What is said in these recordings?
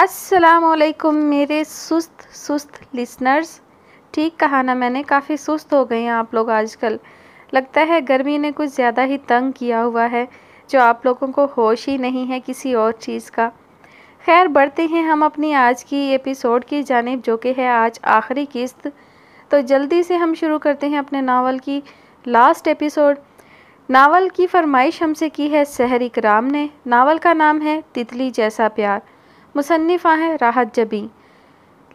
असलकुम मेरे सुस्त सुस्त लिसनर्स ठीक कहा ना मैंने काफ़ी सुस्त हो गए हैं आप लोग आजकल लगता है गर्मी ने कुछ ज़्यादा ही तंग किया हुआ है जो आप लोगों को होश ही नहीं है किसी और चीज़ का खैर बढ़ते हैं हम अपनी आज की एपिसोड की जानब जो कि है आज आखिरी किस्त तो जल्दी से हम शुरू करते हैं अपने नावल की लास्ट एपिसोड नावल की फरमाइश हमसे की है सहर इकराम ने नावल का नाम है तितली जैसा प्यार मुसन्फ़ा हैं राहत जबी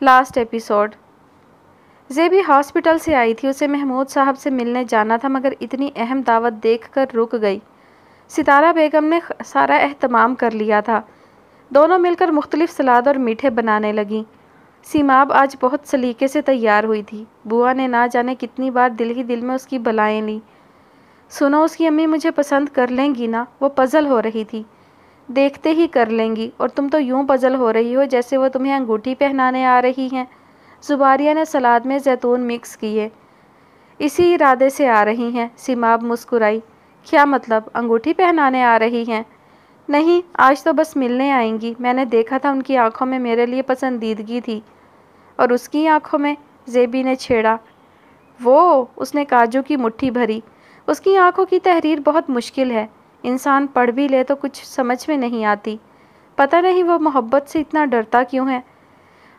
लास्ट एपिसोड जेबी हॉस्पिटल से आई थी उसे महमूद साहब से मिलने जाना था मगर इतनी अहम दावत देख कर रुक गई सितारा बेगम ने सारा अहतमाम कर लिया था दोनों मिलकर मुख्तलिफ सलाद और मीठे बनाने लगीं सीमाब आज बहुत सलीके से तैयार हुई थी बुआ ने ना जाने कितनी बार दिल ही दिल में उसकी बलाएँ ली सुनो उसकी अम्मी मुझे पसंद कर लेंगी ना वो पज़ल हो रही थी देखते ही कर लेंगी और तुम तो यूं पजल हो रही हो जैसे वो तुम्हें अंगूठी पहनाने आ रही हैं जुबारिया ने सलाद में जैतून मिक्स किए इसी इरादे से आ रही हैं सीमाब मुस्कुराई क्या मतलब अंगूठी पहनाने आ रही हैं नहीं आज तो बस मिलने आएंगी मैंने देखा था उनकी आंखों में मेरे लिए पसंदीदगी थी और उसकी आंखों में जेबी ने छेड़ा वो उसने काजू की मुट्ठी भरी उसकी आंखों की तहरीर बहुत मुश्किल है इंसान पढ़ भी ले तो कुछ समझ में नहीं आती पता नहीं वो मोहब्बत से इतना डरता क्यों है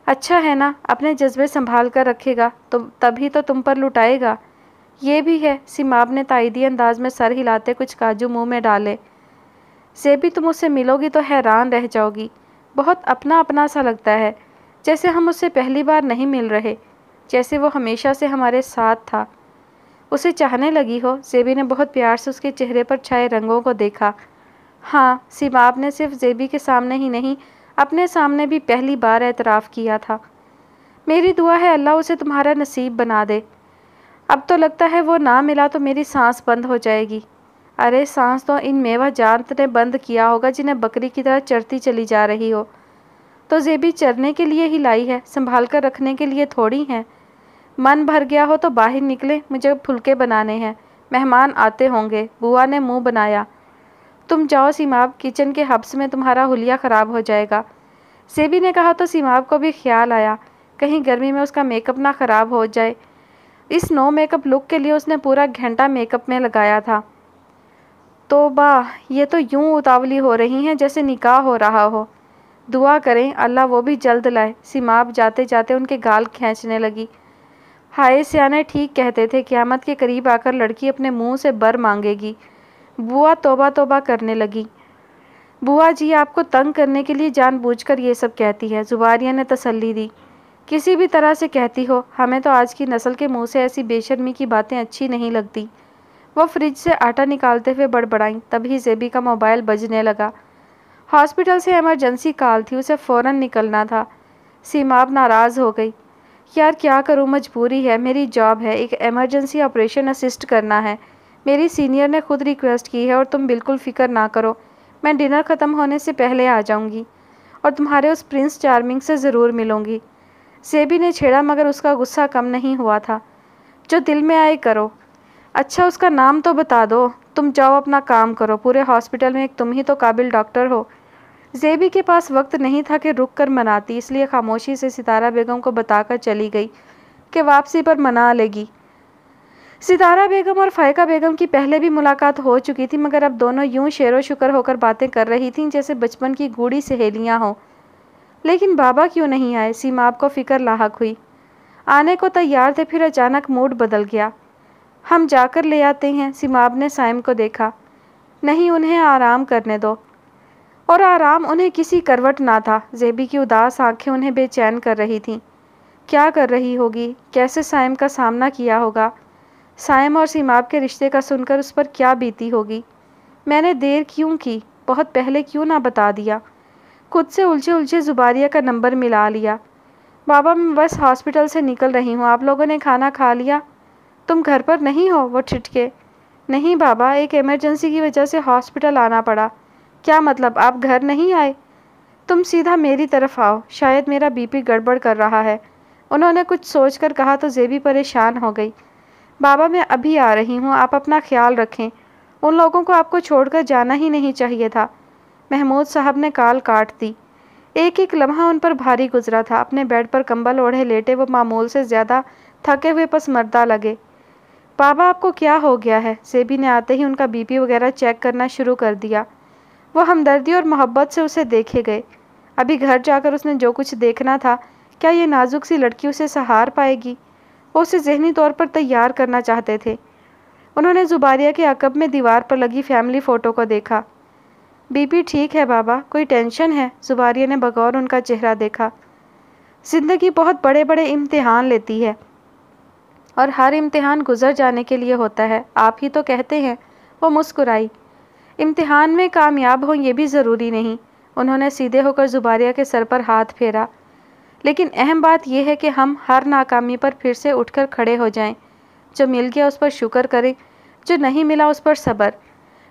अच्छा है ना अपने जज्बे संभाल कर रखेगा तो तभी तो तुम पर लुटाएगा ये भी है सिमाब ने तायदी अंदाज में सर हिलाते कुछ काजू मुंह में डाले से भी तुम उससे मिलोगी तो हैरान रह जाओगी बहुत अपना अपना सा लगता है जैसे हम उससे पहली बार नहीं मिल रहे जैसे वो हमेशा से हमारे साथ था उसे चाहने लगी हो जेबी ने बहुत प्यार से उसके चेहरे पर छाए रंगों को देखा हाँ सिमाब ने सिर्फ जेबी के सामने ही नहीं अपने सामने भी पहली बार एतराफ़ किया था मेरी दुआ है अल्लाह उसे तुम्हारा नसीब बना दे अब तो लगता है वो ना मिला तो मेरी सांस बंद हो जाएगी अरे सांस तो इन मेवा जानत ने बंद किया होगा जिन्हें बकरी की तरह चरती चली जा रही हो तो जेबी चरने के लिए ही लाई है संभाल कर रखने के लिए थोड़ी हैं मन भर गया हो तो बाहर निकले मुझे फुलके बनाने हैं मेहमान आते होंगे बुआ ने मुंह बनाया तुम जाओ सीमाब किचन के हब्स में तुम्हारा हुलिया ख़राब हो जाएगा सेबी ने कहा तो सीमाब को भी ख्याल आया कहीं गर्मी में उसका मेकअप ना ख़राब हो जाए इस नो मेकअप लुक के लिए उसने पूरा घंटा मेकअप में लगाया था तो बा ये तो यूं उतावली हो रही हैं जैसे निकाह हो रहा हो दुआ करें अल्लाह वो भी जल्द लाए सीमाब जाते जाते उनके गाल खींचने लगी हाय सियाने ठीक कहते थे क़्यामत के करीब आकर लड़की अपने मुंह से बर मांगेगी बुआ तोबा तोबा करने लगी बुआ जी आपको तंग करने के लिए जानबूझकर ये सब कहती है जुबारिया ने तसल्ली दी किसी भी तरह से कहती हो हमें तो आज की नस्ल के मुंह से ऐसी बेशर्मी की बातें अच्छी नहीं लगती वह फ्रिज से आटा निकालते हुए बड़बड़ाई तभी जेबी का मोबाइल बजने लगा हॉस्पिटल से एमरजेंसी कॉल थी उसे फ़ौरन निकलना था सीमाब नाराज़ हो गई यार क्या करूँ मजबूरी है मेरी जॉब है एक एमरजेंसी ऑपरेशन असिस्ट करना है मेरी सीनियर ने खुद रिक्वेस्ट की है और तुम बिल्कुल फ़िक्र ना करो मैं डिनर ख़त्म होने से पहले आ जाऊँगी और तुम्हारे उस प्रिंस चार्मिंग से ज़रूर मिलूँगी सेबी ने छेड़ा मगर उसका गुस्सा कम नहीं हुआ था जो दिल में आए करो अच्छा उसका नाम तो बता दो तुम जाओ अपना काम करो पूरे हॉस्पिटल में एक तुम ही तो काबिल डॉक्टर हो जेबी के पास वक्त नहीं था कि रुक कर मनाती इसलिए खामोशी से सितारा बेगम को बताकर चली गई कि वापसी पर मना लेगी सितारा बेगम और फ़ायका बेगम की पहले भी मुलाकात हो चुकी थी मगर अब दोनों यूं शेर व शुक्र होकर बातें कर रही थीं जैसे बचपन की गूढ़ी सहेलियां हों लेकिन बाबा क्यों नहीं आए सीमा को फिक्र लाक हुई आने को तैयार थे फिर अचानक मूड बदल गया हम जाकर ले आते हैं सीमाब ने साइम को देखा नहीं उन्हें आराम करने दो और आराम उन्हें किसी करवट ना था जेबी की उदास आंखें उन्हें बेचैन कर रही थीं क्या कर रही होगी कैसे सायम का सामना किया होगा साइम और सीमाब के रिश्ते का सुनकर उस पर क्या बीती होगी मैंने देर क्यों की बहुत पहले क्यों ना बता दिया खुद से उलझे उलझे जुबारिया का नंबर मिला लिया बाबा मैं बस हॉस्पिटल से निकल रही हूँ आप लोगों ने खाना खा लिया तुम घर पर नहीं हो वो ठिठके नहीं बाबा एक इमरजेंसी की वजह से हॉस्पिटल आना पड़ा क्या मतलब आप घर नहीं आए तुम सीधा मेरी तरफ आओ शायद मेरा बीपी गड़बड़ कर रहा है उन्होंने कुछ सोच कर कहा तो जेबी परेशान हो गई बाबा मैं अभी आ रही हूँ आप अपना ख्याल रखें उन लोगों को आपको छोड़कर जाना ही नहीं चाहिए था महमूद साहब ने काल काट दी एक एक लम्हा उन पर भारी गुजरा था अपने बेड पर कंबल ओढ़े लेटे वो मामूल से ज़्यादा थके हुए पसमर्दा लगे बाबा आपको क्या हो गया है सेबी ने आते ही उनका बीपी वगैरह चेक करना शुरू कर दिया वो हमदर्दी और मोहब्बत से उसे देखे गए अभी घर जाकर उसने जो कुछ देखना था क्या ये नाजुक सी लड़की उसे सहार पाएगी वो उसे जहनी तौर पर तैयार करना चाहते थे उन्होंने जुबारिया के अकब में दीवार पर लगी फैमिली फ़ोटो को देखा बीपी ठीक है बाबा कोई टेंशन है जुबारिया ने बगौर उनका चेहरा देखा ज़िंदगी बहुत बड़े बड़े इम्तिहान लेती है और हर इम्तिहान गुजर जाने के लिए होता है आप ही तो कहते हैं वो मुस्कुराई इम्तिहान में कामयाब हों ये भी ज़रूरी नहीं उन्होंने सीधे होकर जुबारिया के सर पर हाथ फेरा लेकिन अहम बात यह है कि हम हर नाकामी पर फिर से उठकर खड़े हो जाएं। जो मिल गया उस पर शुक्र करें जो नहीं मिला उस पर सब्र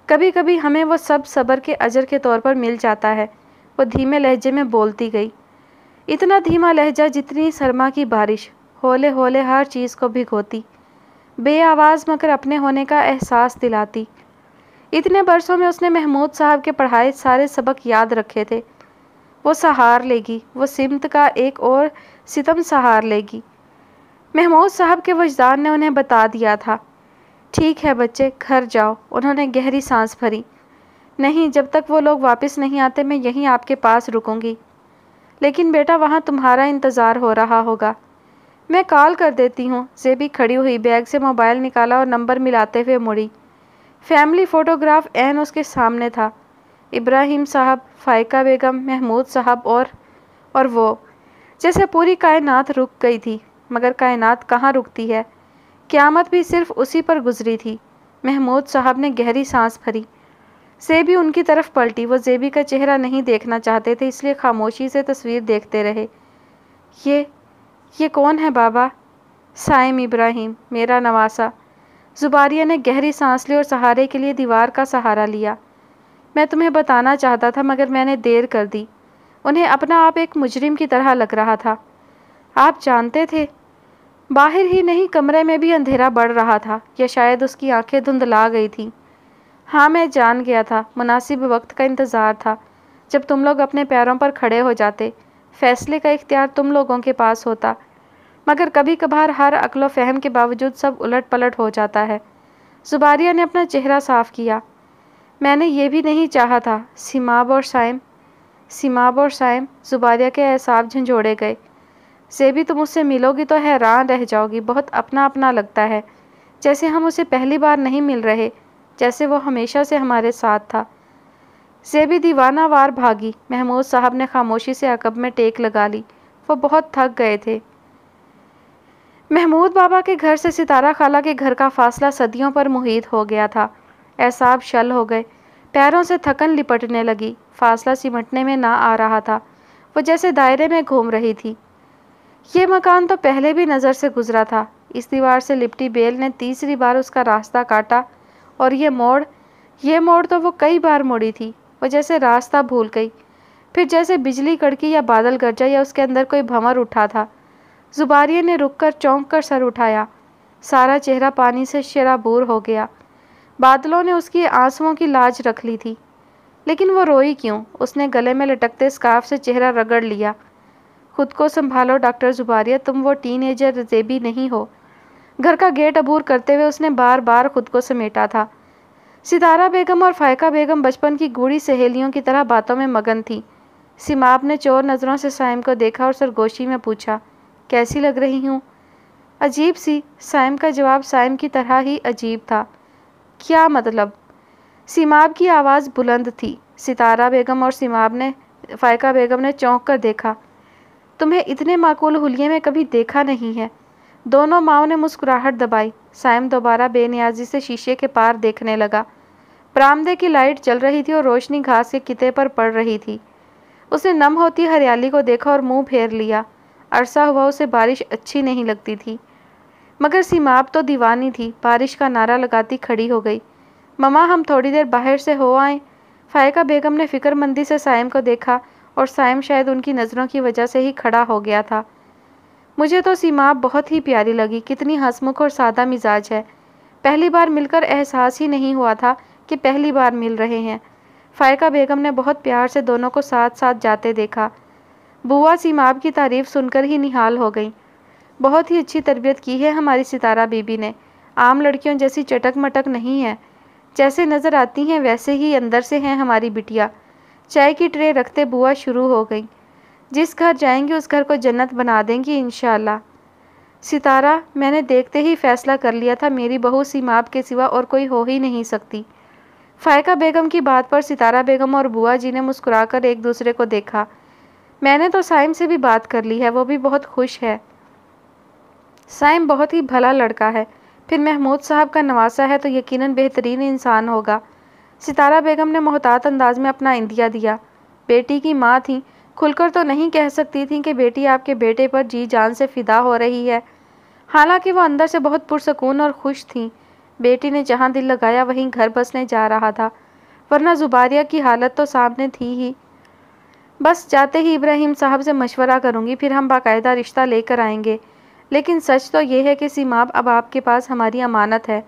कभी कभी हमें वो सब सब्र के अजर के तौर पर मिल जाता है वो धीमे लहजे में बोलती गई इतना धीमा लहजा जितनी सरमा की बारिश होले होले हर चीज़ को भिगोती बे आवाज़ मगर अपने होने का एहसास दिलाती इतने बरसों में उसने महमूद साहब के पढ़ाए सारे सबक याद रखे थे वो सहार लेगी वो सिमत का एक और सितम सहार लेगी महमूद साहब के वजदान ने उन्हें बता दिया था ठीक है बच्चे घर जाओ उन्होंने गहरी सांस भरी नहीं जब तक वो लोग वापस नहीं आते मैं यहीं आपके पास रुकूंगी लेकिन बेटा वहाँ तुम्हारा इंतज़ार हो रहा होगा मैं कॉल कर देती हूँ जेबी खड़ी हुई बैग से मोबाइल निकाला और नंबर मिलाते हुए मुड़ी फैमिली फ़ोटोग्राफ एन उसके सामने था इब्राहिम साहब फ़ायका बेगम महमूद साहब और और वो जैसे पूरी कायनात रुक गई थी मगर कायनात कहाँ रुकती है क़्यामत भी सिर्फ उसी पर गुजरी थी महमूद साहब ने गहरी सांस भरी सेबी उनकी तरफ पलटी वो जेबी का चेहरा नहीं देखना चाहते थे इसलिए खामोशी से तस्वीर देखते रहे ये ये कौन है बाबा साइम इब्राहिम मेरा नवासा जुबारिया ने गहरी सांस ली और सहारे के लिए दीवार का सहारा लिया मैं तुम्हें बताना चाहता था मगर मैंने देर कर दी उन्हें अपना आप एक मुजरिम की तरह लग रहा था आप जानते थे बाहर ही नहीं कमरे में भी अंधेरा बढ़ रहा था या शायद उसकी आंखें धुंधला गई थीं हाँ मैं जान गया था मुनासिब वक्त का इंतज़ार था जब तुम लोग अपने पैरों पर खड़े हो जाते फैसले का इख्तियार तुम लोगों के पास होता मगर कभी कभार हर अकलो फहम के बावजूद सब उलट पलट हो जाता है जुबारिया ने अपना चेहरा साफ किया मैंने ये भी नहीं चाहा था सिमाब और शायम सिमाब और शायम जुबारिया के एहसाब झंझोड़े गए से भी तुम उससे मिलोगी तो हैरान रह जाओगी बहुत अपना अपना लगता है जैसे हम उसे पहली बार नहीं मिल रहे जैसे वो हमेशा से हमारे साथ था भी दीवाना वार भागी महमूद साहब ने खामोशी से अकब में टेक लगा ली वो बहुत थक गए थे महमूद बाबा के घर से सितारा खाला के घर का फासला सदियों पर मुहित हो गया था एसाब शल हो गए पैरों से थकन लिपटने लगी फासला सिमटने में ना आ रहा था वो जैसे दायरे में घूम रही थी ये मकान तो पहले भी नज़र से गुजरा था इस दीवार से लिपटी बेल ने तीसरी बार उसका रास्ता काटा और ये मोड़ ये मोड़ तो वो कई बार मुड़ी थी वो जैसे रास्ता भूल गई फिर जैसे बिजली कड़की या बादल गरजा या उसके अंदर कोई भंवर उठा था जुबारिया ने रुककर चौंक कर सर उठाया सारा चेहरा पानी से शराबूर हो गया बादलों ने उसकी आंसुओं की लाज रख ली थी लेकिन वो रोई क्यों उसने गले में लटकते स्काफ से चेहरा रगड़ लिया खुद को संभालो डॉक्टर जुबारिया तुम वो टीन एजर जेबी नहीं हो घर का गेट अबूर करते हुए उसने बार बार खुद को समेटा था सितारा बेगम और फ़ायका बेगम बचपन की गूढ़ी सहेलियों की तरह बातों में मगन थी सिमाब ने चोर नज़रों से साइम को देखा और सरगोशी में पूछा कैसी लग रही हूँ अजीब सी साइम का जवाब साइम की तरह ही अजीब था क्या मतलब सीमाब की आवाज़ बुलंद थी सितारा बेगम और सीमाब ने फ़ायका बेगम ने चौंक कर देखा तुम्हें इतने माकूल हुलिये में कभी देखा नहीं है दोनों माओ ने मुस्कुराहट दबाई साइम दोबारा बेनियाजी से शीशे के पार देखने लगा बरामदे की लाइट चल रही थी और रोशनी घास के किते पर पड़ रही थी उसने नम होती हरियाली को देखा और मुंह फेर लिया अरसा हुआ उसे बारिश अच्छी नहीं लगती थी मगर सीमाब तो दीवानी थी बारिश का नारा लगाती खड़ी हो गई ममा हम थोड़ी देर बाहर से हो आए फ़ायका बेगम ने फ़िक्रमंदी से साइम को देखा और सायम शायद उनकी नज़रों की वजह से ही खड़ा हो गया था मुझे तो सीमाब बहुत ही प्यारी लगी कितनी हंसमुख और सादा मिजाज है पहली बार मिलकर एहसास ही नहीं हुआ था कि पहली बार मिल रहे हैं फ़ायका बेगम ने बहुत प्यार से दोनों को साथ साथ जाते देखा बुआ सीमाब की तारीफ सुनकर ही निहाल हो गई बहुत ही अच्छी तरबियत की है हमारी सितारा बीबी ने आम लड़कियों जैसी चटक मटक नहीं है जैसे नज़र आती हैं वैसे ही अंदर से हैं हमारी बिटिया चाय की ट्रे रखते बुआ शुरू हो गई जिस घर जाएंगे उस घर को जन्नत बना देंगी इन सितारा मैंने देखते ही फ़ैसला कर लिया था मेरी बहू सीमाब के सिवा और कोई हो ही नहीं सकती फ़ायका बेगम की बात पर सितारा बेगम और बुआ जी ने मुस्कुराकर एक दूसरे को देखा मैंने तो साइम से भी बात कर ली है वो भी बहुत खुश है साइम बहुत ही भला लड़का है फिर महमूद साहब का नवासा है तो यकीनन बेहतरीन इंसान होगा सितारा बेगम ने मोहतात अंदाज में अपना इंदिया दिया बेटी की माँ थी खुलकर तो नहीं कह सकती थी कि बेटी आपके बेटे पर जी जान से फिदा हो रही है हालांकि वो अंदर से बहुत पुरसकून और खुश थी बेटी ने जहाँ दिल लगाया वहीं घर बसने जा रहा था वरना जुबारिया की हालत तो सामने थी ही बस जाते ही इब्राहिम साहब से मशवरा करूँगी फिर हम बाकायदा रिश्ता लेकर आएंगे लेकिन सच तो ये है कि सीमाब अब आपके पास हमारी अमानत है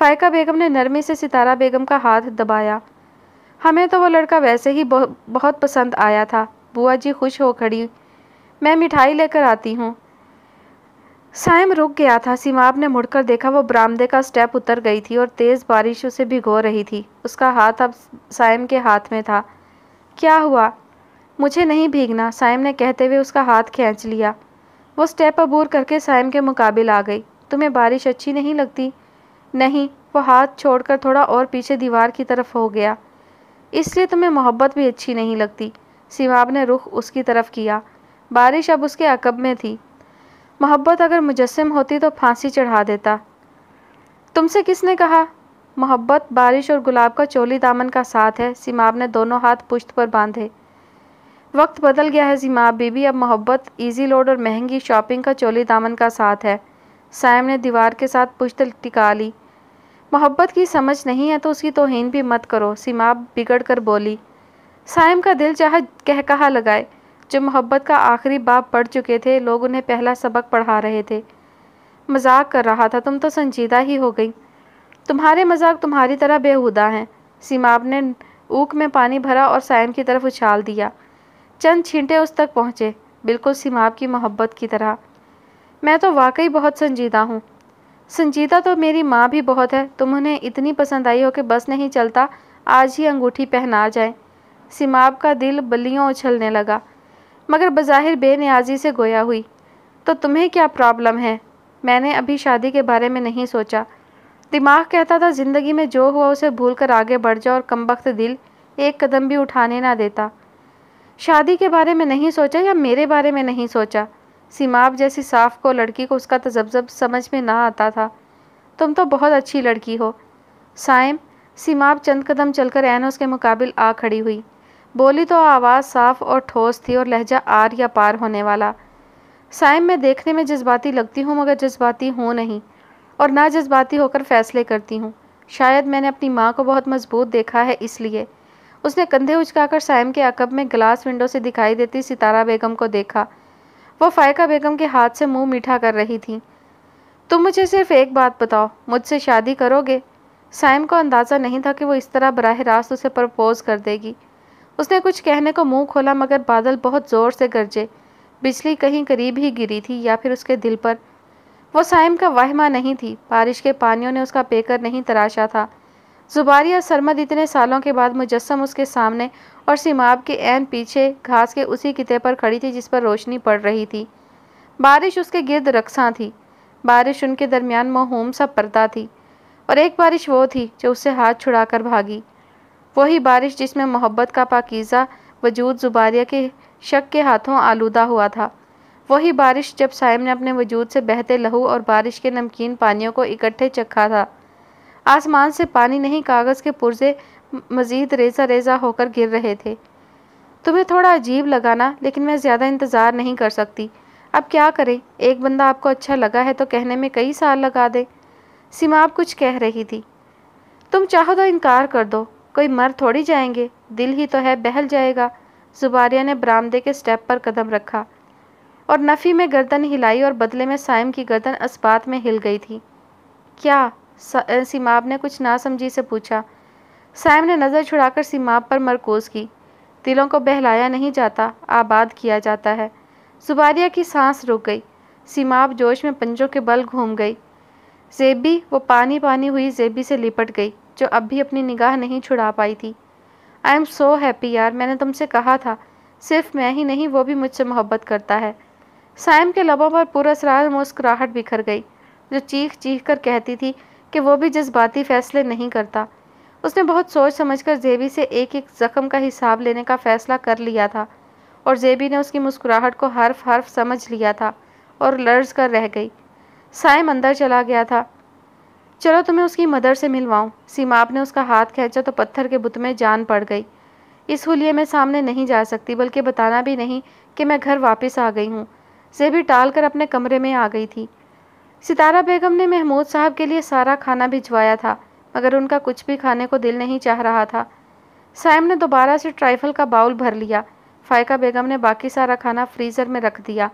फ़ायका बेगम ने नरमी से सितारा बेगम का हाथ दबाया हमें तो वो लड़का वैसे ही बहुत पसंद आया था बुआ जी खुश हो खड़ी मैं मिठाई लेकर आती हूँ साइम रुक गया था सीमाब ने मुड़कर देखा वो बरामदे का स्टेप उतर गई थी और तेज़ बारिश उसे भिगो रही थी उसका हाथ अब साइम के हाथ में था क्या हुआ मुझे नहीं भीगना साइम ने कहते हुए उसका हाथ खींच लिया वो स्टेप अबूर करके साइम के मुकाबले आ गई तुम्हें बारिश अच्छी नहीं लगती नहीं वो हाथ छोड़कर थोड़ा और पीछे दीवार की तरफ हो गया इसलिए तुम्हें मोहब्बत भी अच्छी नहीं लगती सिवाब ने रुख उसकी तरफ किया बारिश अब उसके अकब में थी मोहब्बत अगर मुजस्म होती तो फांसी चढ़ा देता तुमसे किसने कहा मोहब्बत बारिश और गुलाब का चोली दामन का साथ है सिमाब ने दोनों हाथ पुश्त पर बांधे वक्त बदल गया है माँ बीबी अब मोहब्बत इजी लोड और महंगी शॉपिंग का चोली दामन का साथ है सायम ने दीवार के साथ पुश्त टिका ली मोहब्बत की समझ नहीं है तो उसकी तोहन भी मत करो सीमा बिगड़ कर बोली सायम का दिल चाह कह कहा लगाए जो मोहब्बत का आखिरी बाप पढ़ चुके थे लोग उन्हें पहला सबक पढ़ा रहे थे मजाक कर रहा था तुम तो संजीदा ही हो गई तुम्हारे मजाक तुम्हारी तरह बेहुदा हैं सीमाब ने ऊक में पानी भरा और सायम की तरफ उछाल दिया चंद छींटे उस तक पहुँचे बिल्कुल सीमाब की मोहब्बत की तरह मैं तो वाकई बहुत संजीदा हूँ संजीदा तो मेरी माँ भी बहुत है तुम उन्हें इतनी पसंद आई हो कि बस नहीं चलता आज ही अंगूठी पहना जाए सिमाब का दिल बलियों उछलने लगा मगर बज़ाहिर बेनियाजी से गोया हुई तो तुम्हें क्या प्रॉब्लम है मैंने अभी शादी के बारे में नहीं सोचा दिमाग कहता था ज़िंदगी में जो हुआ उसे भूल कर आगे बढ़ जाओ और कमबख्त दिल एक कदम भी उठाने ना देता शादी के बारे में नहीं सोचा या मेरे बारे में नहीं सोचा सीमाब जैसी साफ को लड़की को उसका तजब्जब समझ में ना आता था तुम तो बहुत अच्छी लड़की हो साइम सीमाब चंद कदम चलकर एनोस के मुकाबिल आ खड़ी हुई बोली तो आवाज़ साफ और ठोस थी और लहजा आर या पार होने वाला साइम मैं देखने में जज्बाती लगती हूँ मगर जज्बाती हूँ नहीं और ना जज्बाती होकर फैसले करती हूँ शायद मैंने अपनी माँ को बहुत मजबूत देखा है इसलिए उसने कंधे उचकाकर सायम के अकब में ग्लास विंडो से दिखाई देती सितारा बेगम को देखा वो फ़ायका बेगम के हाथ से मुंह मीठा कर रही थी तुम मुझे सिर्फ एक बात बताओ मुझसे शादी करोगे साइम को अंदाज़ा नहीं था कि वो इस तरह बरह रास्त उसे प्रपोज कर देगी उसने कुछ कहने को मुंह खोला मगर बादल बहुत ज़ोर से गरजे बिजली कहीं करीब ही गिरी थी या फिर उसके दिल पर वो साइम का वाहमा नहीं थी बारिश के पानियों ने उसका पेकर नहीं तराशा था जुबारी और सरमद इतने सालों के बाद मुजस्म उसके सामने और सीमाब के एन पीछे घास के उसी किते पर खड़ी थी जिस पर रोशनी पड़ रही थी बारिश उसके गिरद रकसा थी बारिश उनके दरमियान महरूम सा पर्दा थी और एक बारिश वो थी जो उससे हाथ छुड़ाकर भागी वही बारिश जिसमें मोहब्बत का पाकिज़ा वजूद जुबारिया के शक के हाथों आलूदा हुआ था वही बारिश जब साहिब ने अपने वजूद से बहते लहू और बारिश के नमकीन पानियों को इकट्ठे चखा था आसमान से पानी नहीं कागज़ के पुर्जे मज़ीद रेजा रेजा होकर गिर रहे थे तुम्हें थोड़ा अजीब लगाना लेकिन मैं ज़्यादा इंतज़ार नहीं कर सकती अब क्या करें एक बंदा आपको अच्छा लगा है तो कहने में कई साल लगा दे सीमा कुछ कह रही थी तुम चाहो तो इनकार कर दो कोई मर थोड़ी जाएंगे दिल ही तो है बहल जाएगा जुबारिया ने बरामदे के स्टेप पर कदम रखा और नफ़ी में गर्दन हिलाई और बदले में साइम की गर्दन इस्बात में हिल गई थी क्या सीमाब ने कुछ नासमझी से पूछा साइम ने नज़र छुड़ाकर सीमाब पर मरकोज़ की दिलों को बहलाया नहीं जाता आबाद किया जाता है सुबारिया की सांस रुक गई सीमाब जोश में पंजों के बल घूम गई जेबी वो पानी पानी हुई जेबी से लिपट गई जो अब भी अपनी निगाह नहीं छुड़ा पाई थी आई एम सो हैप्पी यार मैंने तुमसे कहा था सिर्फ मैं ही नहीं वो भी मुझसे मोहब्बत करता है साइम के लबों पर पूरा सरार मुस्कुराहट बिखर गई जो चीख चीख कर कहती थी कि वो भी जज्बाती फैसले नहीं करता उसने बहुत सोच समझकर जेबी से एक एक ज़ख्म का हिसाब लेने का फ़ैसला कर लिया था और जेबी ने उसकी मुस्कुराहट को हर्फ हर्फ समझ लिया था और लर्ज कर रह गई साइम अंदर चला गया था चलो तुम्हें उसकी मदर से मिलवाऊँ सीमाब ने उसका हाथ खींचा तो पत्थर के बुत में जान पड़ गई इस हुलिये में सामने नहीं जा सकती बल्कि बताना भी नहीं कि मैं घर वापस आ गई हूँ जेबी टाल कर अपने कमरे में आ गई थी सितारा बेगम ने महमूद साहब के लिए सारा खाना भिजवाया था मगर उनका कुछ भी खाने को दिल नहीं चाह रहा था साइम ने दोबारा से ट्राइफल का बाउल भर लिया फायका बेगम ने बाकी सारा खाना फ्रीज़र में रख दिया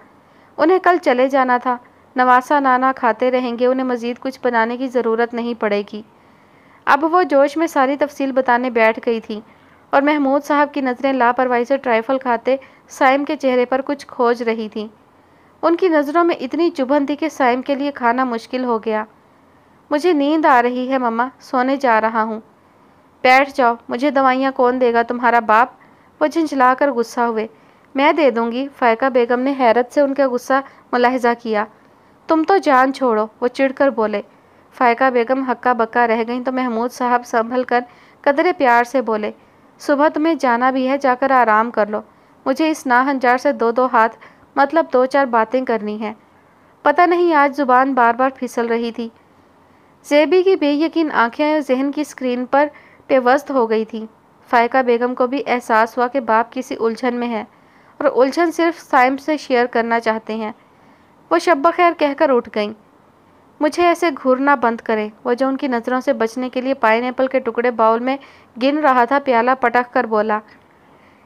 उन्हें कल चले जाना था नवासा नाना खाते रहेंगे उन्हें मज़ीद कुछ बनाने की ज़रूरत नहीं पड़ेगी अब वो जोश में सारी तफसील बताने बैठ गई थी और महमूद साहब की नज़रें लापरवाही से ट्राइफल खाते साइम के चेहरे पर कुछ खोज रही थीं उनकी नज़रों में इतनी चुभन थी कि साइम के लिए खाना मुश्किल हो गया मुझे नींद आ रही है मम्मा सोने जा रहा हूँ बैठ जाओ मुझे दवाइयाँ कौन देगा तुम्हारा बाप वो झिझला गुस्सा हुए मैं दे दूँगी फ़ायका बेगम ने हैरत से उनका गुस्सा मुलाहजा किया तुम तो जान छोड़ो वो चिढ़कर बोले फ़ायका बेगम हक्का बक्का रह गई तो महमूद साहब संभल कर कदरे प्यार से बोले सुबह तुम्हें जाना भी है जाकर आराम कर लो मुझे इस नाहंजार से दो दो हाथ मतलब दो चार बातें करनी है पता नहीं आज ज़ुबान बार बार फिसल रही थी जेबी की बेयकीन आंखें जहन की स्क्रीन पर पेवस्त हो गई थी फ़ायका बेगम को भी एहसास हुआ कि बाप किसी उलझन में है और उलझन सिर्फ साइम से शेयर करना चाहते हैं वो शब खैर कहकर उठ गई मुझे ऐसे घूरना बंद करे वह जो उनकी नज़रों से बचने के लिए पाइन के टुकड़े बाउल में गिन रहा था प्याला पटक कर बोला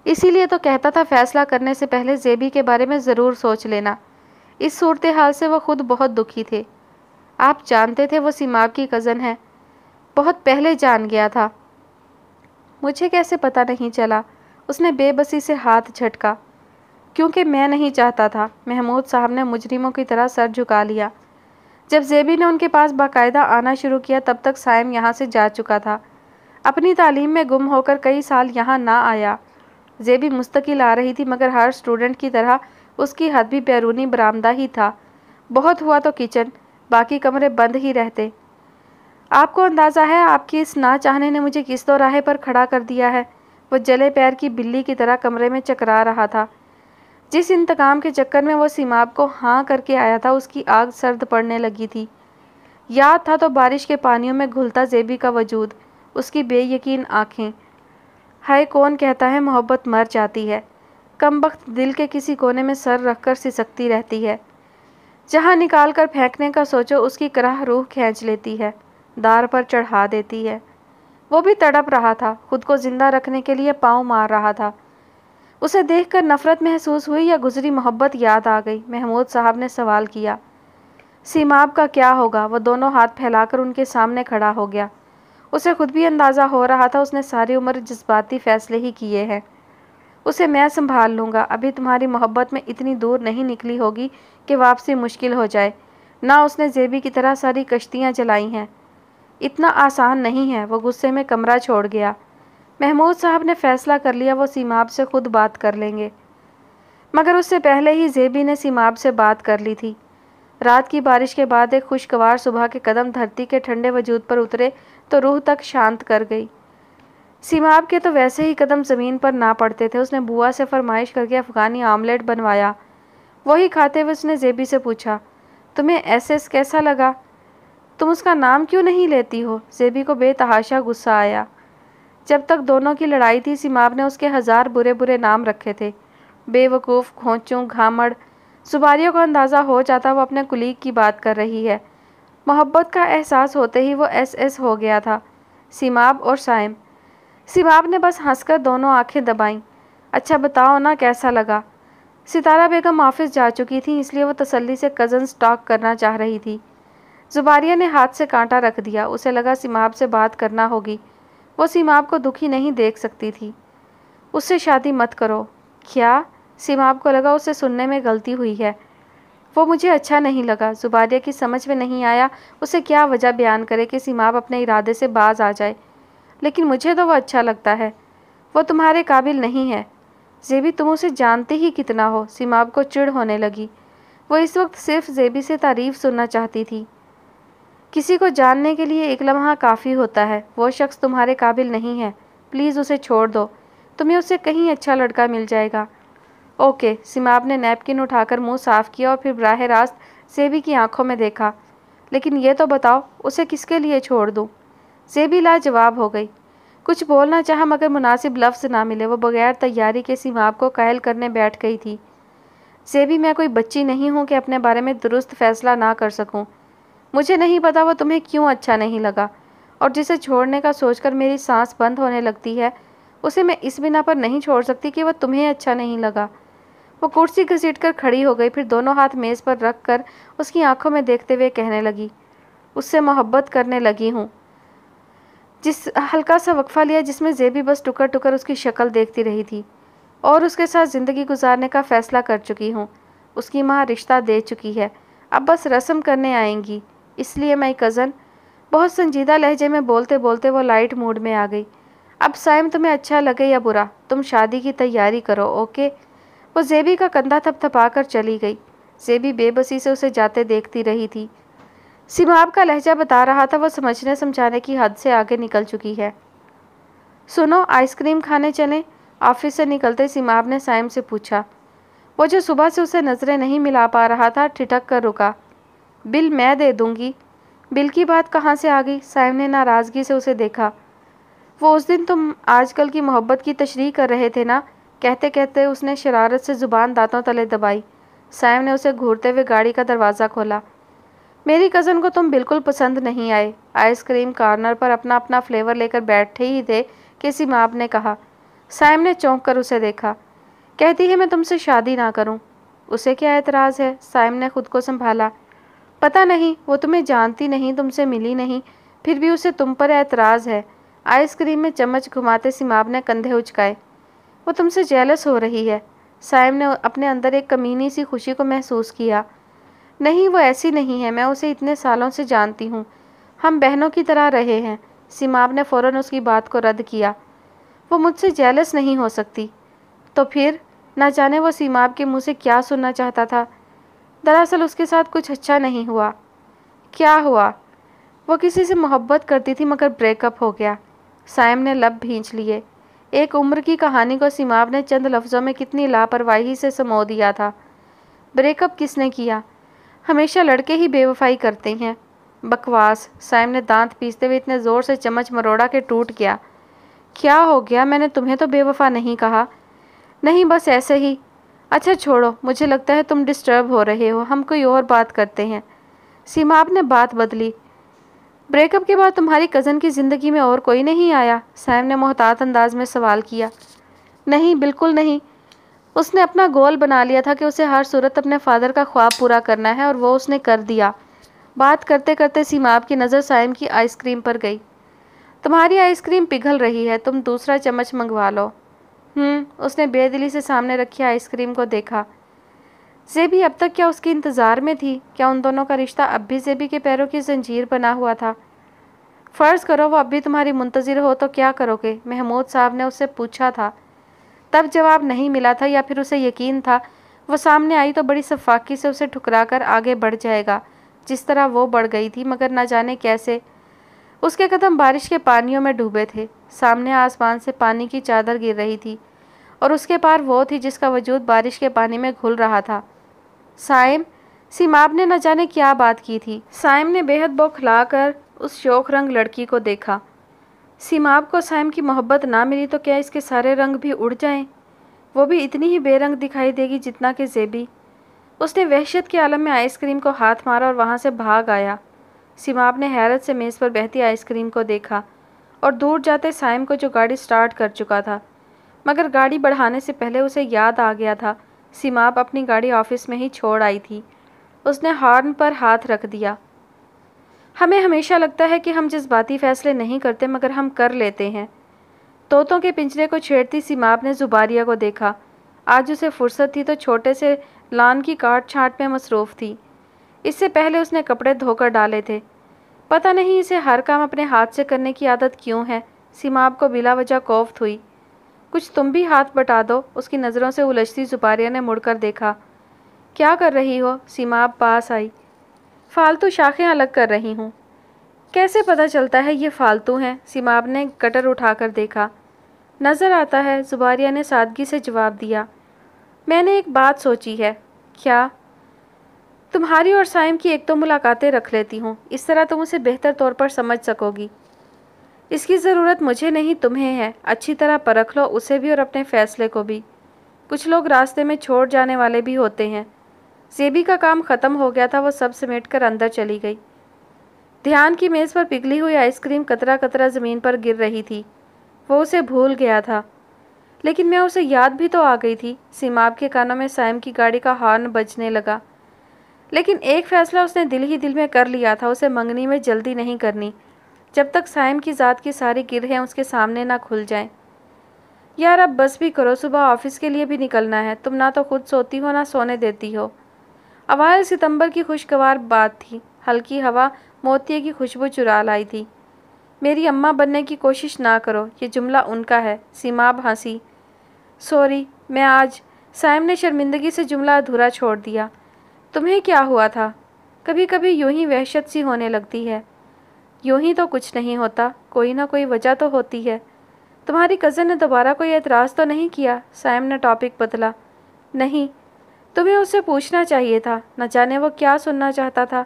इसीलिए तो कहता था फैसला करने से पहले जेबी के बारे में ज़रूर सोच लेना इस सूरत हाल से वह खुद बहुत दुखी थे आप जानते थे वो सीमाब की कज़न है बहुत पहले जान गया था मुझे कैसे पता नहीं चला उसने बेबसी से हाथ झटका क्योंकि मैं नहीं चाहता था महमूद साहब ने मुजरिमों की तरह सर झुका लिया जब जेबी ने उनके पास बाकायदा आना शुरू किया तब तक साइम यहाँ से जा चुका था अपनी तालीम में गुम होकर कई साल यहाँ ना आया जेबी मुस्तकिल आ रही थी मगर हर स्टूडेंट की तरह उसकी हद भी बैरूनी बरामदा ही था बहुत हुआ तो किचन बाकी कमरे बंद ही रहते आपको अंदाज़ा है आपकी इस ना चाहने ने मुझे किस तो राहे पर खड़ा कर दिया है वो जले पैर की बिल्ली की तरह कमरे में चकरा रहा था जिस इंतकाम के चक्कर में वो सीमाब को हाँ करके आया था उसकी आग सर्द पड़ने लगी थी याद था तो बारिश के पानियों में घुलता जेबी का वजूद उसकी बेयकीन आँखें हाय कौन कहता है मोहब्बत मर जाती है कम वक्त दिल के किसी कोने में सर रख कर सिसकती रहती है जहाँ निकाल कर फेंकने का सोचो उसकी कराह रूह खींच लेती है दार पर चढ़ा देती है वो भी तड़प रहा था खुद को ज़िंदा रखने के लिए पाँव मार रहा था उसे देखकर नफ़रत महसूस हुई या गुजरी मोहब्बत याद आ गई महमूद साहब ने सवाल किया सीमाब का क्या होगा वह दोनों हाथ फैलाकर उनके सामने खड़ा हो गया उसे खुद भी अंदाज़ा हो रहा था उसने सारी उम्र जज्बाती फ़ैसले ही किए हैं उसे मैं संभाल लूँगा अभी तुम्हारी मोहब्बत में इतनी दूर नहीं निकली होगी कि वापसी मुश्किल हो जाए ना उसने जेबी की तरह सारी कश्तियाँ जलाई हैं इतना आसान नहीं है वो गुस्से में कमरा छोड़ गया महमूद साहब ने फ़ैसला कर लिया वो सीमाब से खुद बात कर लेंगे मगर उससे पहले ही जेबी ने सीमाब से बात कर ली थी रात की बारिश के बाद एक खुशगवार सुबह के कदम धरती के ठंडे वजूद पर उतरे तो रूह तक शांत कर गई सीमाब के तो वैसे ही कदम ज़मीन पर ना पड़ते थे उसने बुआ से फरमाइश करके अफ़गानी आमलेट बनवाया वही खाते हुए उसने जेबी से पूछा तुम्हें एस कैसा लगा तुम उसका नाम क्यों नहीं लेती हो जेबी को बेतहाशा गुस्सा आया जब तक दोनों की लड़ाई थी सीमाब ने उसके हज़ार बुरे बुरे नाम रखे थे बेवकूफ़ खोचूँ घामड़ सुबारियों का अंदाज़ा हो जाता वो अपने कुलीग की बात कर रही है मोहब्बत का एहसास होते ही वो एस एस हो गया था सीमाब और साइम सीमाब ने बस हंसकर दोनों आंखें दबाईं अच्छा बताओ ना कैसा लगा सितारा बेगम ऑफिस जा चुकी थी इसलिए वो तसल्ली से कज़न्स टॉक करना चाह रही थी जुबारिया ने हाथ से कांटा रख दिया उसे लगा सीमाब से बात करना होगी वो सिमाब को दुखी नहीं देख सकती थी उससे शादी मत करो क्या सीमाब को लगा उसे सुनने में गलती हुई है वो मुझे अच्छा नहीं लगा जुबारिया की समझ में नहीं आया उसे क्या वजह बयान करे कि सीमाप अपने इरादे से बाज आ जाए लेकिन मुझे तो वो अच्छा लगता है वो तुम्हारे काबिल नहीं है जेबी तुम उसे जानते ही कितना हो सीमाप को चिड़ होने लगी वो इस वक्त सिर्फ जेबी से तारीफ सुनना चाहती थी किसी को जानने के लिए एक लम्हा काफ़ी होता है वो शख्स तुम्हारे काबिल नहीं है प्लीज़ उसे छोड़ दो तुम्हें उससे कहीं अच्छा लड़का मिल जाएगा ओके सिमाब ने नैपकिन उठाकर मुंह साफ किया और फिर बराह रास्त सेबी की आंखों में देखा लेकिन ये तो बताओ उसे किसके लिए छोड़ दूँ सेबी लाजवाब हो गई कुछ बोलना चाह मगर मुनासिब लफ्ज़ ना मिले वो बगैर तैयारी के सिमाब को कायल करने बैठ गई थी सेबी मैं कोई बच्ची नहीं हूँ कि अपने बारे में दुरुस्त फैसला ना कर सकूँ मुझे नहीं पता वो तुम्हें क्यों अच्छा नहीं लगा और जिसे छोड़ने का सोचकर मेरी सांस बंद होने लगती है उसे मैं इस बिना पर नहीं छोड़ सकती कि वह तुम्हें अच्छा नहीं लगा वो कुर्सी घसीटकर खड़ी हो गई फिर दोनों हाथ मेज़ पर रख कर उसकी आंखों में देखते हुए कहने लगी उससे मोहब्बत करने लगी हूँ जिस हल्का सा वक्फ़ा लिया जिसमें जेबी बस टुकर टुकर उसकी शक्ल देखती रही थी और उसके साथ ज़िंदगी गुजारने का फ़ैसला कर चुकी हूँ उसकी माँ रिश्ता दे चुकी है अब बस रस्म करने आएंगी इसलिए मैं कज़न बहुत संजीदा लहजे में बोलते बोलते वो लाइट मूड में आ गई अब साइम तुम्हें अच्छा लगे या बुरा तुम शादी की तैयारी करो ओके वो जेबी का कंधा थपथपा कर चली गई जेबी बेबसी से उसे जाते देखती रही थी सिमाब का लहजा बता रहा था वो समझने समझाने की हद से आगे निकल चुकी है सुनो आइसक्रीम खाने चले ऑफिस से निकलते सिमाब ने साइम से पूछा वो जो सुबह से उसे नज़रें नहीं मिला पा रहा था ठिठक कर रुका बिल मैं दे दूंगी बिल की बात कहाँ से आ गई साइम ने नाराज़गी से उसे देखा वो उस दिन तुम आजकल की मोहब्बत की तशरी कर रहे थे ना कहते कहते उसने शरारत से ज़ुबान दांतों तले दबाई साइम ने उसे घूरते हुए गाड़ी का दरवाज़ा खोला मेरी कज़न को तुम बिल्कुल पसंद नहीं आए आइसक्रीम कॉर्नर पर अपना अपना फ्लेवर लेकर बैठे ही थे कि सीमाब ने कहा साइम ने चौंक कर उसे देखा कहती है मैं तुमसे शादी ना करूँ उसे क्या एतराज़ है साइम ने खुद को संभाला पता नहीं वो तुम्हें जानती नहीं तुमसे मिली नहीं फिर भी उसे तुम पर एतराज़ है आइसक्रीम में चम्मच घुमाते सिमाब ने कंधे उचकाए वो तुमसे जेलस हो रही है साइम ने अपने अंदर एक कमीनी सी खुशी को महसूस किया नहीं वो ऐसी नहीं है मैं उसे इतने सालों से जानती हूँ हम बहनों की तरह रहे हैं सिमाब ने फ़ौर उसकी बात को रद्द किया वो मुझसे जेलस नहीं हो सकती तो फिर ना जाने वो सीमाब के मुँह से क्या सुनना चाहता था दरअसल उसके साथ कुछ अच्छा नहीं हुआ क्या हुआ वो किसी से मोहब्बत करती थी मगर ब्रेकअप हो गया साइम ने लब भींच लिए एक उम्र की कहानी को सिमाव ने चंद लफ्ज़ों में कितनी लापरवाही से समो दिया था ब्रेकअप किसने किया हमेशा लड़के ही बेवफाई करते हैं बकवास साइम ने दांत पीसते हुए इतने ज़ोर से चम्मच मरोड़ा के टूट गया क्या हो गया मैंने तुम्हें तो बेवफा नहीं कहा नहीं बस ऐसे ही अच्छा छोड़ो मुझे लगता है तुम डिस्टर्ब हो रहे हो हम कोई और बात करते हैं सीमाब ने बात बदली ब्रेकअप के बाद तुम्हारी कज़न की ज़िंदगी में और कोई नहीं आया सैम ने मोहतात अंदाज में सवाल किया नहीं बिल्कुल नहीं उसने अपना गोल बना लिया था कि उसे हर सूरत अपने फादर का ख्वाब पूरा करना है और वो उसने कर दिया बात करते करते सीमाब की नज़र साइम की आइसक्रीम पर गई तुम्हारी आइसक्रीम पिघल रही है तुम दूसरा चम्मच मंगवा लो हम्म, उसने बेदिली से सामने रखी आइसक्रीम को देखा जेबी अब तक क्या उसके इंतज़ार में थी क्या उन दोनों का रिश्ता अब भी जेबी के पैरों की जंजीर बना हुआ था फ़र्ज़ करो वो अब भी तुम्हारी मुंतज़र हो तो क्या करोगे महमूद साहब ने उससे पूछा था तब जवाब नहीं मिला था या फिर उसे यकीन था वो सामने आई तो बड़ी सफाकी से उसे ठुकरा कर आगे बढ़ जाएगा जिस तरह वो बढ़ गई थी मगर ना जाने कैसे उसके कदम बारिश के पानियों में डूबे थे सामने आसमान से पानी की चादर गिर रही थी और उसके पार वो थी जिसका वजूद बारिश के पानी में घुल रहा था साइम सीमाब ने न जाने क्या बात की थी साइम ने बेहद बौखला कर उस शोक रंग लड़की को देखा सीमाब को साइम की मोहब्बत ना मिली तो क्या इसके सारे रंग भी उड़ जाएं? वो भी इतनी ही बेरंग दिखाई देगी जितना कि जेबी उसने वहशत के आलम में आइसक्रीम को हाथ मारा और वहाँ से भाग आया सीमाब ने हैरत से मेज़ पर बहती आइसक्रीम को देखा और दूर जाते साइम को जो गाड़ी स्टार्ट कर चुका था मगर गाड़ी बढ़ाने से पहले उसे याद आ गया था सिमाप अपनी गाड़ी ऑफिस में ही छोड़ आई थी उसने हॉर्न पर हाथ रख दिया हमें हमेशा लगता है कि हम जज्बाती फ़ैसले नहीं करते मगर हम कर लेते हैं तोतों के पिंजरे को छेड़ती सिमाप ने जुबारिया को देखा आज उसे फुर्सत थी तो छोटे से लान की काट छाँट में मसरूफ़ थी इससे पहले उसने कपड़े धोकर डाले थे पता नहीं इसे हर काम अपने हाथ से करने की आदत क्यों है सिमाप को बिला वजह कोफ्त हुई कुछ तुम भी हाथ बटा दो उसकी नज़रों से उलझती जुपारिया ने मुड़कर देखा क्या कर रही हो सीमा पास आई फालतू शाखें अलग कर रही हूँ कैसे पता चलता है ये फालतू हैं सीमाब ने कटर उठाकर देखा नज़र आता है जुबारिया ने सादगी से जवाब दिया मैंने एक बात सोची है क्या तुम्हारी और साइम की एक तो मुलाकातें रख लेती हूँ इस तरह तुम उसे बेहतर तौर पर समझ सकोगी इसकी ज़रूरत मुझे नहीं तुम्हें है अच्छी तरह परख लो उसे भी और अपने फैसले को भी कुछ लोग रास्ते में छोड़ जाने वाले भी होते हैं सेबी का काम ख़त्म हो गया था वो सब समेट कर अंदर चली गई ध्यान की मेज़ पर पिघली हुई आइसक्रीम कतरा कतरा ज़मीन पर गिर रही थी वो उसे भूल गया था लेकिन मैं उसे याद भी तो आ गई थी सीमाब के कानों में सैम की गाड़ी का हॉर्न बजने लगा लेकिन एक फ़ैसला उसने दिल ही दिल में कर लिया था उसे मंगनी में जल्दी नहीं करनी जब तक साइम की ज़ात की सारी गिरहें उसके सामने ना खुल जाएं यार अब बस भी करो सुबह ऑफिस के लिए भी निकलना है तुम ना तो खुद सोती हो ना सोने देती हो अवायल सितंबर की खुशगवार बात थी हल्की हवा मोती की खुशबू चुरा लाई थी मेरी अम्मा बनने की कोशिश ना करो ये जुमला उनका है सीमाब हंसी सॉरी मैं आज साइम ने शर्मिंदगी से जुमला अधूरा छोड़ दिया तुम्हें क्या हुआ था कभी कभी यूं ही वहशत सी होने लगती है यूं ही तो कुछ नहीं होता कोई ना कोई वजह तो होती है तुम्हारी कज़न ने दोबारा कोई एतराज़ तो नहीं किया सैम ने टॉपिक बदला नहीं तुम्हें उससे पूछना चाहिए था न जाने वो क्या सुनना चाहता था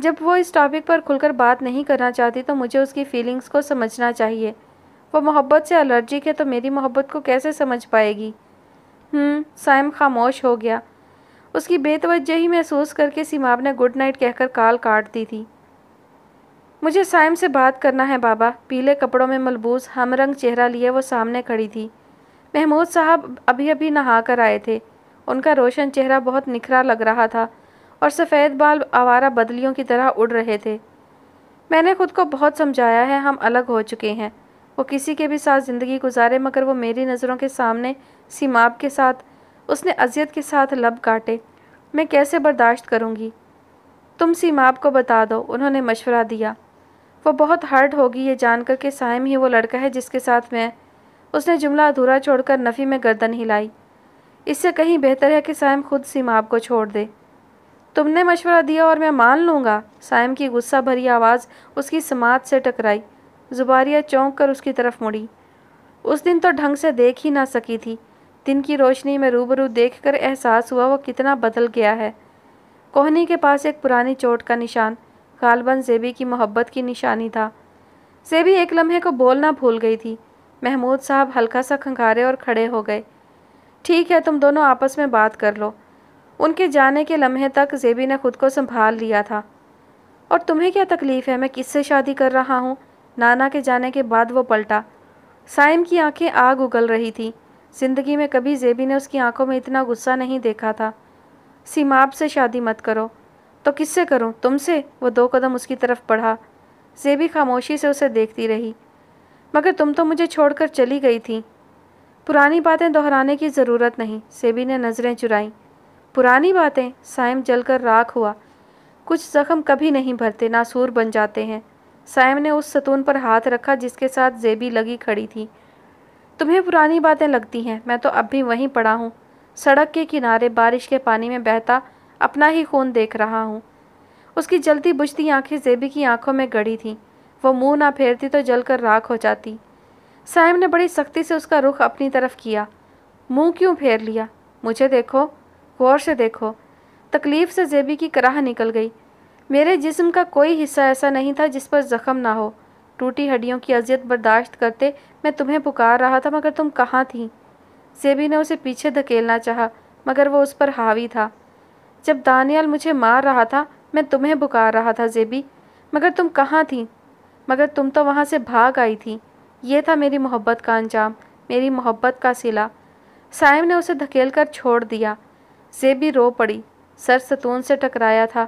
जब वो इस टॉपिक पर खुलकर बात नहीं करना चाहती तो मुझे उसकी फ़ीलिंग्स को समझना चाहिए वो मोहब्बत से अलर्जिक है तो मेरी मोहब्बत को कैसे समझ पाएगी हम्म, साइम खामोश हो गया उसकी बेतवजह ही महसूस करके सीमाब ने गुड नाइट कहकर काल काट दी थी मुझे साइम से बात करना है बाबा पीले कपड़ों में मलबूस हमरंग चेहरा लिए वो सामने खड़ी थी महमूद साहब अभी अभी नहा कर आए थे उनका रोशन चेहरा बहुत निखरा लग रहा था और सफ़ेद बाल आवारा बदलियों की तरह उड़ रहे थे मैंने खुद को बहुत समझाया है हम अलग हो चुके हैं वो किसी के भी साथ ज़िंदगी गुजारे मगर वो मेरी नज़रों के सामने सीमाब के साथ उसने अजियत के साथ लब काटे मैं कैसे बर्दाश्त करूँगी तुम सीमाब को बता दो उन्होंने मशवरा दिया वो बहुत हर्ट होगी ये जानकर के साइम ही वो लड़का है जिसके साथ मैं उसने जुमला अधूरा छोड़कर नफ़ी में गर्दन हिलाई इससे कहीं बेहतर है कि साइम खुद सीमाब को छोड़ दे तुमने मशवरा दिया और मैं मान लूँगा साइम की गुस्सा भरी आवाज़ उसकी समात से टकराई जुबारिया चौंक कर उसकी तरफ मुड़ी उस दिन तो ढंग से देख ही ना सकी थी दिन की रोशनी में रूबरू देखकर एहसास हुआ वो कितना बदल गया है कोहनी के पास एक पुरानी चोट का निशान गालबन जेबी की मोहब्बत की निशानी था जेबी एक लम्हे को बोलना भूल गई थी महमूद साहब हल्का सा खंगारे और खड़े हो गए ठीक है तुम दोनों आपस में बात कर लो उनके जाने के लम्हे तक जेबी ने खुद को संभाल लिया था और तुम्हें क्या तकलीफ़ है मैं किससे शादी कर रहा हूँ नाना के जाने के बाद वो पलटा साइम की आंखें आग उगल रही थी ज़िंदगी में कभी जेबी ने उसकी आंखों में इतना गुस्सा नहीं देखा था सीमाब से शादी मत करो तो किससे करूं तुमसे वो दो कदम उसकी तरफ बढ़ा जेबी खामोशी से उसे देखती रही मगर तुम तो मुझे छोड़कर चली गई थी पुरानी बातें दोहराने की ज़रूरत नहीं सेबी ने नज़रें चुराई पुरानी बातें जल जलकर राख हुआ कुछ ज़ख्म कभी नहीं भरते नासूर बन जाते हैं सायम ने उस सतून पर हाथ रखा जिसके साथ जेबी लगी खड़ी थी तुम्हें पुरानी बातें लगती हैं मैं तो अब भी वहीं पड़ा हूँ सड़क के किनारे बारिश के पानी में बहता अपना ही खून देख रहा हूँ उसकी जलती बुझती आंखें जेबी की आंखों में गड़ी थीं वो मुंह ना फेरती तो जलकर राख हो जाती साइम ने बड़ी सख्ती से उसका रुख अपनी तरफ किया मुंह क्यों फेर लिया मुझे देखो गौर से देखो तकलीफ़ से जेबी की कराह निकल गई मेरे जिस्म का कोई हिस्सा ऐसा नहीं था जिस पर ज़ख्म ना हो टूटी हड्डियों की अजियत बर्दाश्त करते मैं तुम्हें पुकार रहा था मगर तुम कहाँ थी जेबी ने उसे पीछे धकेलना चाहा मगर वो उस पर हावी था जब दानियाल मुझे मार रहा था मैं तुम्हें पुकार रहा था जेबी मगर तुम कहाँ थी मगर तुम तो वहाँ से भाग आई थी ये था मेरी मोहब्बत का अंजाम मेरी मोहब्बत का सिला साइम ने उसे धकेल कर छोड़ दिया जेबी रो पड़ी सर सतून से टकराया था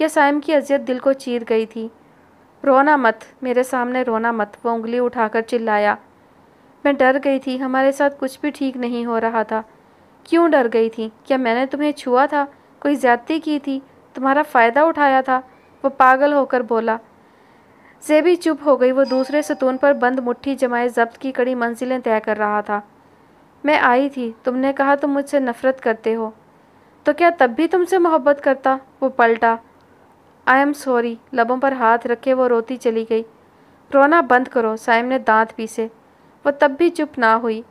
यह साइम की अजियत दिल को चीर गई थी रोना मत मेरे सामने रोना मत वो उंगली उठाकर चिल्लाया मैं डर गई थी हमारे साथ कुछ भी ठीक नहीं हो रहा था क्यों डर गई थी क्या मैंने तुम्हें छुआ था कोई ज्यादती की थी तुम्हारा फ़ायदा उठाया था वो पागल होकर बोला जेबी चुप हो गई वो दूसरे सतून पर बंद मुट्ठी जमाए जब्त की कड़ी मंजिलें तय कर रहा था मैं आई थी तुमने कहा तुम मुझसे नफरत करते हो तो क्या तब भी तुमसे मोहब्बत करता वो पलटा आई एम सॉरी लबों पर हाथ रखे वो रोती चली गई रोना बंद करो साइम ने दांत पीसे वो तब भी चुप ना हुई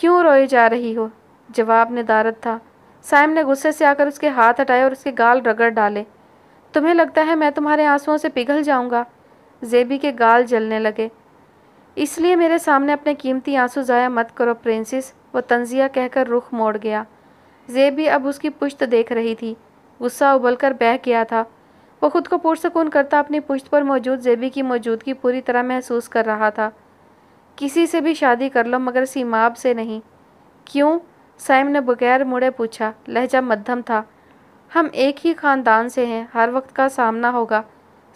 क्यों रोए जा रही हो जवाब नदारत था साइम ने गुस्से से आकर उसके हाथ हटाए और उसके गाल रगड़ डाले तुम्हें लगता है मैं तुम्हारे आंसुओं से पिघल जाऊंगा जेबी के गाल जलने लगे इसलिए मेरे सामने अपने कीमती आंसू ज़ाया मत करो प्रिंसिस वो तंजिया कहकर रुख मोड़ गया जेबी अब उसकी पुश्त देख रही थी गुस्सा उबलकर बह गया था वो खुद को पुरसकून करता अपनी पुश्त पर मौजूद जेबी की मौजूदगी पूरी तरह महसूस कर रहा था किसी से भी शादी कर लो मगर सीमाब से नहीं क्यों साइम ने बगैर मुड़े पूछा लहजा मध्यम था हम एक ही ख़ानदान से हैं हर वक्त का सामना होगा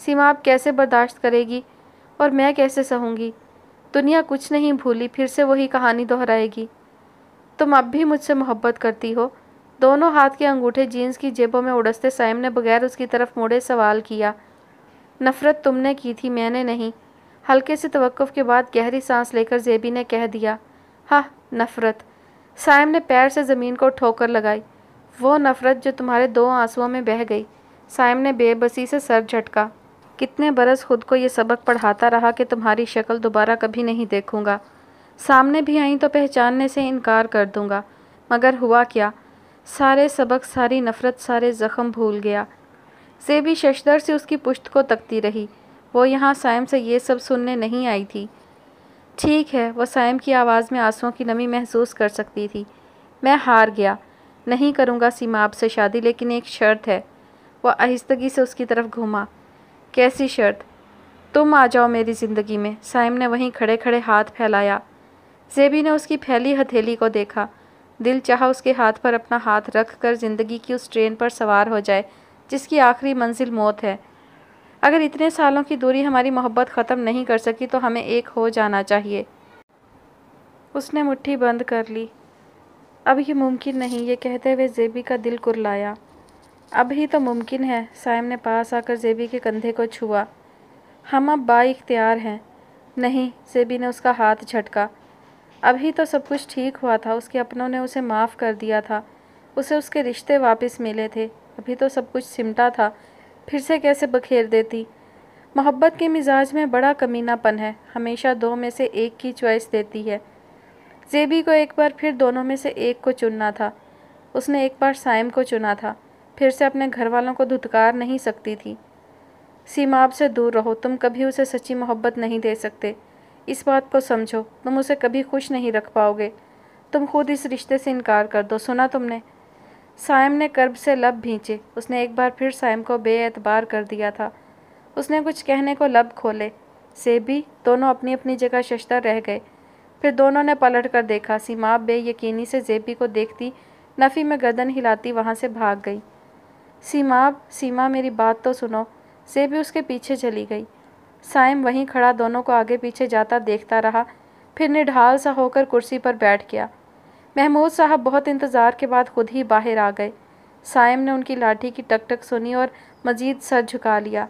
सीमा आप कैसे बर्दाश्त करेगी और मैं कैसे सहूँगी दुनिया कुछ नहीं भूली फिर से वही कहानी दोहराएगी तुम अब भी मुझसे मोहब्बत करती हो दोनों हाथ के अंगूठे जीन्स की जेबों में उड़सते साइम ने बगैर उसकी तरफ मुड़े सवाल किया नफ़रत तुमने की थी मैंने नहीं हल्के से तवक़ के बाद गहरी सांस लेकर जेबी ने कह दिया हाँ नफ़रत साइम ने पैर से ज़मीन को ठोकर लगाई वो नफ़रत जो तुम्हारे दो आंसुओं में बह गई साइम ने बेबसी से सर झटका कितने बरस खुद को ये सबक पढ़ाता रहा कि तुम्हारी शक्ल दोबारा कभी नहीं देखूंगा सामने भी आई तो पहचानने से इनकार कर दूंगा मगर हुआ क्या सारे सबक सारी नफ़रत सारे ज़ख्म भूल गया से भी शशदर से उसकी पुश्त को तकती रही वो यहाँ साइम से ये सब सुनने नहीं आई थी ठीक है वह सैम की आवाज़ में आंसुओं की नमी महसूस कर सकती थी मैं हार गया नहीं करूँगा सीमा आपसे शादी लेकिन एक शर्त है वह आहिस्तगी से उसकी तरफ घूमा कैसी शर्त तुम आ जाओ मेरी ज़िंदगी में साइम ने वहीं खड़े खड़े हाथ फैलाया जेबी ने उसकी फैली हथेली को देखा दिल चाह उसके हाथ पर अपना हाथ रख कर ज़िंदगी की उस ट्रेन पर सवार हो जाए जिसकी आखिरी मंजिल मौत है अगर इतने सालों की दूरी हमारी मोहब्बत ख़त्म नहीं कर सकी तो हमें एक हो जाना चाहिए उसने मुट्ठी बंद कर ली अब ये मुमकिन नहीं ये कहते हुए जेबी का दिल कुरलाया अब ही तो मुमकिन है साइम ने पास आकर जेबी के कंधे को छुआ हम अब बाख्तियार हैं नहीं जेबी ने उसका हाथ झटका अभी तो सब कुछ ठीक हुआ था उसके अपनों ने उसे माफ़ कर दिया था उसे उसके रिश्ते वापस मिले थे अभी तो सब कुछ सिमटा था फिर से कैसे बखेर देती मोहब्बत के मिजाज में बड़ा कमीनापन है हमेशा दो में से एक की चॉइस देती है जेबी को एक बार फिर दोनों में से एक को चुनना था उसने एक बार साइम को चुना था फिर से अपने घर वालों को धुतकार नहीं सकती थी सीमाब से दूर रहो तुम कभी उसे सच्ची मोहब्बत नहीं दे सकते इस बात को समझो तुम उसे कभी खुश नहीं रख पाओगे तुम खुद इस रिश्ते से इनकार कर दो सुना तुमने सायम ने कर्ब से लब भींचे उसने एक बार फिर सायम को बेएतबार कर दिया था उसने कुछ कहने को लब खोले से भी दोनों अपनी अपनी जगह शशतर रह गए फिर दोनों ने पलट कर देखा सीमा बेयकीनी से जेबी को देखती नफ़ी में गर्दन हिलाती वहाँ से भाग गई सीमाब सीमा मेरी बात तो सुनो जेबी उसके पीछे चली गई साइम वहीं खड़ा दोनों को आगे पीछे जाता देखता रहा फिर निढाल सा होकर कुर्सी पर बैठ गया महमूद साहब बहुत इंतज़ार के बाद खुद ही बाहर आ गए साइम ने उनकी लाठी की टक टक सुनी और मज़ीद सर झुका लिया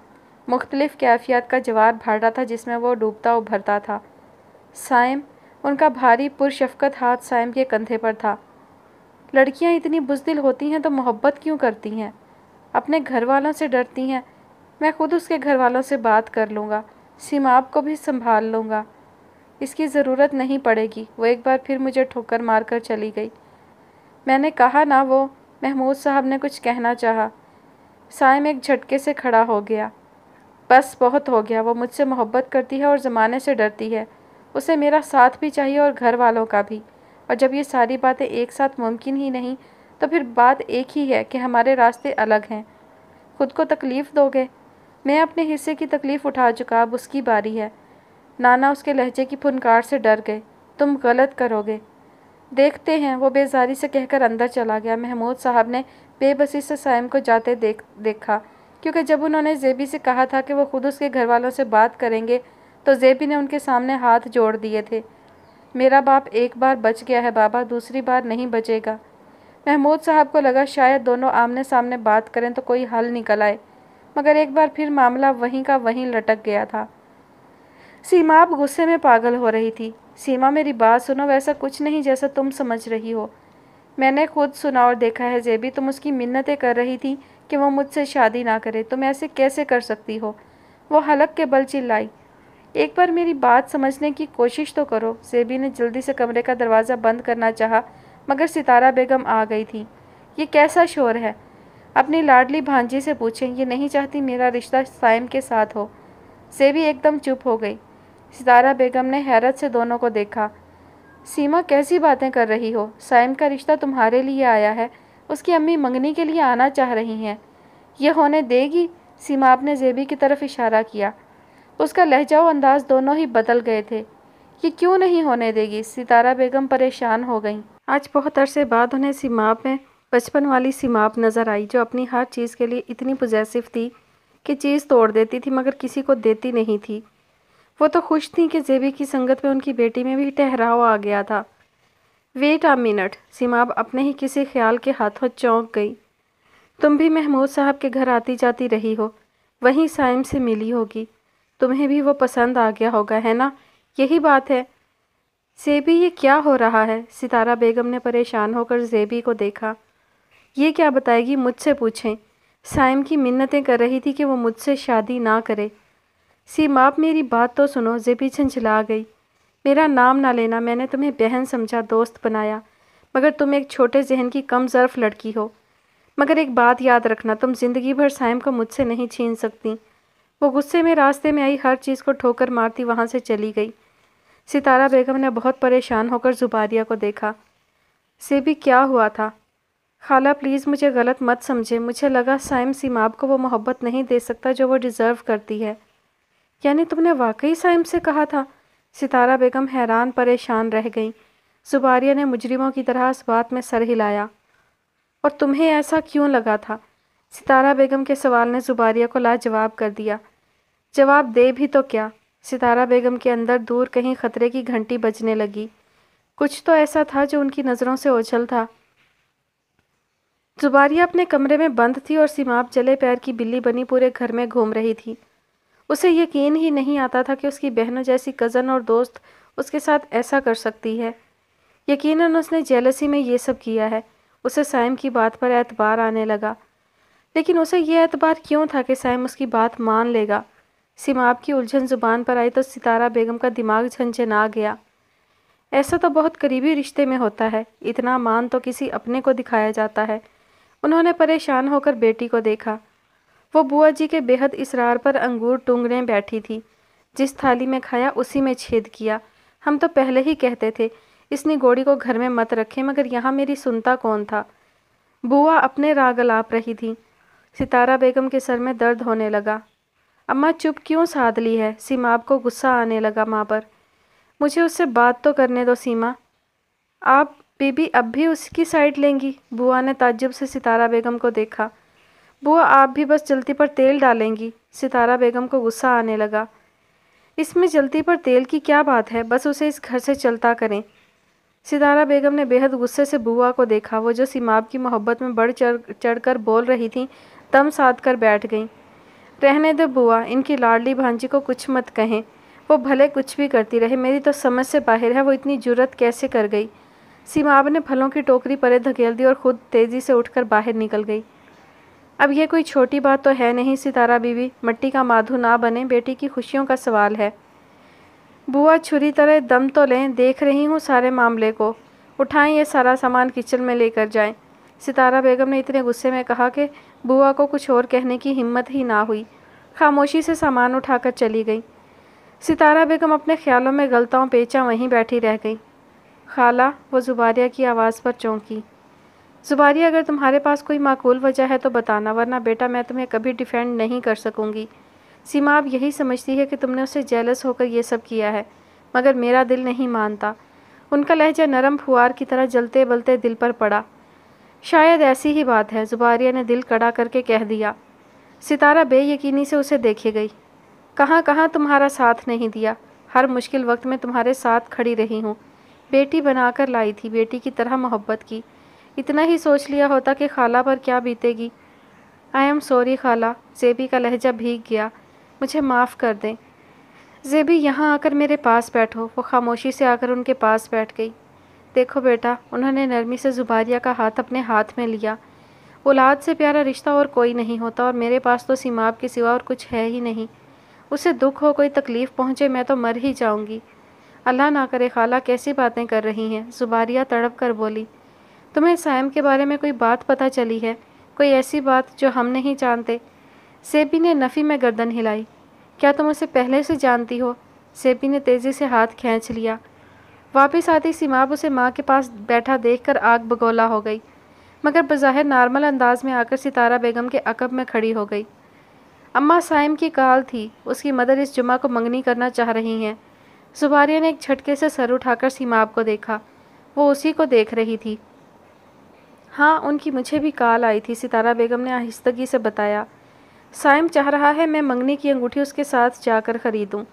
मुख्तलिफ़ कैफियत का जवाब भर रहा था जिसमें वो डूबता उभरता था साइम उनका भारी पुरशफकत हाथ साइम के कंधे पर था लड़कियां इतनी बुजदिल होती हैं तो मोहब्बत क्यों करती हैं अपने घर वालों से डरती हैं मैं खुद उसके घर वालों से बात कर लूँगा सीमाब को भी संभाल लूँगा इसकी ज़रूरत नहीं पड़ेगी वो एक बार फिर मुझे ठोकर मार कर चली गई मैंने कहा ना वो महमूद साहब ने कुछ कहना चाहा साइम एक झटके से खड़ा हो गया बस बहुत हो गया वो मुझसे मोहब्बत करती है और ज़माने से डरती है उसे मेरा साथ भी चाहिए और घर वालों का भी और जब ये सारी बातें एक साथ मुमकिन ही नहीं तो फिर बात एक ही है कि हमारे रास्ते अलग हैं खुद को तकलीफ़ दोगे मैं अपने हिस्से की तकलीफ़ उठा चुका अब उसकी बारी है नाना उसके लहजे की फुनकार से डर गए तुम गलत करोगे देखते हैं वो बेजारी से कहकर अंदर चला गया महमूद साहब ने बेबसी से साइम को जाते देख देखा क्योंकि जब उन्होंने जेबी से कहा था कि वो खुद उसके घर वालों से बात करेंगे तो जेबी ने उनके सामने हाथ जोड़ दिए थे मेरा बाप एक बार बच गया है बाबा दूसरी बार नहीं बचेगा महमूद साहब को लगा शायद दोनों आमने सामने बात करें तो कोई हल निकल आए मगर एक बार फिर मामला वहीं का वहीं लटक गया था सीमा अब गुस्से में पागल हो रही थी सीमा मेरी बात सुनो वैसा कुछ नहीं जैसा तुम समझ रही हो मैंने खुद सुना और देखा है जेबी तुम उसकी मिन्नतें कर रही थी कि वो मुझसे शादी ना करे तुम ऐसे कैसे कर सकती हो वो हलक के बल चिल्लाई एक बार मेरी बात समझने की कोशिश तो करो जेबी ने जल्दी से कमरे का दरवाज़ा बंद करना चाहा मगर सितारा बेगम आ गई थी ये कैसा शोर है अपनी लाडली भांजी से पूछें ये नहीं चाहती मेरा रिश्ता साइम के साथ हो जेबी एकदम चुप हो गई सितारा बेगम ने हैरत से दोनों को देखा सीमा कैसी बातें कर रही हो साइम का रिश्ता तुम्हारे लिए आया है उसकी अम्मी मंगनी के लिए आना चाह रही हैं यह होने देगी सीमा ने जेबी की तरफ इशारा किया उसका लहजा व अंदाज दोनों ही बदल गए थे ये क्यों नहीं होने देगी सितारा बेगम परेशान हो गईं आज बहुत अरसे बाद उन्हें सीमाप में बचपन वाली सीमाप नज़र आई जो अपनी हर चीज़ के लिए इतनी पोजेसिव थी कि चीज़ तोड़ देती थी मगर किसी को देती नहीं थी वो तो खुश थी कि जेबी की संगत में उनकी बेटी में भी ठहराव आ गया था वेट आ मिनट सीमाब अपने ही किसी ख्याल के हाथों चौंक गई तुम भी महमूद साहब के घर आती जाती रही हो वहीं साइम से मिली होगी तुम्हें भी वो पसंद आ गया होगा है ना यही बात है जेबी ये क्या हो रहा है सितारा बेगम ने परेशान होकर जेबी को देखा ये क्या बताएगी मुझसे पूछें साइम की मिन्नतें कर रही थी कि वो मुझसे शादी ना करे सीम आप मेरी बात तो सुनो जेबी झंझला गई मेरा नाम ना लेना मैंने तुम्हें बहन समझा दोस्त बनाया मगर तुम एक छोटे जहन की कम ज़र्फ लड़की हो मगर एक बात याद रखना तुम ज़िंदगी भर साइम को मुझसे नहीं छीन सकती वो गुस्से में रास्ते में आई हर चीज़ को ठोकर मारती वहाँ से चली गई सितारा बेगम ने बहुत परेशान होकर जुबारिया को देखा सेबी क्या हुआ था खाला प्लीज़ मुझे गलत मत समझे मुझे लगा साइम सीमाब को वो मोहब्बत नहीं दे सकता जो वो डिज़र्व करती है यानी तुमने वाकई साइम से कहा था सितारा बेगम हैरान परेशान रह गई जुबारिया ने मुजरिमों की तरह इस बात में सर हिलाया और तुम्हें ऐसा क्यों लगा था सितारा बेगम के सवाल ने जुबारिया को लाजवाब कर दिया जवाब दे भी तो क्या सितारा बेगम के अंदर दूर कहीं खतरे की घंटी बजने लगी कुछ तो ऐसा था जो उनकी नज़रों से ओझल था जुबारिया अपने कमरे में बंद थी और सीमाप जले पैर की बिल्ली बनी पूरे घर में घूम रही थी उसे यकीन ही नहीं आता था कि उसकी बहनों जैसी कज़न और दोस्त उसके साथ ऐसा कर सकती है यकीनन उसने जेलसी में ये सब किया है उसे साइम की बात पर एतबार आने लगा लेकिन उसे यह एतबार क्यों था कि साइम उसकी बात मान लेगा सिमाब की उलझन ज़ुबान पर आई तो सितारा बेगम का दिमाग झंझना गया ऐसा तो बहुत करीबी रिश्ते में होता है इतना मान तो किसी अपने को दिखाया जाता है उन्होंने परेशान होकर बेटी को देखा वो बुआ जी के बेहद इसरार पर अंगूर टूंगने बैठी थी जिस थाली में खाया उसी में छेद किया हम तो पहले ही कहते थे इस निगोड़ी को घर में मत रखें मगर यहाँ मेरी सुनता कौन था बुआ अपने राग लाप रही थी सितारा बेगम के सर में दर्द होने लगा अम्मा चुप क्यों साध ली है सीमाब को गुस्सा आने लगा माँ पर मुझे उससे बात तो करने दो सीमा आप बीबी अब भी उसकी साइड लेंगी बुआ ने ताज्जुब से सितारा बेगम को देखा बुआ आप भी बस जलती पर तेल डालेंगी सितारा बेगम को गुस्सा आने लगा इसमें जलती पर तेल की क्या बात है बस उसे इस घर से चलता करें सितारा बेगम ने बेहद गुस्से से बुआ को देखा वो जो सीमाब की मोहब्बत में बढ़ चढ़ चढ़ कर बोल रही थी दम साध कर बैठ गई रहने दो बुआ इनकी लाडली भांजी को कुछ मत कहें वो भले कुछ भी करती रहे मेरी तो समझ से बाहर है वो इतनी जरूरत कैसे कर गई सीमाब ने फलों की टोकरी परे धकेल दी और ख़ुद तेज़ी से उठकर बाहर निकल गई अब यह कोई छोटी बात तो है नहीं सितारा बीवी मट्टी का माधु ना बने बेटी की खुशियों का सवाल है बुआ छुरी तरह दम तो लें देख रही हूँ सारे मामले को उठाएं ये सारा सामान किचन में लेकर जाएं सितारा बेगम ने इतने गुस्से में कहा कि बुआ को कुछ और कहने की हिम्मत ही ना हुई खामोशी से सामान उठाकर चली गई सितारा बेगम अपने ख्यालों में गलताओं पेचा वहीं बैठी रह गई खाला वो जुबारिया की आवाज़ पर चौंकी ज़ुबारी अगर तुम्हारे पास कोई माकूल वजह है तो बताना वरना बेटा मैं तुम्हें कभी डिफेंड नहीं कर सकूँगी सीमा अब यही समझती है कि तुमने उससे जेलस होकर यह सब किया है मगर मेरा दिल नहीं मानता उनका लहजा नरम फुहार की तरह जलते बलते दिल पर पड़ा शायद ऐसी ही बात है जुबारिया ने दिल कड़ा करके कह दिया सितारा बेयकनी से उसे देखे गई कहाँ कहाँ तुम्हारा साथ नहीं दिया हर मुश्किल वक्त में तुम्हारे साथ खड़ी रही हूँ बेटी बनाकर लाई थी बेटी की तरह मोहब्बत की इतना ही सोच लिया होता कि खाला पर क्या बीतेगी आई एम सॉरी खाला जेबी का लहजा भीग गया मुझे माफ़ कर दें जेबी यहाँ आकर मेरे पास बैठो वो खामोशी से आकर उनके पास बैठ गई देखो बेटा उन्होंने नरमी से जुबारिया का हाथ अपने हाथ में लिया औलाद से प्यारा रिश्ता और कोई नहीं होता और मेरे पास तो सीमाब के सिवा और कुछ है ही नहीं उसे दुख हो कोई तकलीफ़ पहुँचे मैं तो मर ही जाऊँगी अल्लाह ना करे खाला कैसी बातें कर रही हैं जुबारिया तड़प कर बोली तुम्हें सैम के बारे में कोई बात पता चली है कोई ऐसी बात जो हम नहीं जानते सेबी ने नफ़ी में गर्दन हिलाई क्या तुम उसे पहले से जानती हो सेबी ने तेज़ी से हाथ खींच लिया वापस आती सीमाब उसे माँ के पास बैठा देखकर आग बगोला हो गई मगर बज़ाहिर नॉर्मल अंदाज में आकर सितारा बेगम के अकब में खड़ी हो गई अम्मा साइम की काल थी उसकी मदर इस जुमा को मंगनी करना चाह रही हैं सुबारिया ने एक झटके से सर उठाकर सीमाब को देखा वो उसी को देख रही थी हाँ उनकी मुझे भी कॉल आई थी सितारा बेगम ने आहिस्तगी से बताया साइम चाह रहा है मैं मंगनी की अंगूठी उसके साथ जाकर ख़रीदूँ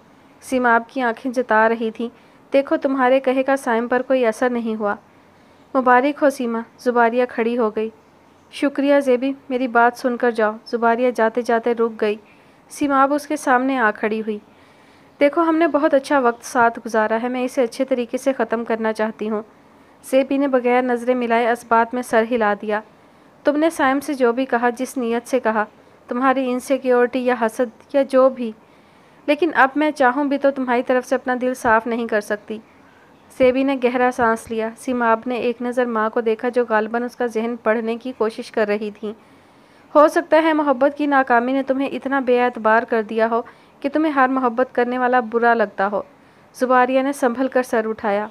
सीमा की आंखें जता रही थीं देखो तुम्हारे कहे का साइम पर कोई असर नहीं हुआ मुबारक हो सीमा जुबारिया खड़ी हो गई शुक्रिया जेबी मेरी बात सुनकर जाओ जुबारिया जाते जाते रुक गई सीमाब उसके सामने आ खड़ी हुई देखो हमने बहुत अच्छा वक्त साथ गुजारा है मैं इसे अच्छे तरीके से ख़त्म करना चाहती हूँ सेबी ने बगैर नज़रें मिलाए इस्बात में सर हिला दिया तुमने साइम से जो भी कहा जिस नीयत से कहा तुम्हारी इनसिक्योरिटी या हसद या जो भी लेकिन अब मैं चाहूँ भी तो तुम्हारी तरफ से अपना दिल साफ नहीं कर सकती सेबी ने गहरा सांस लिया सीमाब ने एक नज़र माँ को देखा जो गालबन उसका जहन पढ़ने की कोशिश कर रही थी हो सकता है मोहब्बत की नाकामी ने तुम्हें इतना बेअतबार कर दिया हो कि तुम्हें हर मोहब्बत करने वाला बुरा लगता हो जुबारिया ने संभल कर सर उठाया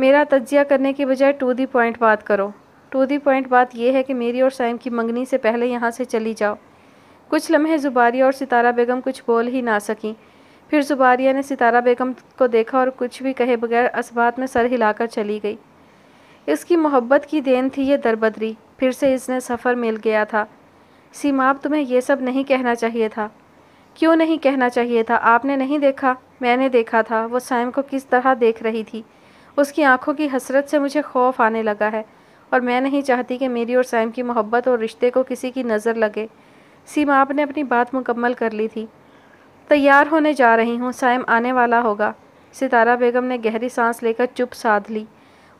मेरा तज्जिया करने के बजाय टू दी पॉइंट बात करो टू दी पॉइंट बात यह है कि मेरी और साइम की मंगनी से पहले यहाँ से चली जाओ कुछ लम्हे जुबारिया और सितारा बेगम कुछ बोल ही ना सकें फिर जुबारिया ने सितारा बेगम को देखा और कुछ भी कहे बगैर असबात में सर हिलाकर चली गई इसकी मोहब्बत की देन थी ये दरबदरी फिर से इसने सफ़र मिल गया था सीमाब तुम्हें यह सब नहीं कहना चाहिए था क्यों नहीं कहना चाहिए था आपने नहीं देखा मैंने देखा था वो साइम को किस तरह देख रही थी उसकी आंखों की हसरत से मुझे खौफ आने लगा है और मैं नहीं चाहती कि मेरी और सैम की मोहब्बत और रिश्ते को किसी की नज़र लगे सीमा आपने अपनी बात मुकम्मल कर ली थी तैयार होने जा रही हूँ सैम आने वाला होगा सितारा बेगम ने गहरी सांस लेकर चुप साध ली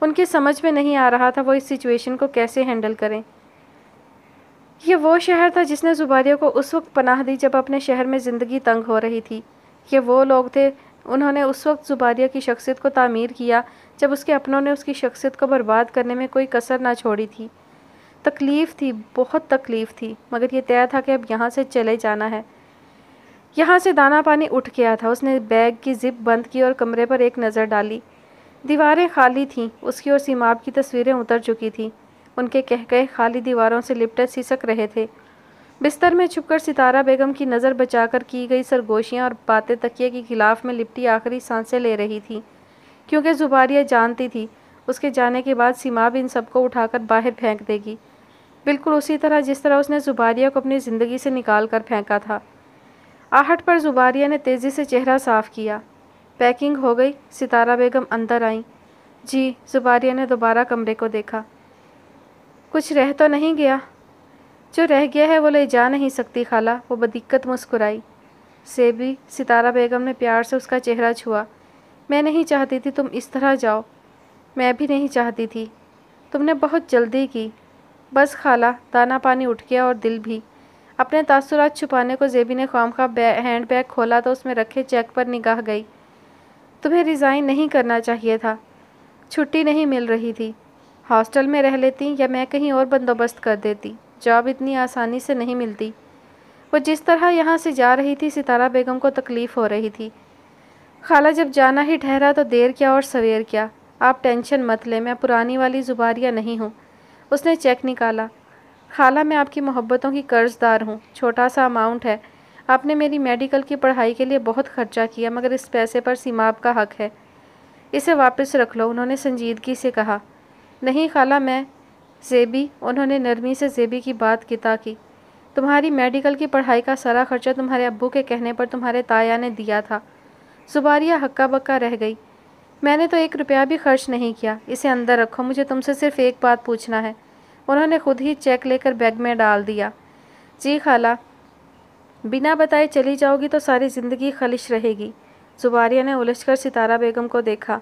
उनकी समझ में नहीं आ रहा था वो इस सिचुएशन को कैसे हैंडल करें यह वो शहर था जिसने जुबारियों को उस वक्त पनाह दी जब अपने शहर में ज़िंदगी तंग हो रही थी ये वो लोग थे उन्होंने उस वक्त जुबारिया की शख्सियत को तामीर किया जब उसके अपनों ने उसकी शख्सियत को बर्बाद करने में कोई कसर ना छोड़ी थी तकलीफ़ थी बहुत तकलीफ़ थी मगर यह तय था कि अब यहाँ से चले जाना है यहाँ से दाना पानी उठ गया था उसने बैग की जिप बंद की और कमरे पर एक नज़र डाली दीवारें खाली थीं उसकी और सीमाब की तस्वीरें उतर चुकी थीं उनके कह कहे खाली दीवारों से लिपटे सिसक रहे थे बिस्तर में छुपकर सितारा बेगम की नज़र बचाकर की गई सरगोशियाँ और बातें तकिए के खिलाफ में लिपटी आखिरी सांसें ले रही थी क्योंकि जुबारिया जानती थी उसके जाने के बाद सीमा भी इन सबको उठाकर बाहर फेंक देगी बिल्कुल उसी तरह जिस तरह उसने जुबारिया को अपनी ज़िंदगी से निकाल कर फेंका था आहट पर जुबारिया ने तेज़ी से चेहरा साफ किया पैकिंग हो गई सितारा बेगम अंदर आई जी जुबारिया ने दोबारा कमरे को देखा कुछ रह तो नहीं गया जो रह गया है वो ले जा नहीं सकती खाला वो बदिक्कत मुस्कुराई सेबी सितारा बेगम ने प्यार से उसका चेहरा छुआ मैं नहीं चाहती थी तुम इस तरह जाओ मैं भी नहीं चाहती थी तुमने बहुत जल्दी की बस खाला दाना पानी उठ गया और दिल भी अपने तासुरात छुपाने को जेबी ने खाम का हैंड बैग खोला तो उसमें रखे चेक पर निगाह गई तुम्हें रिज़ाइन नहीं करना चाहिए था छुट्टी नहीं मिल रही थी हॉस्टल में रह लेती या मैं कहीं और बंदोबस्त कर देती जॉब इतनी आसानी से नहीं मिलती वो जिस तरह यहाँ से जा रही थी सितारा बेगम को तकलीफ़ हो रही थी खाला जब जाना ही ठहरा तो देर क्या और सवेर क्या आप टेंशन मत ले मैं पुरानी वाली जुबारिया नहीं हूँ उसने चेक निकाला खाला मैं आपकी मोहब्बतों की कर्जदार हूँ छोटा सा अमाउंट है आपने मेरी मेडिकल की पढ़ाई के लिए बहुत खर्चा किया मगर इस पैसे पर सीमाप का हक है इसे वापस रख लो उन्होंने संजीदगी से कहा नहीं खाला मैं जेबी उन्होंने नरमी से जेबी की बात किता की तुम्हारी मेडिकल की पढ़ाई का सारा खर्चा तुम्हारे अब्बू के कहने पर तुम्हारे ताया ने दिया था जुबारिया हक्का बक्का रह गई मैंने तो एक रुपया भी खर्च नहीं किया इसे अंदर रखो मुझे तुमसे सिर्फ एक बात पूछना है उन्होंने खुद ही चेक लेकर बैग में डाल दिया जी खाला बिना बताए चली जाओगी तो सारी ज़िंदगी खलिश रहेगी जुबारिया ने कर सितारा बेगम को देखा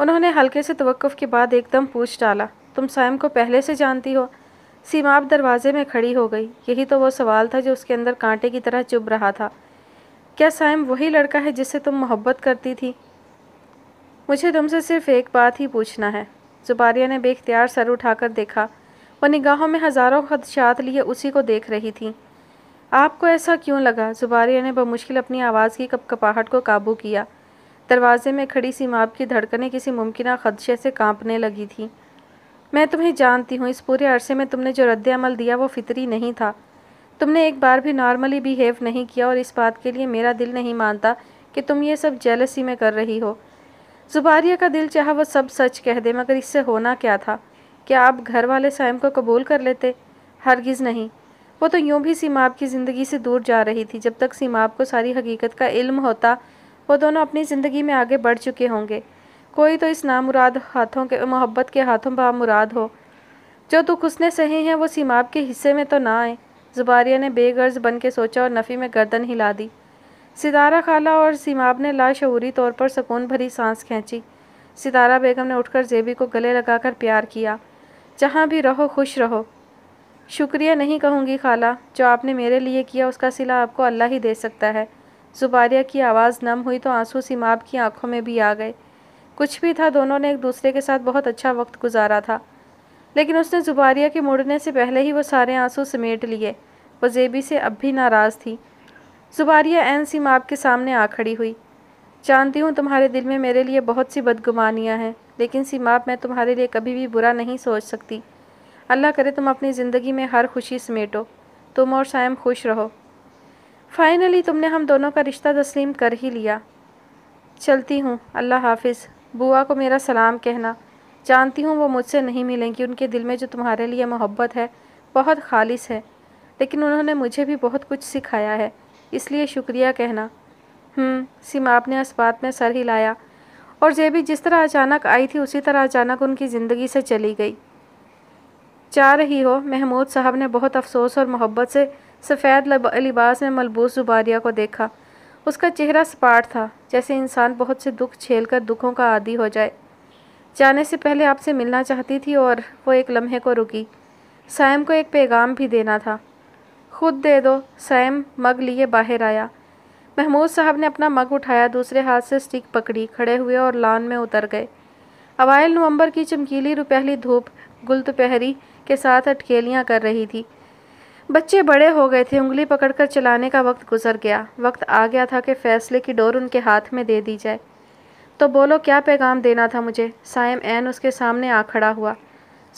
उन्होंने हल्के से तवक़ के बाद एकदम पूछ डाला तुम सैम को पहले से जानती हो सीमाब दरवाजे में खड़ी हो गई यही तो वो सवाल था जो उसके अंदर कांटे की तरह चुभ रहा था क्या साइम वही लड़का है जिससे तुम मोहब्बत करती थी मुझे तुमसे सिर्फ एक बात ही पूछना है जुबारिया ने बेख्तियार सर उठाकर देखा वह निगाहों में हज़ारों खदशात लिए उसी को देख रही थी आपको ऐसा क्यों लगा जुबारिया ने बमुश्किल अपनी आवाज़ की कपकपाहट को काबू किया दरवाजे में खड़ी सीमाब की धड़कनें किसी मुमकिन खदशे से कांपने लगी थी मैं तुम्हें जानती हूँ इस पूरे अरसे में तुमने जो रद्द अमल दिया वो फितरी नहीं था तुमने एक बार भी नॉर्मली बिहेव नहीं किया और इस बात के लिए मेरा दिल नहीं मानता कि तुम ये सब जेलसी में कर रही हो जुबारिया का दिल चाह वह सब सच कह दे मगर इससे होना क्या था क्या आप घर वाले सैम को कबूल कर लेते हरगिज़ नहीं वो तो यूं भी सीमाब की ज़िंदगी से दूर जा रही थी जब तक सीमाब को सारी हकीकत का इल्म होता वो दोनों अपनी ज़िंदगी में आगे बढ़ चुके होंगे कोई तो इस नामुराद हाथों के मोहब्बत के हाथों मुराद हो जो दुख उसने सहे हैं वो सीमाब के हिस्से में तो ना आए जुबारिया ने बेगर्ज बन के सोचा और नफ़ी में गर्दन हिला दी सितारा खाला और सीमाब ने लाशूरी तौर पर सुकून भरी सांस खींची सितारा बेगम ने उठकर जेबी को गले लगाकर प्यार किया जहाँ भी रहो खुश रहो शुक्रिया नहीं कहूँगी खाला जो आपने मेरे लिए किया उसका सिला आपको अल्लाह ही दे सकता है जुबारिया की आवाज़ नम हुई तो आंसू सीमाब की आंखों में भी आ गए कुछ भी था दोनों ने एक दूसरे के साथ बहुत अच्छा वक्त गुजारा था लेकिन उसने जुबारिया के मुड़ने से पहले ही वो सारे आंसू समेट लिए वो जेबी से अब भी नाराज़ थी जुबारिया एन माप के सामने आ खड़ी हुई जानती हूँ तुम्हारे दिल में मेरे लिए बहुत सी बदगुमानियाँ हैं लेकिन माप मैं तुम्हारे लिए कभी भी बुरा नहीं सोच सकती अल्लाह करे तुम अपनी ज़िंदगी में हर खुशी समेटो तुम और शायम खुश रहो फाइनली तुमने हम दोनों का रिश्ता तस्लीम कर ही लिया चलती हूँ अल्लाह हाफिज़ बुआ को मेरा सलाम कहना जानती हूँ वो मुझसे नहीं मिलेंगी उनके दिल में जो तुम्हारे लिए मोहब्बत है बहुत खालिश है लेकिन उन्होंने मुझे भी बहुत कुछ सिखाया है इसलिए शुक्रिया कहना हम्म, सीमाब ने इस बात में सर हिलाया और जेबी जिस तरह अचानक आई थी उसी तरह अचानक उनकी ज़िंदगी से चली गई जा रही हो महमूद साहब ने बहुत अफसोस और मोहब्बत से सफ़ेद लिबास में मलबूस जुबारिया को देखा उसका चेहरा सपाट था जैसे इंसान बहुत से दुख झेल कर दुखों का आदि हो जाए जाने से पहले आपसे मिलना चाहती थी और वो एक लम्हे को रुकी सैम को एक पैगाम भी देना था खुद दे दो सैम मग लिए बाहर आया महमूद साहब ने अपना मग उठाया दूसरे हाथ से स्टिक पकड़ी खड़े हुए और लान में उतर गए अवायल नवंबर की चमकीली रुपहली धूप गुलतपहरी के साथ अटकेलियाँ कर रही थी बच्चे बड़े हो गए थे उंगली पकड़कर चलाने का वक्त गुजर गया वक्त आ गया था कि फ़ैसले की डोर उनके हाथ में दे दी जाए तो बोलो क्या पैगाम देना था मुझे सायम एन उसके सामने आ खड़ा हुआ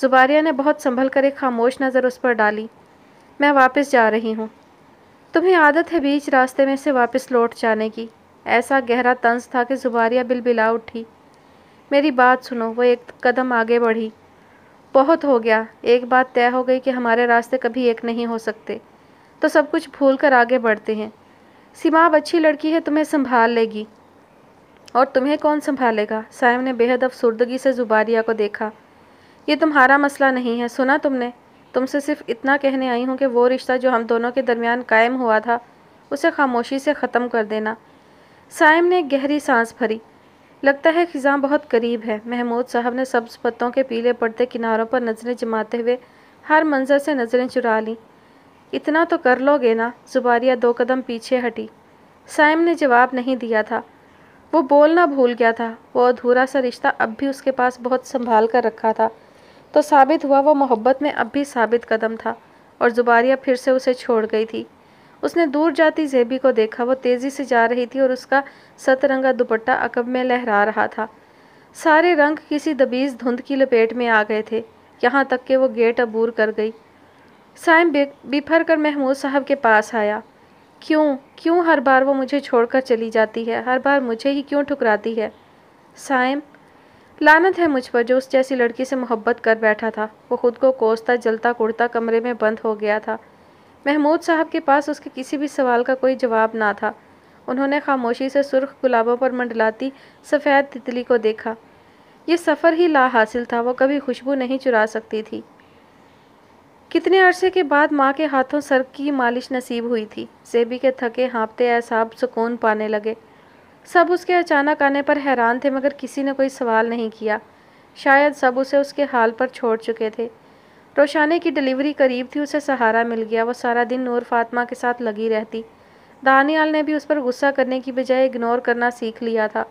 जुबारिया ने बहुत संभल कर एक खामोश नज़र उस पर डाली मैं वापस जा रही हूँ तुम्हें आदत है बीच रास्ते में से वापस लौट जाने की ऐसा गहरा तंज था कि जुबारिया बिलबिला उठी मेरी बात सुनो वो एक कदम आगे बढ़ी बहुत हो गया एक बात तय हो गई कि हमारे रास्ते कभी एक नहीं हो सकते तो सब कुछ भूल कर आगे बढ़ते हैं सीमा अच्छी लड़की है तुम्हें संभाल लेगी और तुम्हें कौन संभालेगा साहब ने बेहद अफसरदगी से जुबारिया को देखा ये तुम्हारा मसला नहीं है सुना तुमने तुमसे सिर्फ इतना कहने आई हूँ कि वो रिश्ता जो हम दोनों के दरमियान कायम हुआ था उसे खामोशी से ख़त्म कर देना साइम ने गहरी सांस भरी लगता है ख़िज़ा बहुत करीब है महमूद साहब ने सब्ज़ पत्तों के पीले पड़ते किनारों पर नज़रें जमाते हुए हर मंजर से नज़रें चुरा लीं इतना तो कर लोगे ना जुबारिया दो कदम पीछे हटी साइम ने जवाब नहीं दिया था वो बोलना भूल गया था वो अधूरा सा रिश्ता अब भी उसके पास बहुत संभाल कर रखा था तो साबित हुआ वो मोहब्बत में अब भी साबित कदम था और जुबारिया फिर से उसे छोड़ गई थी उसने दूर जाती जेबी को देखा वो तेज़ी से जा रही थी और उसका सतरंगा दुपट्टा अकब में लहरा रहा था सारे रंग किसी दबीज़ धुंध की लपेट में आ गए थे यहाँ तक कि वो गेट अबूर कर गई साइम बिफर कर महमूद साहब के पास आया क्यों क्यों हर बार वो मुझे छोड़कर चली जाती है हर बार मुझे ही क्यों ठुकराती है साइम लानत है मुझ पर जो उस जैसी लड़की से मोहब्बत कर बैठा था वो खुद को कोसता जलता कुड़ता कमरे में बंद हो गया था महमूद साहब के पास उसके किसी भी सवाल का कोई जवाब ना था उन्होंने खामोशी से सुर्ख गुलाबों पर मंडलाती सफ़ेद तितली को देखा ये सफ़र ही ला हासिल था वो कभी खुशबू नहीं चुरा सकती थी कितने अरसे के बाद माँ के हाथों सर की मालिश नसीब हुई थी सेबी के थके हाँपते एसाब सुकून पाने लगे सब उसके अचानक आने पर हैरान थे मगर किसी ने कोई सवाल नहीं किया शायद सब उसे उसके हाल पर छोड़ चुके थे रोशाने की डिलीवरी करीब थी उसे सहारा मिल गया वो सारा दिन नूर फातमा के साथ लगी रहती दानियाल ने भी उस पर गुस्सा करने की बजाय इग्नोर करना सीख लिया था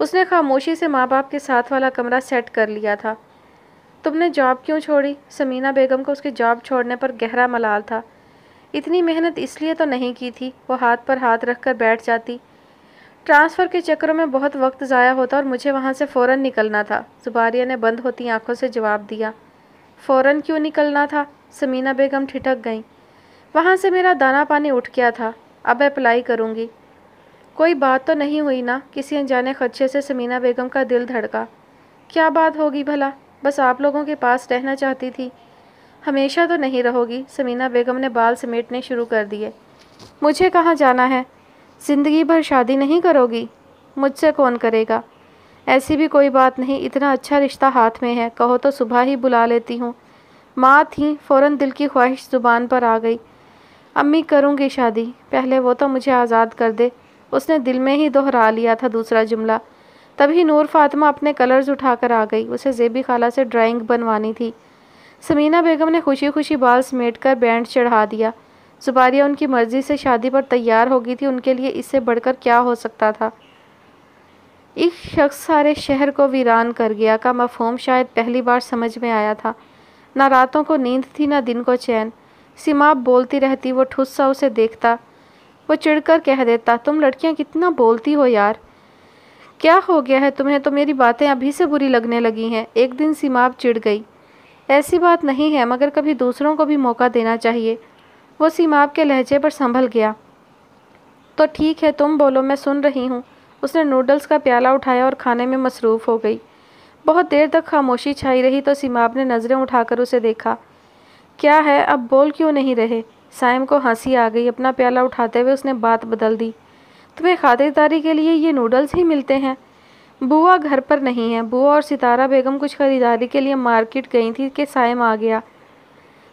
उसने खामोशी से माँ बाप के साथ वाला कमरा सेट कर लिया था तुमने जॉब क्यों छोड़ी समीना बेगम को उसकी जॉब छोड़ने पर गहरा मलाल था इतनी मेहनत इसलिए तो नहीं की थी वो हाथ पर हाथ रख कर बैठ जाती ट्रांसफ़र के चक्करों में बहुत वक्त ज़ाया होता और मुझे वहाँ से फ़ौर निकलना था जुबारिया ने बंद होती आँखों से जवाब दिया फ़ौर क्यों निकलना था समीना बेगम ठिठक गई वहाँ से मेरा दाना पानी उठ गया था अब अप्लाई करूँगी कोई बात तो नहीं हुई ना किसी अनजाने खदशे से समीना बेगम का दिल धड़का क्या बात होगी भला बस आप लोगों के पास रहना चाहती थी हमेशा तो नहीं रहोगी समीना बेगम ने बाल समेटने शुरू कर दिए मुझे कहाँ जाना है ज़िंदगी भर शादी नहीं करोगी मुझसे कौन करेगा ऐसी भी कोई बात नहीं इतना अच्छा रिश्ता हाथ में है कहो तो सुबह ही बुला लेती हूँ माँ थी फ़ौर दिल की ख्वाहिश ज़ुबान पर आ गई अम्मी करूँगी शादी पहले वो तो मुझे आज़ाद कर दे उसने दिल में ही दोहरा लिया था दूसरा जुमला तभी नूर फातिमा अपने कलर्स उठाकर आ गई उसे जेबी खाला से ड्राइंग बनवानी थी समीना बेगम ने खुशी खुशी बाल समेट कर बैंड चढ़ा दिया सुपारिया उनकी मर्ज़ी से शादी पर तैयार हो गई थी उनके लिए इससे बढ़कर क्या हो सकता था एक शख्स सारे शहर को वीरान कर गया का मफहम शायद पहली बार समझ में आया था ना रातों को नींद थी ना दिन को चैन सीमा बोलती रहती वो ठुस्सा उसे देखता वो चिड़कर कह देता तुम लड़कियां कितना बोलती हो यार क्या हो गया है तुम्हें तो मेरी बातें अभी से बुरी लगने लगी हैं एक दिन सीमाब चिढ़ गई ऐसी बात नहीं है मगर कभी दूसरों को भी मौका देना चाहिए वो सीमाब के लहजे पर संभल गया तो ठीक है तुम बोलो मैं सुन रही हूँ उसने नूडल्स का प्याला उठाया और खाने में मसरूफ़ हो गई बहुत देर तक खामोशी छाई रही तो सीमाब ने नज़रें उठाकर उसे देखा क्या है अब बोल क्यों नहीं रहे साइम को हंसी आ गई अपना प्याला उठाते हुए उसने बात बदल दी तुम्हें खातिरदारी के लिए ये नूडल्स ही मिलते हैं बुआ घर पर नहीं है बुआ और सितारा बेगम कुछ खरीदारी के लिए मार्केट गई थी कि साइम आ गया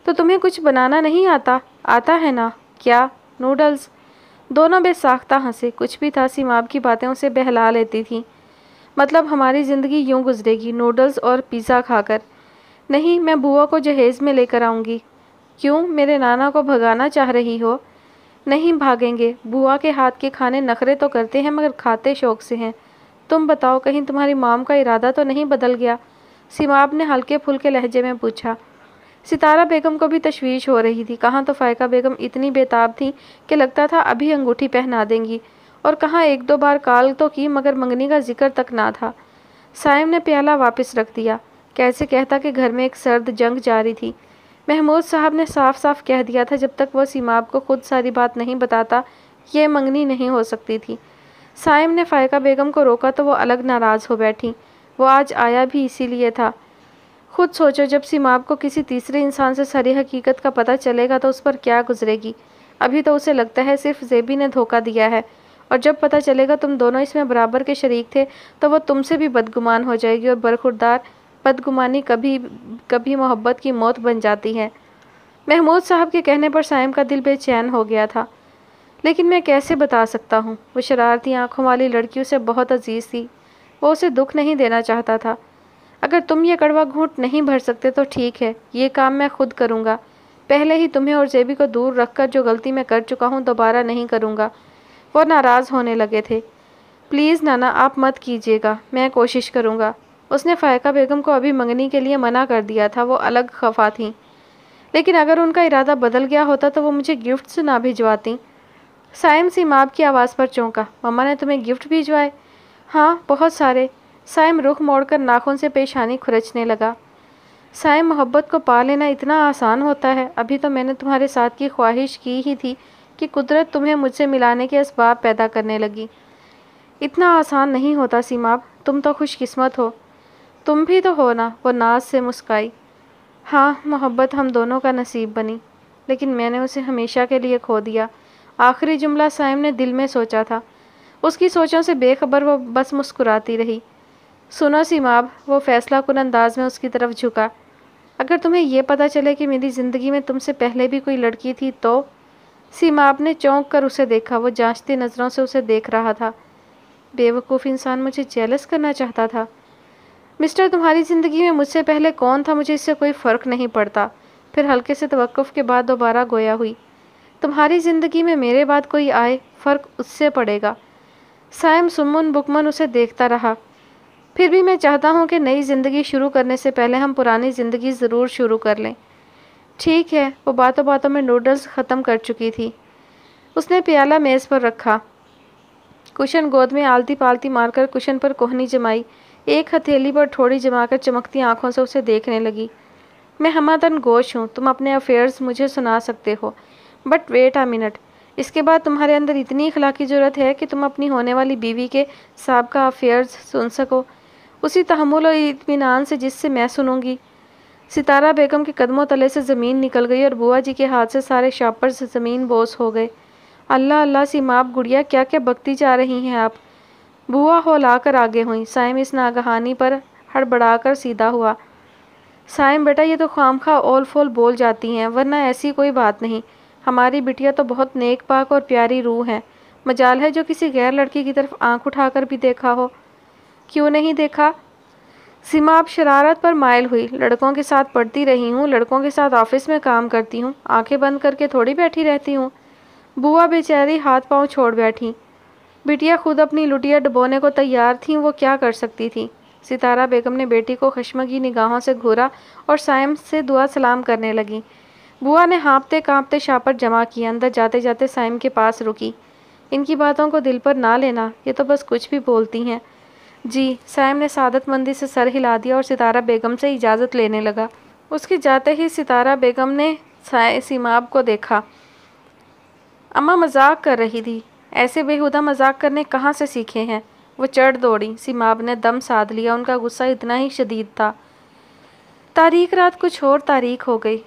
तो तुम्हें कुछ बनाना नहीं आता आता है ना क्या नूडल्स दोनों बेसाख्ता हंसे कुछ भी था सीमाब की बातें उसे बहला लेती थी मतलब हमारी ज़िंदगी यूं गुजरेगी नूडल्स और पिज़्ज़ा खाकर नहीं मैं बुआ को जहेज़ में लेकर आऊँगी क्यों मेरे नाना को भगाना चाह रही हो नहीं भागेंगे बुआ के हाथ के खाने नखरे तो करते हैं मगर खाते शौक से हैं तुम बताओ कहीं तुम्हारी माम का इरादा तो नहीं बदल गया सीमाब ने हल्के फुलके लहजे में पूछा सितारा बेगम को भी तशवीश हो रही थी कहाँ तो फ़ायका बेगम इतनी बेताब थी कि लगता था अभी अंगूठी पहना देंगी और कहाँ एक दो बार काल तो की मगर मंगनी का जिक्र तक ना था साइम ने प्याला वापस रख दिया कैसे कहता कि घर में एक सर्द जंग जारी थी महमूद साहब ने साफ साफ कह दिया था जब तक वह सीमाब को खुद सारी बात नहीं बताता ये मंगनी नहीं हो सकती थी साइम ने फ़ायका बेगम को रोका तो वो अलग नाराज़ हो बैठी वो आज आया भी इसीलिए था खुद सोचो जब सीमाब को किसी तीसरे इंसान से सारी हकीकत का पता चलेगा तो उस पर क्या गुजरेगी अभी तो उसे लगता है सिर्फ जेबी ने धोखा दिया है और जब पता चलेगा तुम दोनों इसमें बराबर के शरीक थे तो वह तुमसे भी बदगुमान हो जाएगी और बरखुरदार बदगुमानी कभी कभी मोहब्बत की मौत बन जाती है महमूद साहब के कहने पर सायम का दिल बेचैन हो गया था लेकिन मैं कैसे बता सकता हूँ वो शरारती आँखों वाली लड़की उसे बहुत अजीज़ थी वो उसे दुख नहीं देना चाहता था अगर तुम ये कड़वा घूट नहीं भर सकते तो ठीक है ये काम मैं खुद करूँगा पहले ही तुम्हें और जेबी को दूर रखकर जो गलती मैं कर चुका हूँ दोबारा नहीं करूँगा वो नाराज़ होने लगे थे प्लीज़ नाना आप मत कीजिएगा मैं कोशिश करूँगा उसने फ़ायका बेगम को अभी मंगनी के लिए मना कर दिया था वो अलग खफा थी लेकिन अगर उनका इरादा बदल गया होता तो वो मुझे गिफ्ट्स ना भिजवाती साइम सीमाब की आवाज़ पर चौंका मम्मा ने तुम्हें गिफ्ट भिजवाए हाँ बहुत सारे साइम रुख मोड़कर नाखून से पेशानी खुरचने लगा साइम मोहब्बत को पा लेना इतना आसान होता है अभी तो मैंने तुम्हारे साथ की ख्वाहिश की ही थी कि कुदरत तुम्हें मुझसे मिलाने के इसबाब पैदा करने लगी इतना आसान नहीं होता सीमाब तुम तो खुशकिस्मत हो तुम भी तो हो ना वो नाज से मुस्काई हाँ मोहब्बत हम दोनों का नसीब बनी लेकिन मैंने उसे हमेशा के लिए खो दिया आखिरी जुमला साइम ने दिल में सोचा था उसकी सोचों से बेखबर वो बस मुस्कुराती रही सुनो सीमाब वो फैसला कुल अंदाज में उसकी तरफ झुका अगर तुम्हें यह पता चले कि मेरी ज़िंदगी में तुमसे पहले भी कोई लड़की थी तो सीमाब ने चौंक कर उसे देखा वो जांचती नज़रों से उसे देख रहा था बेवकूफ़ इंसान मुझे जेलस करना चाहता था मिस्टर तुम्हारी ज़िंदगी में मुझसे पहले कौन था मुझे इससे कोई फ़र्क नहीं पड़ता फिर हल्के से तवक़ के बाद दोबारा गोया हुई तुम्हारी ज़िंदगी में मेरे बाद कोई आए फ़र्क उससे पड़ेगा सायम सुमन बुकमन उसे देखता रहा फिर भी मैं चाहता हूँ कि नई ज़िंदगी शुरू करने से पहले हम पुरानी ज़िंदगी ज़रूर शुरू कर लें ठीक है वो बातों बातों में नूडल्स ख़त्म कर चुकी थी उसने प्याला मेज़ पर रखा कुशन गोद में आलती पालती मारकर कुशन पर कोहनी जमाई एक हथेली पर जमा जमाकर चमकती आंखों से उसे देखने लगी मैं हमादन गोश हूँ तुम अपने अफेयर्स मुझे सुना सकते हो बट वेट आ मिनट इसके बाद तुम्हारे अंदर इतनी इखला की ज़रूरत है कि तुम अपनी होने वाली बीवी के साहब का अफेयर्स सुन सको उसी तहमुल और इतमान से जिससे मैं सुनूंगी सितारा बेगम के कदमों तले से ज़मीन निकल गई और बुआ जी के हाथ से सारे शॉपर्स ज़मीन बोस हो गए अल्लाह अल्लाह सी माप गुड़िया क्या क्या बकती जा रही हैं आप बुआ होलाकर आगे हुई साइम इस नागहानी पर हड़बड़ाकर सीधा हुआ साइम बेटा ये तो खाम खा ओल फोल बोल जाती हैं वरना ऐसी कोई बात नहीं हमारी बिटिया तो बहुत नेक पाक और प्यारी रूह है मजाल है जो किसी गैर लड़की की तरफ आंख उठाकर भी देखा हो क्यों नहीं देखा सीमा अब शरारत पर मायल हुई लड़कों के साथ पढ़ती रही हूँ लड़कों के साथ ऑफिस में काम करती हूँ आंखें बंद करके थोड़ी बैठी रहती हूँ बुआ बेचारी हाथ पांव छोड़ बैठी बिटिया खुद अपनी लुटिया डुबोने को तैयार थीं वो क्या कर सकती थी सितारा बेगम ने बेटी को खशमगी निगाहों से घूरा और सायम से दुआ सलाम करने लगी बुआ ने हाँपते कांपते शापर जमा किया अंदर जाते जाते सायम के पास रुकी इनकी बातों को दिल पर ना लेना ये तो बस कुछ भी बोलती हैं जी साइम ने सादत मंदी से सर हिला दिया और सितारा बेगम से इजाज़त लेने लगा उसके जाते ही सितारा बेगम ने सीमाब को देखा अम्मा मजाक कर रही थी ऐसे बेहुदा मजाक करने कहाँ से सीखे हैं वो चढ़ दौड़ी सीमाब ने दम साध लिया उनका गुस्सा इतना ही शदीद था तारीख रात कुछ और तारीख हो गई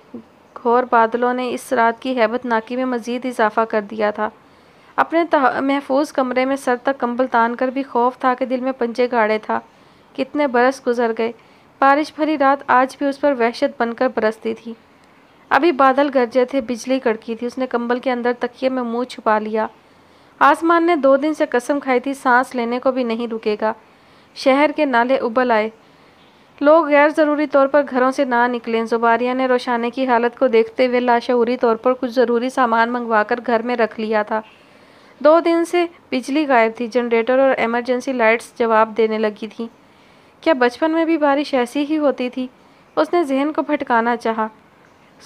घोर बादलों ने इस रात की हैबत नाकी में मज़ीद इजाफा कर दिया था अपने महफूज कमरे में सर तक कंबल तान कर भी खौफ था कि दिल में पंजे गाड़े था कितने बरस गुजर गए बारिश भरी रात आज भी उस पर वहशत बनकर बरसती थी अभी बादल गरजे थे बिजली कड़की थी उसने कंबल के अंदर तकिए में मुंह छुपा लिया आसमान ने दो दिन से कसम खाई थी सांस लेने को भी नहीं रुकेगा शहर के नाले उबल आए लोग गैर ज़रूरी तौर पर घरों से ना निकले जुबारिया ने रोशाने की हालत को देखते हुए लाशहूरी तौर पर कुछ ज़रूरी सामान मंगवाकर घर में रख लिया था दो दिन से बिजली गायब थी जनरेटर और एमरजेंसी लाइट्स जवाब देने लगी थी क्या बचपन में भी बारिश ऐसी ही होती थी उसने जहन को भटकाना चाहा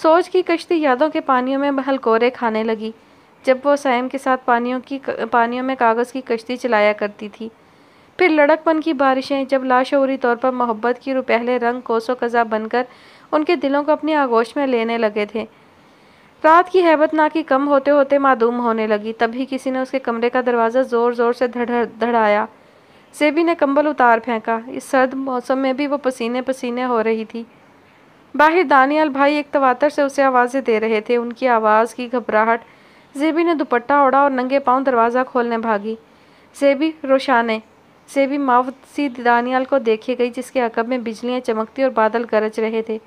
सोच की कश्ती यादों के पानियों में महलकोरे खाने लगी जब वो सैम के साथ पानियों की पानियों में कागज़ की कश्ती चलाया करती थी फिर लड़कपन की बारिशें जब लाशोरी तौर पर मोहब्बत की रुपहले रंग कोसो कज़ा बनकर उनके दिलों को अपनी आगोश में लेने लगे थे रात की हैबत ना कि कम होते होते मादूम होने लगी तभी किसी ने उसके कमरे का दरवाज़ा ज़ोर ज़ोर से धड़ धड़ाया सेबी ने कंबल उतार फेंका इस सर्द मौसम में भी वो पसीने पसीने हो रही थी बाहर दानियाल भाई एक तवातर से उसे आवाज़ें दे रहे थे उनकी आवाज़ की घबराहट जेबी ने दुपट्टा ओढ़ा और नंगे पांव दरवाज़ा खोलने भागी जेबी रोशाने सेबी मावसी दानियाल को देखी गई जिसके अकब में बिजलियाँ चमकती और बादल गरज रहे थे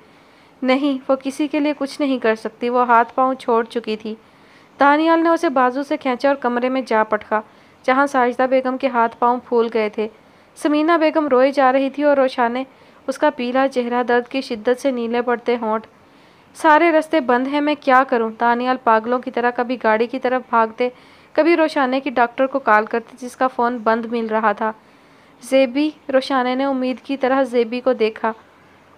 नहीं वो किसी के लिए कुछ नहीं कर सकती वो हाथ पांव छोड़ चुकी थी दानियाल ने उसे बाजू से खींचा और कमरे में जा पटका जहाँ साजिदा बेगम के हाथ पाँव फूल गए थे समीना बेगम रोए जा रही थी और रोशाने उसका पीला चेहरा दर्द की शिद्दत से नीले पड़ते होंठ सारे रास्ते बंद हैं मैं क्या करूं दानियाल पागलों की तरह कभी गाड़ी की तरफ भागते कभी रोशाने की डॉक्टर को कॉल करते जिसका फ़ोन बंद मिल रहा था जेबी रोशाने ने उम्मीद की तरह जेबी को देखा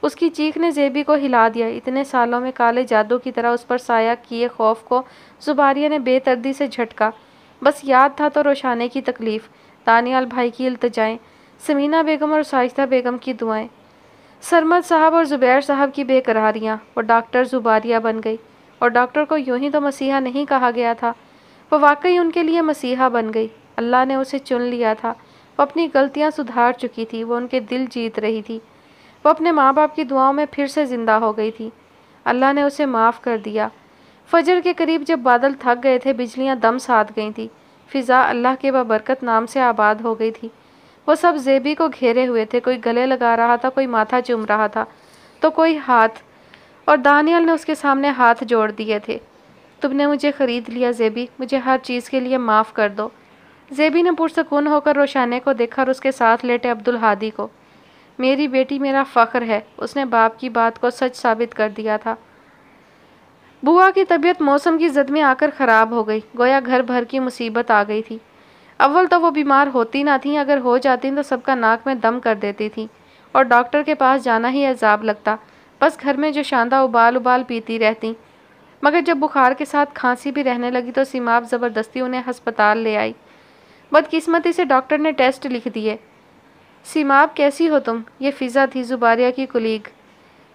उसकी चीख ने जेबी को हिला दिया इतने सालों में काले जादू की तरह उस पर साया किए खौफ को जुबारिया ने बेतर्दी से झटका बस याद था तो रोशाने की तकलीफ़ दानियाल भाई की इल्तजाएँ समीना बेगम और साहिस्ता बेगम की दुआएं सरमद साहब और ज़ुबैर साहब की बेकरारियाँ और डॉक्टर जुबारिया बन गई और डॉक्टर को यूं ही तो मसीहा नहीं कहा गया था वह वाकई उनके लिए मसीहा बन गई अल्लाह ने उसे चुन लिया था वह अपनी गलतियाँ सुधार चुकी थी वो उनके दिल जीत रही थी वह अपने माँ बाप की दुआओं में फिर से ज़िंदा हो गई थी अल्लाह ने उसे माफ़ कर दिया फजर के करीब जब बादल थक गए थे बिजलियाँ दम साध गई थी फ़िज़ा अल्लाह के बबरकत नाम से आबाद हो गई थी वो सब जेबी को घेरे हुए थे कोई गले लगा रहा था कोई माथा चूम रहा था तो कोई हाथ और दानियल ने उसके सामने हाथ जोड़ दिए थे तुमने मुझे ख़रीद लिया जेबी मुझे हर चीज़ के लिए माफ़ कर दो जेबी ने पुरसकून होकर रोशाने को देखा और उसके साथ लेटे अब्दुल हादी को मेरी बेटी मेरा फ़ख्र है उसने बाप की बात को सच साबित कर दिया था बुआ की तबीयत मौसम की जद में आकर ख़राब हो गई गोया घर भर की मुसीबत आ गई थी अव्वल तो वो बीमार होती ना थी अगर हो जाती तो सबका नाक में दम कर देती थी और डॉक्टर के पास जाना ही अजाब लगता बस घर में जो शानदा उबाल उबाल पीती रहती मगर जब बुखार के साथ खांसी भी रहने लगी तो सीमाब ज़बरदस्ती उन्हें हस्पताल ले आई बदकिस्मती से डॉक्टर ने टेस्ट लिख दिए सीमाब कैसी हो तुम ये फ़िज़ा थी जुबारिया की कुलीग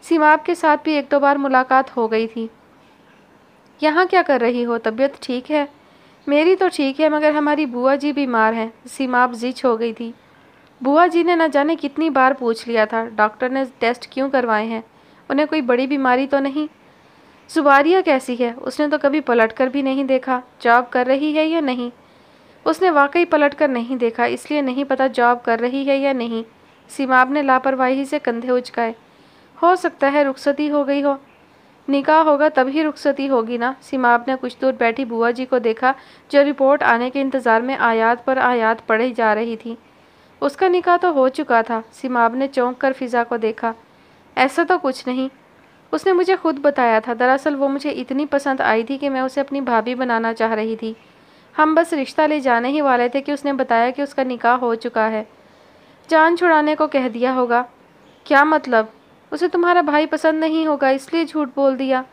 सीमाब के साथ भी एक दो बार मुलाकात हो गई थी यहाँ क्या कर रही हो तबीयत ठीक है मेरी तो ठीक है मगर हमारी बुआ जी बीमार हैं सीमाप जिच हो गई थी बुआ जी ने न जाने कितनी बार पूछ लिया था डॉक्टर ने टेस्ट क्यों करवाए हैं उन्हें कोई बड़ी बीमारी तो नहीं सुबारिया कैसी है उसने तो कभी पलट कर भी नहीं देखा जॉब कर रही है या नहीं उसने वाकई पलट कर नहीं देखा इसलिए नहीं पता जॉब कर रही है या नहीं सीमाब ने लापरवाही से कंधे उचकाए हो सकता है रुखसती हो गई हो निकाह होगा तभी रुखसती होगी ना सीमाब ने कुछ दूर बैठी बुआ जी को देखा जो रिपोर्ट आने के इंतज़ार में आयात पर आयात पढ़ी जा रही थी उसका निकाह तो हो चुका था सीमाब ने चौंक कर फिज़ा को देखा ऐसा तो कुछ नहीं उसने मुझे खुद बताया था दरअसल वो मुझे इतनी पसंद आई थी कि मैं उसे अपनी भाभी बनाना चाह रही थी हम बस रिश्ता ले जाने ही वाले थे कि उसने बताया कि उसका निकाह हो चुका है जान छुड़ाने को कह दिया होगा क्या मतलब उसे तुम्हारा भाई पसंद नहीं होगा इसलिए झूठ बोल दिया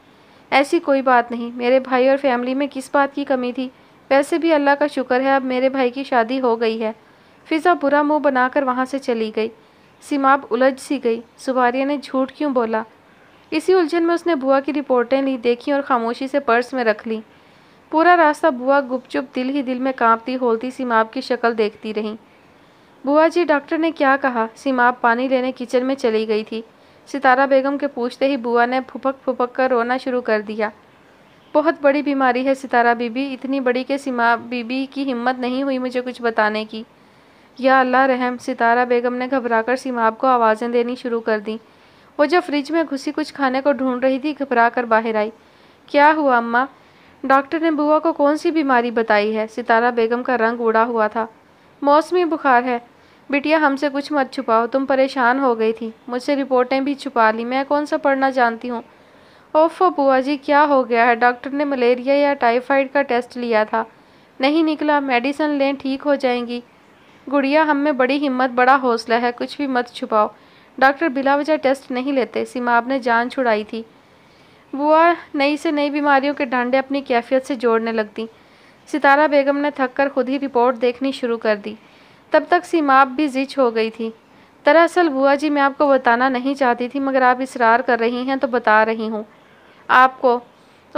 ऐसी कोई बात नहीं मेरे भाई और फैमिली में किस बात की कमी थी वैसे भी अल्लाह का शुक्र है अब मेरे भाई की शादी हो गई है फिज़ा बुरा मुंह बनाकर वहाँ से चली गई सीमाब उलझ सी गई सुबारिया ने झूठ क्यों बोला इसी उलझन में उसने बुआ की रिपोर्टें ली देखी और खामोशी से पर्स में रख ली पूरा रास्ता बुआ गुपचुप दिल ही दिल में कांपती होलती सीमाब की शक्ल देखती रहीं बुआ जी डॉक्टर ने क्या कहा सीमाब पानी लेने किचन में चली गई थी सितारा बेगम के पूछते ही बुआ ने फुपक फुपक कर रोना शुरू कर दिया बहुत बड़ी बीमारी है सितारा बीबी इतनी बड़ी के सीमा बीबी की हिम्मत नहीं हुई मुझे कुछ बताने की या अल्लाह रहम सितारा बेगम ने घबराकर सिमाब को आवाज़ें देनी शुरू कर दी वो जो फ्रिज में घुसी कुछ खाने को ढूंढ रही थी घबरा कर बाहर आई क्या हुआ अम्मा डॉक्टर ने बुआ को कौन सी बीमारी बताई है सितारा बेगम का रंग उड़ा हुआ था मौसमी बुखार है बिटिया हमसे कुछ मत छुपाओ तुम परेशान हो गई थी मुझसे रिपोर्टें भी छुपा ली मैं कौन सा पढ़ना जानती हूँ ओफो बुआ जी क्या हो गया है डॉक्टर ने मलेरिया या टाइफाइड का टेस्ट लिया था नहीं निकला मेडिसिन लें ठीक हो जाएंगी गुड़िया हम में बड़ी हिम्मत बड़ा हौसला है कुछ भी मत छुपाओ डॉक्टर वजह टेस्ट नहीं लेते सिमाब ने जान छुड़ाई थी बुआ नई से नई बीमारियों के डांडे अपनी कैफियत से जोड़ने लगती सितारा बेगम ने थक कर खुद ही रिपोर्ट देखनी शुरू कर दी तब तक सीमाप भी जिच हो गई थी दरअसल बुआ जी मैं आपको बताना नहीं चाहती थी मगर आप इसरार कर रही हैं तो बता रही हूँ आपको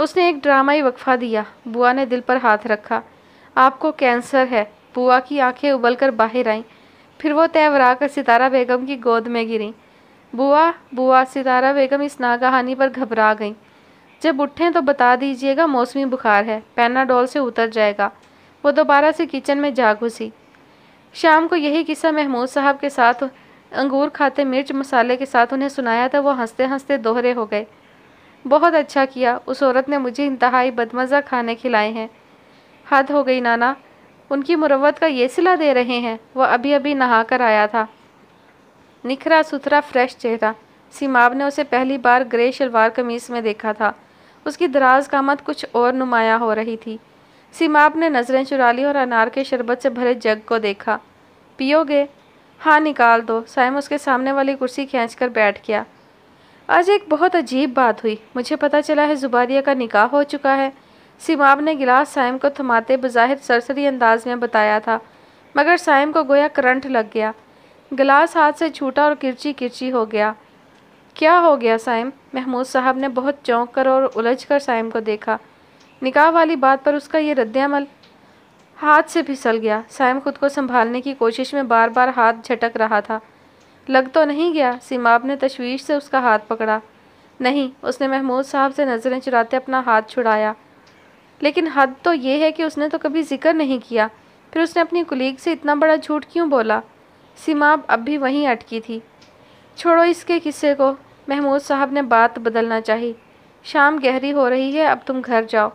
उसने एक ड्रामाई वक्फा दिया बुआ ने दिल पर हाथ रखा आपको कैंसर है बुआ की आंखें उबलकर बाहर आईं फिर वो तैवरा कर सितारा बेगम की गोद में गिरी बुआ बुआ सितारा बेगम इस नागहानी पर घबरा गईं जब उठें तो बता दीजिएगा मौसमी बुखार है पैनाडोल से उतर जाएगा वो दोबारा से किचन में जा घुसी शाम को यही किस्सा महमूद साहब के साथ अंगूर खाते मिर्च मसाले के साथ उन्हें सुनाया था वो हंसते हंसते दोहरे हो गए बहुत अच्छा किया उस औरत ने मुझे इंतहाई बदमज़ा खाने खिलाए हैं हद हो गई नाना उनकी मुरवत का ये सिला दे रहे हैं वह अभी अभी नहा कर आया था निखरा सुथरा फ्रेश चेहरा सीमाब ने उसे पहली बार ग्रे शलवार कमीज में देखा था उसकी दराज कामत कुछ और नुमाया हो रही थी सीमाब ने नज़रें चुरा ली और अनार के शरबत से भरे जग को देखा पियोगे हाँ निकाल दो साइम उसके सामने वाली कुर्सी खींच कर बैठ गया आज एक बहुत अजीब बात हुई मुझे पता चला है जुबारिया का निकाह हो चुका है सीमाब ने गिलास साइम को थमाते बज़ाहिर सरसरी अंदाज में बताया था मगर साइम को गोया करंट लग गया गिलास हाथ से छूटा और किरची किरची हो गया क्या हो गया साइम महमूद साहब ने बहुत चौंक कर और उलझ कर साइम को देखा निकाह वाली बात पर उसका ये रद्दमल हाथ से फिसल गया सैम खुद को संभालने की कोशिश में बार बार हाथ झटक रहा था लग तो नहीं गया सीमाब ने तशवीश से उसका हाथ पकड़ा नहीं उसने महमूद साहब से नज़रें चुराते अपना हाथ छुड़ाया लेकिन हद तो ये है कि उसने तो कभी जिक्र नहीं किया फिर उसने अपनी कुलीग से इतना बड़ा झूठ क्यों बोला सीमाब अब भी वहीं अटकी थी छोड़ो इसके किस्से को महमूद साहब ने बात बदलना चाहिए शाम गहरी हो रही है अब तुम घर जाओ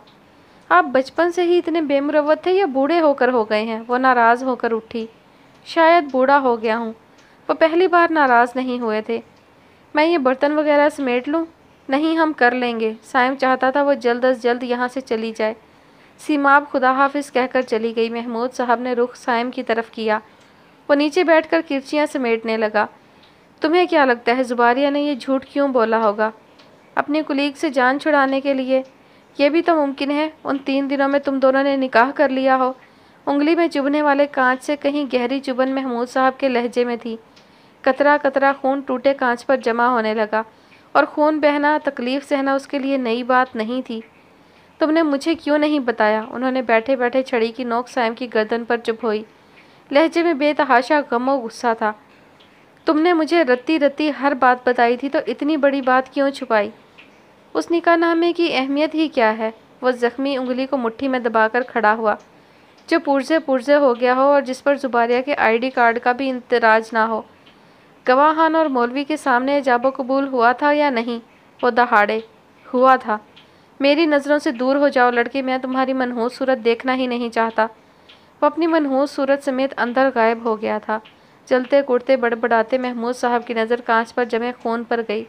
आप बचपन से ही इतने बेमुरवत थे या बूढ़े होकर हो गए हैं वो नाराज़ होकर उठी शायद बूढ़ा हो गया हूँ वो पहली बार नाराज़ नहीं हुए थे मैं ये बर्तन वगैरह समेट लूँ नहीं हम कर लेंगे साइम चाहता था वो जल्द अज जल्द यहाँ से चली जाए सीमाब खुदा हाफिज कहकर चली गई महमूद साहब ने रुख साइम की तरफ किया वो नीचे कर किरचियाँ समेटने लगा तुम्हें क्या लगता है जुबारिया ने यह झूठ क्यों बोला होगा अपने कुलीग से जान छुड़ाने के लिए ये भी तो मुमकिन है उन तीन दिनों में तुम दोनों ने निकाह कर लिया हो उंगली में चुभने वाले कांच से कहीं गहरी चुभन महमूद साहब के लहजे में थी कतरा कतरा खून टूटे कांच पर जमा होने लगा और खून बहना तकलीफ़ सहना उसके लिए नई बात नहीं थी तुमने मुझे क्यों नहीं बताया उन्होंने बैठे बैठे छड़ी की नोक सैम की गर्दन पर चुभोई लहजे में बेतहाशा गम और गुस्सा था तुमने मुझे रत्ती रत्ती हर बात बताई थी तो इतनी बड़ी बात क्यों छुपाई उस निका नामे की अहमियत ही क्या है वह ज़ख्मी उंगली को मुट्ठी में दबाकर खड़ा हुआ जो पुरजे पुरजे हो गया हो और जिस पर जुबारिया के आईडी कार्ड का भी इंतराज ना हो गवाहान और मौलवी के सामने जाब कबूल हुआ था या नहीं वो दहाड़े हुआ था मेरी नज़रों से दूर हो जाओ लड़के मैं तुम्हारी मनहूस सूरत देखना ही नहीं चाहता वो अपनी मनहूस सूरत समेत अंदर गायब हो गया था चलते कुर्ते बड़बड़ाते महमूद साहब की नज़र कांच पर जमे खून पर गई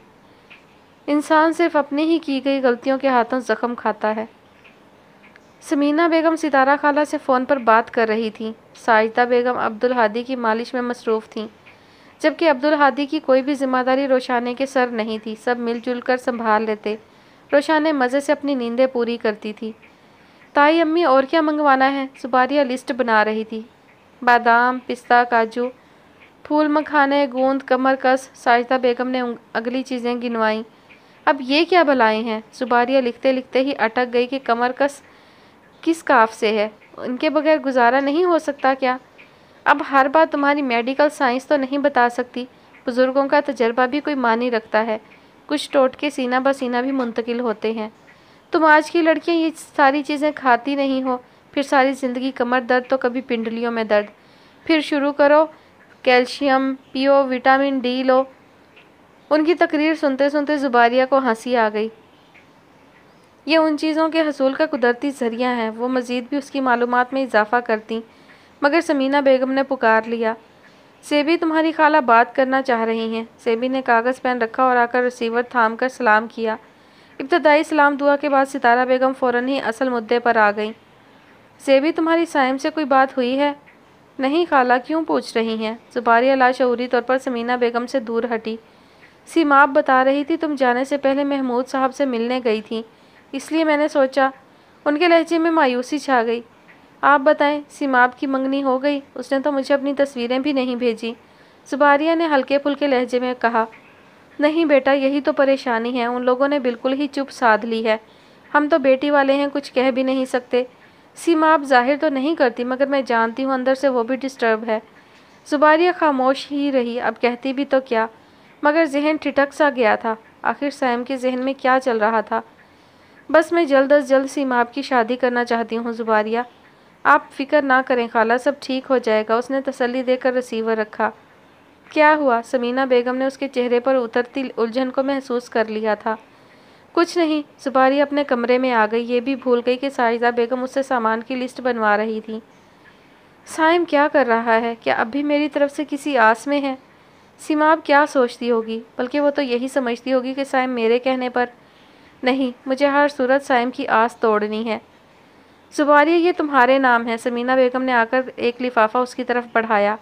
इंसान सिर्फ अपनी ही की गई गलतियों के हाथों ज़ख्म खाता है समीना बेगम सितारा खाला से फ़ोन पर बात कर रही थी साजिदा बेगम अब्दुल हादी की मालिश में मसरूफ़ थी जबकि अब्दुल हादी की कोई भी जिम्मेदारी रोशाने के सर नहीं थी सब मिलजुल कर संभाल लेते रोशाने मज़े से अपनी नींदें पूरी करती थी ताई अम्मी और क्या मंगवाना है सुबारिया लिस्ट बना रही थी बादाम पिस्ता काजू फूल मखाने गूंद कमर कस साजिदा बेगम ने अगली चीज़ें गिनवाईं अब ये क्या भलाएं हैं सुबारिया लिखते लिखते ही अटक गई कि कमर कस किस काफ से है उनके बगैर गुजारा नहीं हो सकता क्या अब हर बात तुम्हारी मेडिकल साइंस तो नहीं बता सकती बुज़ुर्गों का तजर्बा भी कोई मानी रखता है कुछ टोट के सीना बा सीना भी मुंतकिल होते हैं तुम आज की लड़कियाँ ये सारी चीज़ें खाती नहीं हो फिर सारी ज़िंदगी कमर दर्द तो कभी पिंडलियों में दर्द फिर शुरू करो कैल्शियम पियो विटामिन डी लो उनकी तकरीर सुनते सुनते ज़ुबारिया को हंसी आ गई ये उन चीज़ों के हसूल का कुदरती ज़रिया है वो मज़ीद भी उसकी मालूम में इजाफ़ा करती मगर समीना बेगम ने पुकार लिया सेबी तुम्हारी खाला बात करना चाह रही हैं सेबी ने कागज़ पेन रखा और आकर रिसीवर थाम कर सलाम किया इब्तदाई सलाम दुआ के बाद सितारा बेगम फ़ौर ही असल मुद्दे पर आ गई सेबी तुम्हारी साइम से कोई बात हुई है नहीं खाला क्यों पूछ रही हैं जुबारिया लाशूरी तौर पर समीना बेगम से दूर हटी आप बता रही थी तुम जाने से पहले महमूद साहब से मिलने गई थी इसलिए मैंने सोचा उनके लहजे में मायूसी छा गई आप बताएं सीमाब की मंगनी हो गई उसने तो मुझे अपनी तस्वीरें भी नहीं भेजी सुबारिया ने हल्के फुल्के लहजे में कहा नहीं बेटा यही तो परेशानी है उन लोगों ने बिल्कुल ही चुप साध ली है हम तो बेटी वाले हैं कुछ कह भी नहीं सकते सीमा आप जाहिर तो नहीं करती मगर मैं जानती हूँ अंदर से वो भी डिस्टर्ब है जुबारिया खामोश ही रही अब कहती भी तो क्या मगर जहन ठिठक सा गया था आखिर सैम के जहन में क्या चल रहा था बस मैं जल्द अज जल्द सीमा आपकी शादी करना चाहती हूँ जुबारिया आप फिक्र ना करें खाला सब ठीक हो जाएगा उसने तसल्ली देकर रिसीवर रखा क्या हुआ समीना बेगम ने उसके चेहरे पर उतरती उलझन को महसूस कर लिया था कुछ नहीं सुपारी अपने कमरे में आ गई ये भी भूल गई कि साहिदा बेगम उससे सामान की लिस्ट बनवा रही थी साइम क्या कर रहा है क्या अब भी मेरी तरफ से किसी आस में है सीमा अब क्या सोचती होगी बल्कि वो तो यही समझती होगी कि साइम मेरे कहने पर नहीं मुझे हर सूरत साइम की आस तोड़नी है जुबारिया ये तुम्हारे नाम है समीना बेगम ने आकर एक लिफाफा उसकी तरफ बढ़ाया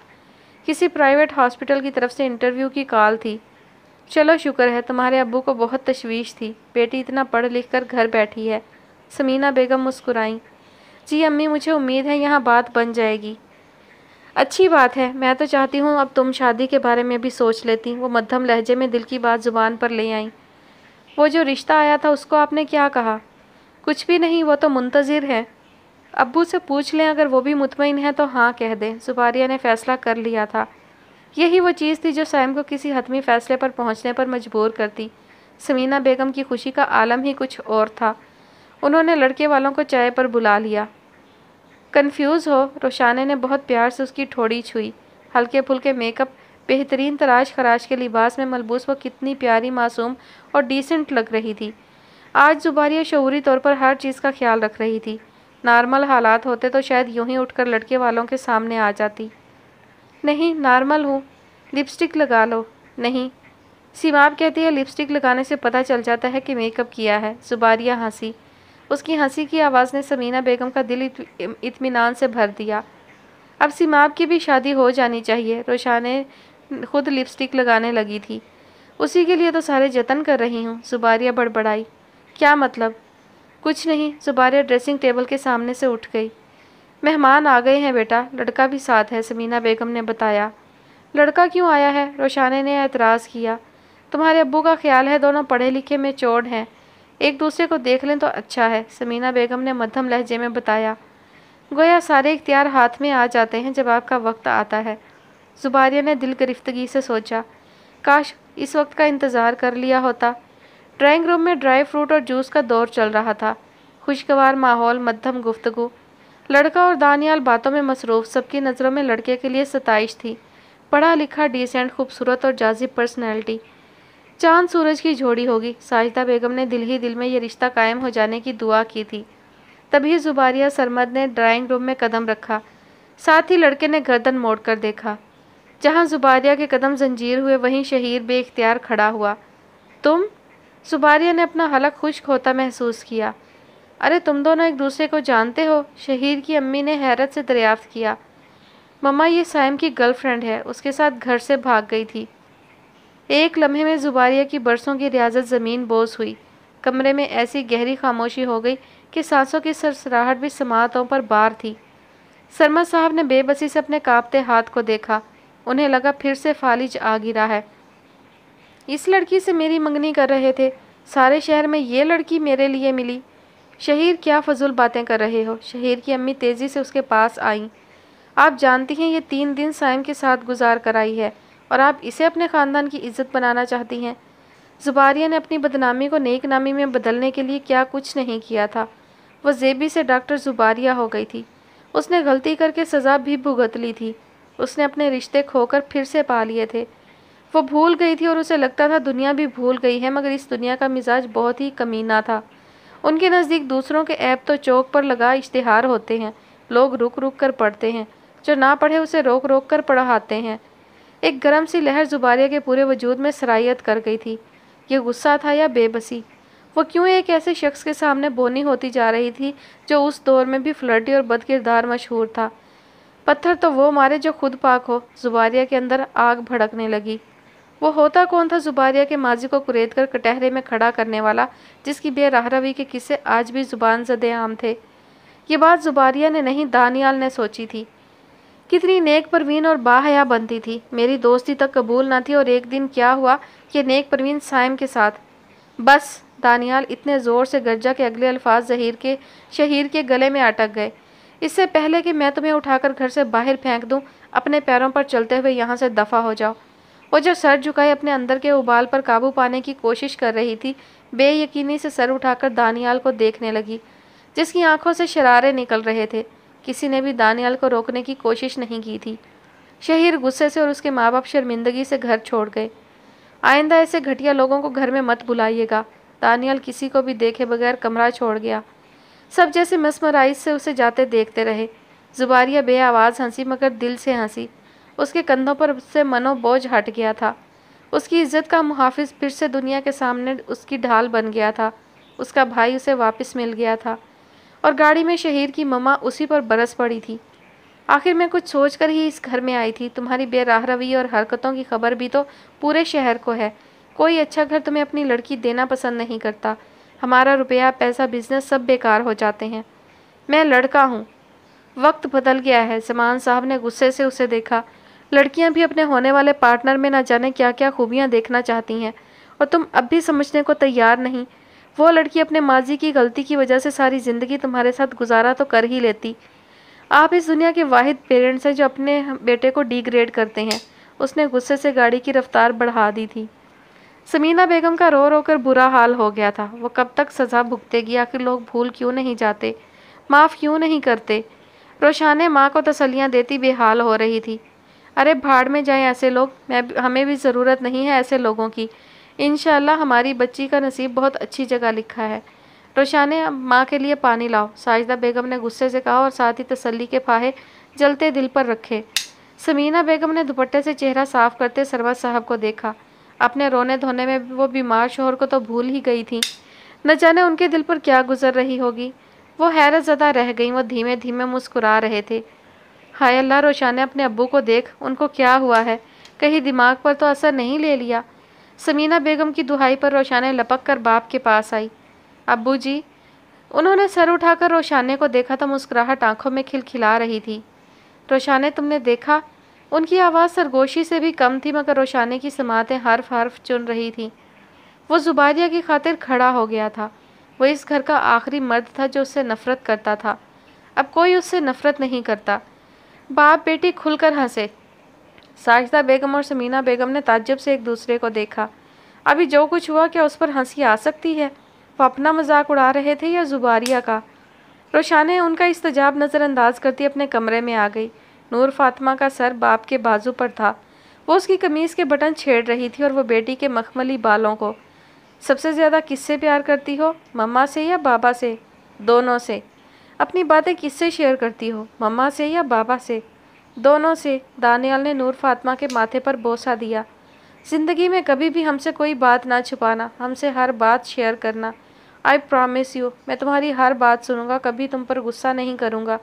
किसी प्राइवेट हॉस्पिटल की तरफ से इंटरव्यू की कॉल थी चलो शुक्र है तुम्हारे अबू को बहुत तशवीश थी बेटी इतना पढ़ लिख कर घर बैठी है समीना बेगम मुस्कुराई जी अम्मी मुझे उम्मीद है यहाँ बात बन जाएगी अच्छी बात है मैं तो चाहती हूँ अब तुम शादी के बारे में भी सोच लेती वो मध्यम लहजे में दिल की बात ज़ुबान पर ले आई वो जो रिश्ता आया था उसको आपने क्या कहा कुछ भी नहीं वो तो मुंतज़िर है अब्बू से पूछ लें अगर वो भी मुतमिन है तो हाँ कह दें सुपारिया ने फ़ैसला कर लिया था यही वो चीज़ थी जो सैम को किसी हतमी फ़ैसले पर पहुँचने पर मजबूर करती समीना बेगम की खुशी का आलम ही कुछ और था उन्होंने लड़के वालों को चाय पर बुला लिया कंफ्यूज हो रोशाने ने बहुत प्यार से उसकी ठोड़ी छुई हल्के फुल्के मेकअप बेहतरीन तराश खराश के लिबास में मलबूस वो कितनी प्यारी मासूम और डिसेंट लग रही थी आज जुबारिया शहूरी तौर पर हर चीज़ का ख्याल रख रही थी नॉर्मल हालात होते तो शायद यूं ही उठकर लड़के वालों के सामने आ जाती नहीं नॉर्मल हूँ लिपस्टिक लगा लो नहीं सीमाब कहती है लिपस्टिक लगाने से पता चल जाता है कि मेकअप किया है जुबारिया हंसी उसकी हंसी की आवाज़ ने समीना बेगम का दिल इत्मीनान से भर दिया अब सीमाब की भी शादी हो जानी चाहिए रोशाने खुद लिपस्टिक लगाने लगी थी उसी के लिए तो सारे जतन कर रही हूँ सुबारिया बड़बड़ाई क्या मतलब कुछ नहीं सुबारिया ड्रेसिंग टेबल के सामने से उठ गई मेहमान आ गए हैं बेटा लड़का भी साथ है समीना बेगम ने बताया लड़का क्यों आया है रोशाने ने एतराज़ किया तुम्हारे अबू का ख्याल है दोनों पढ़े लिखे में चोड़ हैं एक दूसरे को देख लें तो अच्छा है समीना बेगम ने मध्यम लहजे में बताया गोया सारे इख्तियार हाथ में आ जाते हैं जब आपका वक्त आता है जुबारिया ने दिल गिरफ्तगी से सोचा काश इस वक्त का इंतज़ार कर लिया होता ड्राइंग रूम में ड्राई फ्रूट और जूस का दौर चल रहा था खुशगवार माहौल मध्यम गुफ्तगु लड़का और दानियाल बातों में मसरूफ़ सबकी नज़रों में लड़के के लिए सताइश थी पढ़ा लिखा डिसेंट खूबसूरत और जाजिब पर्सनैलिटी चांद सूरज की जोड़ी होगी साजिदा बेगम ने दिल ही दिल में यह रिश्ता कायम हो जाने की दुआ की थी तभी जुबारिया सरमद ने ड्राइंग रूम में कदम रखा साथ ही लड़के ने गर्दन मोड़ कर देखा जहाँ जुबारिया के कदम जंजीर हुए वहीं शहीर बेख्तियार खड़ा हुआ तुम जुबारिया ने अपना हलक खुश्क होता महसूस किया अरे तुम दोनों एक दूसरे को जानते हो शहीर की अम्मी ने हैरत से दरियाफ्त किया ममा ये सैम की गर्लफ्रेंड है उसके साथ घर से भाग गई थी एक लम्हे में जुबारिया की बरसों की रियाजत ज़मीन बोस हुई कमरे में ऐसी गहरी खामोशी हो गई कि सांसों की सरसराहट भी समातों पर बार थी सरमा साहब ने बेबसी से अपने कांपते हाथ को देखा उन्हें लगा फिर से फालिज आ गिरा है इस लड़की से मेरी मंगनी कर रहे थे सारे शहर में ये लड़की मेरे लिए मिली शहीर क्या फजूल बातें कर रहे हो शहीर की अम्मी तेज़ी से उसके पास आईं आप जानती हैं ये तीन दिन साइम के साथ गुजार कर आई है और आप इसे अपने ख़ानदान की इज्जत बनाना चाहती हैं जुबारिया ने अपनी बदनामी को नेक नामी में बदलने के लिए क्या कुछ नहीं किया था वह जेबी से डॉक्टर जुबारिया हो गई थी उसने गलती करके सज़ा भी भुगत ली थी उसने अपने रिश्ते खोकर फिर से पा लिए थे वो भूल गई थी और उसे लगता था दुनिया भी भूल गई है मगर इस दुनिया का मिजाज बहुत ही कमीना था उनके नज़दीक दूसरों के ऐप तो चौक पर लगा इश्तहार होते हैं लोग रुक रुक कर पढ़ते हैं जो ना पढ़े उसे रोक रोक कर पढ़ाते हैं एक गर्म सी लहर जुबारिया के पूरे वजूद में सराइत कर गई थी यह गुस्सा था या बेबसी वो क्यों एक ऐसे शख्स के सामने बोनी होती जा रही थी जो उस दौर में भी फ्लर्टी और बदकिरदार मशहूर था पत्थर तो वो मारे जो खुद पाक हो जुबारिया के अंदर आग भड़कने लगी वो होता कौन था जुबारिया के माजी को कुरेद कर कटहरे में खड़ा करने वाला जिसकी बेराहरवी के किस्से आज भी जुबान जद आम थे ये बात जुबारिया ने नहीं दानियाल ने सोची थी कितनी नेक परवीन और बाहया बनती थी मेरी दोस्ती तक कबूल ना थी और एक दिन क्या हुआ कि नेक परवीन साइम के साथ बस दानियाल इतने ज़ोर से गर्जा के अगले अल्फाज जहीर के शहीर के गले में अटक गए इससे पहले कि मैं तुम्हें उठाकर घर से बाहर फेंक दूँ अपने पैरों पर चलते हुए यहाँ से दफ़ा हो जाओ वो जब सर झुकाए अपने अंदर के उबाल पर काबू पाने की कोशिश कर रही थी बेयकीनी से सर उठाकर दानियाल को देखने लगी जिसकी आंखों से शरारे निकल रहे थे किसी ने भी दानियाल को रोकने की कोशिश नहीं की थी शहीर गुस्से से और उसके माँ बाप शर्मिंदगी से घर छोड़ गए आइंदा ऐसे घटिया लोगों को घर में मत बुलाइएगा दानियाल किसी को भी देखे बगैर कमरा छोड़ गया सब जैसे मसमराइज से उसे जाते देखते रहे जुबारिया बे आवाज़ हंसी मगर दिल से हंसी उसके कंधों पर उससे मनोबोझ हट गया था उसकी इज्जत का मुहाफ़ फिर से दुनिया के सामने उसकी ढाल बन गया था उसका भाई उसे वापस मिल गया था और गाड़ी में शहीद की ममा उसी पर बरस पड़ी थी आखिर मैं कुछ सोच कर ही इस घर में आई थी तुम्हारी बेराह रवी और हरकतों की खबर भी तो पूरे शहर को है कोई अच्छा घर तुम्हें अपनी लड़की देना पसंद नहीं करता हमारा रुपया पैसा बिजनेस सब बेकार हो जाते हैं मैं लड़का हूँ वक्त बदल गया है जमान साहब ने गुस्से से उसे देखा लड़कियाँ भी अपने होने वाले पार्टनर में ना जाने क्या क्या ख़ूबियाँ देखना चाहती हैं और तुम अब भी समझने को तैयार नहीं वो लड़की अपने माजी की गलती की वजह से सारी ज़िंदगी तुम्हारे साथ गुजारा तो कर ही लेती आप इस दुनिया के वाहिद पेरेंट्स हैं जो अपने बेटे को डिग्रेड करते हैं उसने गुस्से से गाड़ी की रफ्तार बढ़ा दी थी समीना बेगम का रो रो कर बुरा हाल हो गया था वो कब तक सज़ा भुगतेगी आखिर लोग भूल क्यों नहीं जाते माफ़ क्यों नहीं करते रोशाने माँ को तसलियाँ देती बेहाल हो रही थी अरे भाड़ में जाएं ऐसे लोग मैं हमें भी ज़रूरत नहीं है ऐसे लोगों की इन हमारी बच्ची का नसीब बहुत अच्छी जगह लिखा है ने माँ के लिए पानी लाओ साजदा बेगम ने गुस्से से कहा और साथ ही तसल्ली के फाहे जलते दिल पर रखे समीना बेगम ने दुपट्टे से चेहरा साफ करते सरवत साहब को देखा अपने रोने धोने में वो बीमार शोहर को तो भूल ही गई थी न जाने उनके दिल पर क्या गुजर रही होगी वो हैरत ज़दा रह गई वो धीमे धीमे मुस्कुरा रहे थे हाय अल्लाह ने अपने अब्बू को देख उनको क्या हुआ है कहीं दिमाग पर तो असर नहीं ले लिया समीना बेगम की दुहाई पर रोशाने लपक कर बाप के पास आई अबू जी उन्होंने सर उठाकर रोशाने को देखा तो मुस्कुराहट आंखों में खिलखिला रही थी रोशाने तुमने देखा उनकी आवाज़ सरगोशी से भी कम थी मगर रोशाने की समातें हर्फ हर्फ चुन रही थी वो जुबारिया की खातिर खड़ा हो गया था वो इस घर का आखिरी मर्द था जो उससे नफ़रत करता था अब कोई उससे नफ़रत नहीं करता बाप बेटी खुलकर हंसे साजदा बेगम और समीना बेगम ने ताजब से एक दूसरे को देखा अभी जो कुछ हुआ क्या उस पर हंसी आ सकती है वो अपना मजाक उड़ा रहे थे या जुबारिया का रोशाने उनका इस्तजाब नज़रअंदाज करती अपने कमरे में आ गई नूर फातिमा का सर बाप के बाजू पर था वो उसकी कमीज़ के बटन छेड़ रही थी और वो बेटी के मखमली बालों को सबसे ज़्यादा किससे प्यार करती हो मम्मा से या बाबा से दोनों से अपनी बातें किससे शेयर करती हो मम्मा से या बाबा से दोनों से दानियाल ने नूर फातमा के माथे पर बोसा दिया ज़िंदगी में कभी भी हमसे कोई बात ना छुपाना हमसे हर बात शेयर करना आई प्रॉमिस यू मैं तुम्हारी हर बात सुनूंगा कभी तुम पर गुस्सा नहीं करूंगा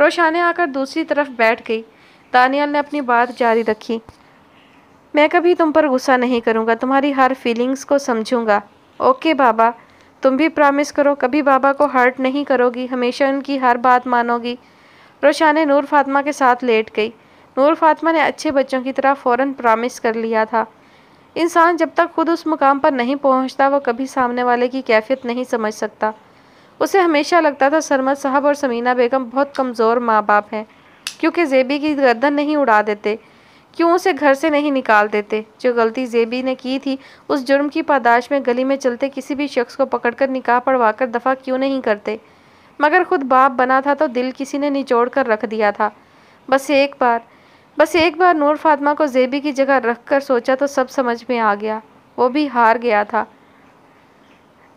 रोशाने आकर दूसरी तरफ बैठ गई दानियाल ने अपनी बात जारी रखी मैं कभी तुम पर गुस्सा नहीं करूँगा तुम्हारी हर फीलिंग्स को समझूंगा ओके बाबा तुम भी प्रॉमिस करो कभी बाबा को हर्ट नहीं करोगी हमेशा उनकी हर बात मानोगी रोशाने नूर फातिमा के साथ लेट गई नूर फातिमा ने अच्छे बच्चों की तरह फ़ौरन प्रामिस कर लिया था इंसान जब तक खुद उस मुकाम पर नहीं पहुंचता वह कभी सामने वाले की कैफियत नहीं समझ सकता उसे हमेशा लगता था सरमद साहब और समीना बेगम बहुत कमज़ोर माँ बाप हैं क्योंकि जेबी की गर्दन नहीं उड़ा देते क्यों उसे घर से नहीं निकाल देते जो गलती जेबी ने की थी उस जुर्म की पादाश में गली में चलते किसी भी शख्स को पकड़कर निकाह पढ़वा कर दफ़ा क्यों नहीं करते मगर खुद बाप बना था तो दिल किसी ने निचोड़ कर रख दिया था बस एक बार बस एक बार नूर फातमा को जेबी की जगह रख कर सोचा तो सब समझ में आ गया वो भी हार गया था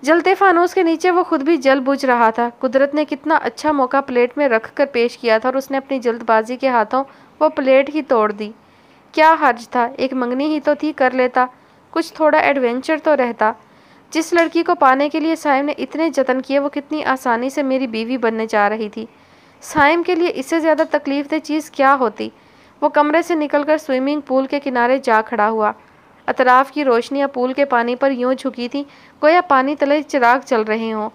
जलते फानूस के नीचे वो खुद भी जल बुझ रहा था कुदरत ने कितना अच्छा मौका प्लेट में रख कर पेश किया था और उसने अपनी जल्दबाजी के हाथों वो प्लेट ही तोड़ दी क्या हर्ज था एक मंगनी ही तो थी कर लेता कुछ थोड़ा एडवेंचर तो रहता जिस लड़की को पाने के लिए साइम ने इतने जतन किए वो कितनी आसानी से मेरी बीवी बनने जा रही थी साइम के लिए इससे ज़्यादा तकलीफ दह चीज़ क्या होती वो कमरे से निकलकर स्विमिंग पूल के किनारे जा खड़ा हुआ अतराफ़ की रोशनियाँ पूल के पानी पर यूं झुकी थीं गोया पानी तले चिराग चल रहे हों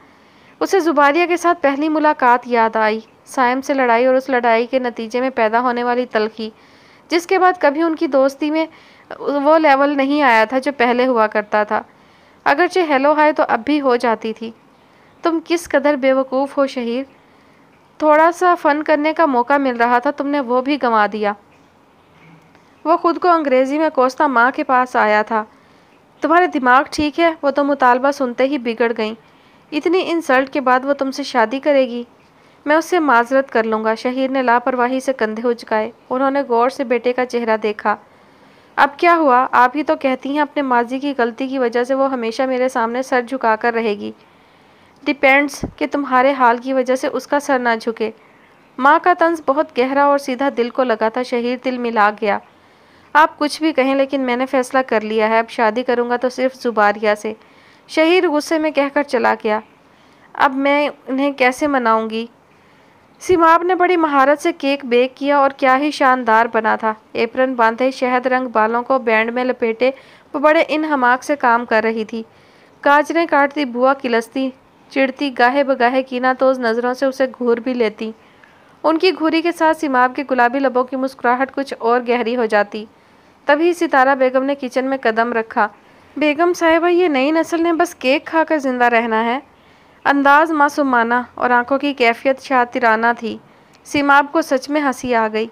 उसे जुबारिया के साथ पहली मुलाकात याद आई साइम से लड़ाई और उस लड़ाई के नतीजे में पैदा होने वाली तलखी जिसके बाद कभी उनकी दोस्ती में वो लेवल नहीं आया था जो पहले हुआ करता था अगरचे हेलो हाय तो अब भी हो जाती थी तुम किस कदर बेवकूफ़ हो शहीर थोड़ा सा फ़न करने का मौका मिल रहा था तुमने वो भी गंवा दिया वो ख़ुद को अंग्रेज़ी में कोसता माँ के पास आया था तुम्हारे दिमाग ठीक है वो तो मुतालबा सुनते ही बिगड़ गई इतनी इंसल्ट के बाद वो तुमसे शादी करेगी मैं उससे माजरत कर लूँगा शहीर ने लापरवाही से कंधे उचकाए उन्होंने गौर से बेटे का चेहरा देखा अब क्या हुआ आप ही तो कहती हैं अपने माजी की गलती की वजह से वो हमेशा मेरे सामने सर झुका कर रहेगी डिपेंड्स कि तुम्हारे हाल की वजह से उसका सर ना झुके माँ का तंज बहुत गहरा और सीधा दिल को लगा था शहीर दिल मिला गया आप कुछ भी कहें लेकिन मैंने फैसला कर लिया है अब शादी करूँगा तो सिर्फ जुबारिया से शहीर गुस्से में कहकर चला गया अब मैं उन्हें कैसे मनाऊँगी सिमाब ने बड़ी महारत से केक बेक किया और क्या ही शानदार बना था एप्रन बांधे शहद रंग बालों को बैंड में लपेटे वो बड़े इन हमाक से काम कर रही थी काजरें काटती बुआ किलस्ती चिड़ती गाहे बगाहे तोज नज़रों से उसे घूर भी लेती उनकी घूरी के साथ सिमाब के गुलाबी लबों की मुस्कुराहट कुछ और गहरी हो जाती तभी सितारा बेगम ने किचन में कदम रखा बेगम साहेबा ये नई नस्ल ने बस केक खाकर ज़िंदा रहना है अंदाज मासूमाना और आंखों की कैफियत शातिराना थी सीमाब को सच में हंसी आ गई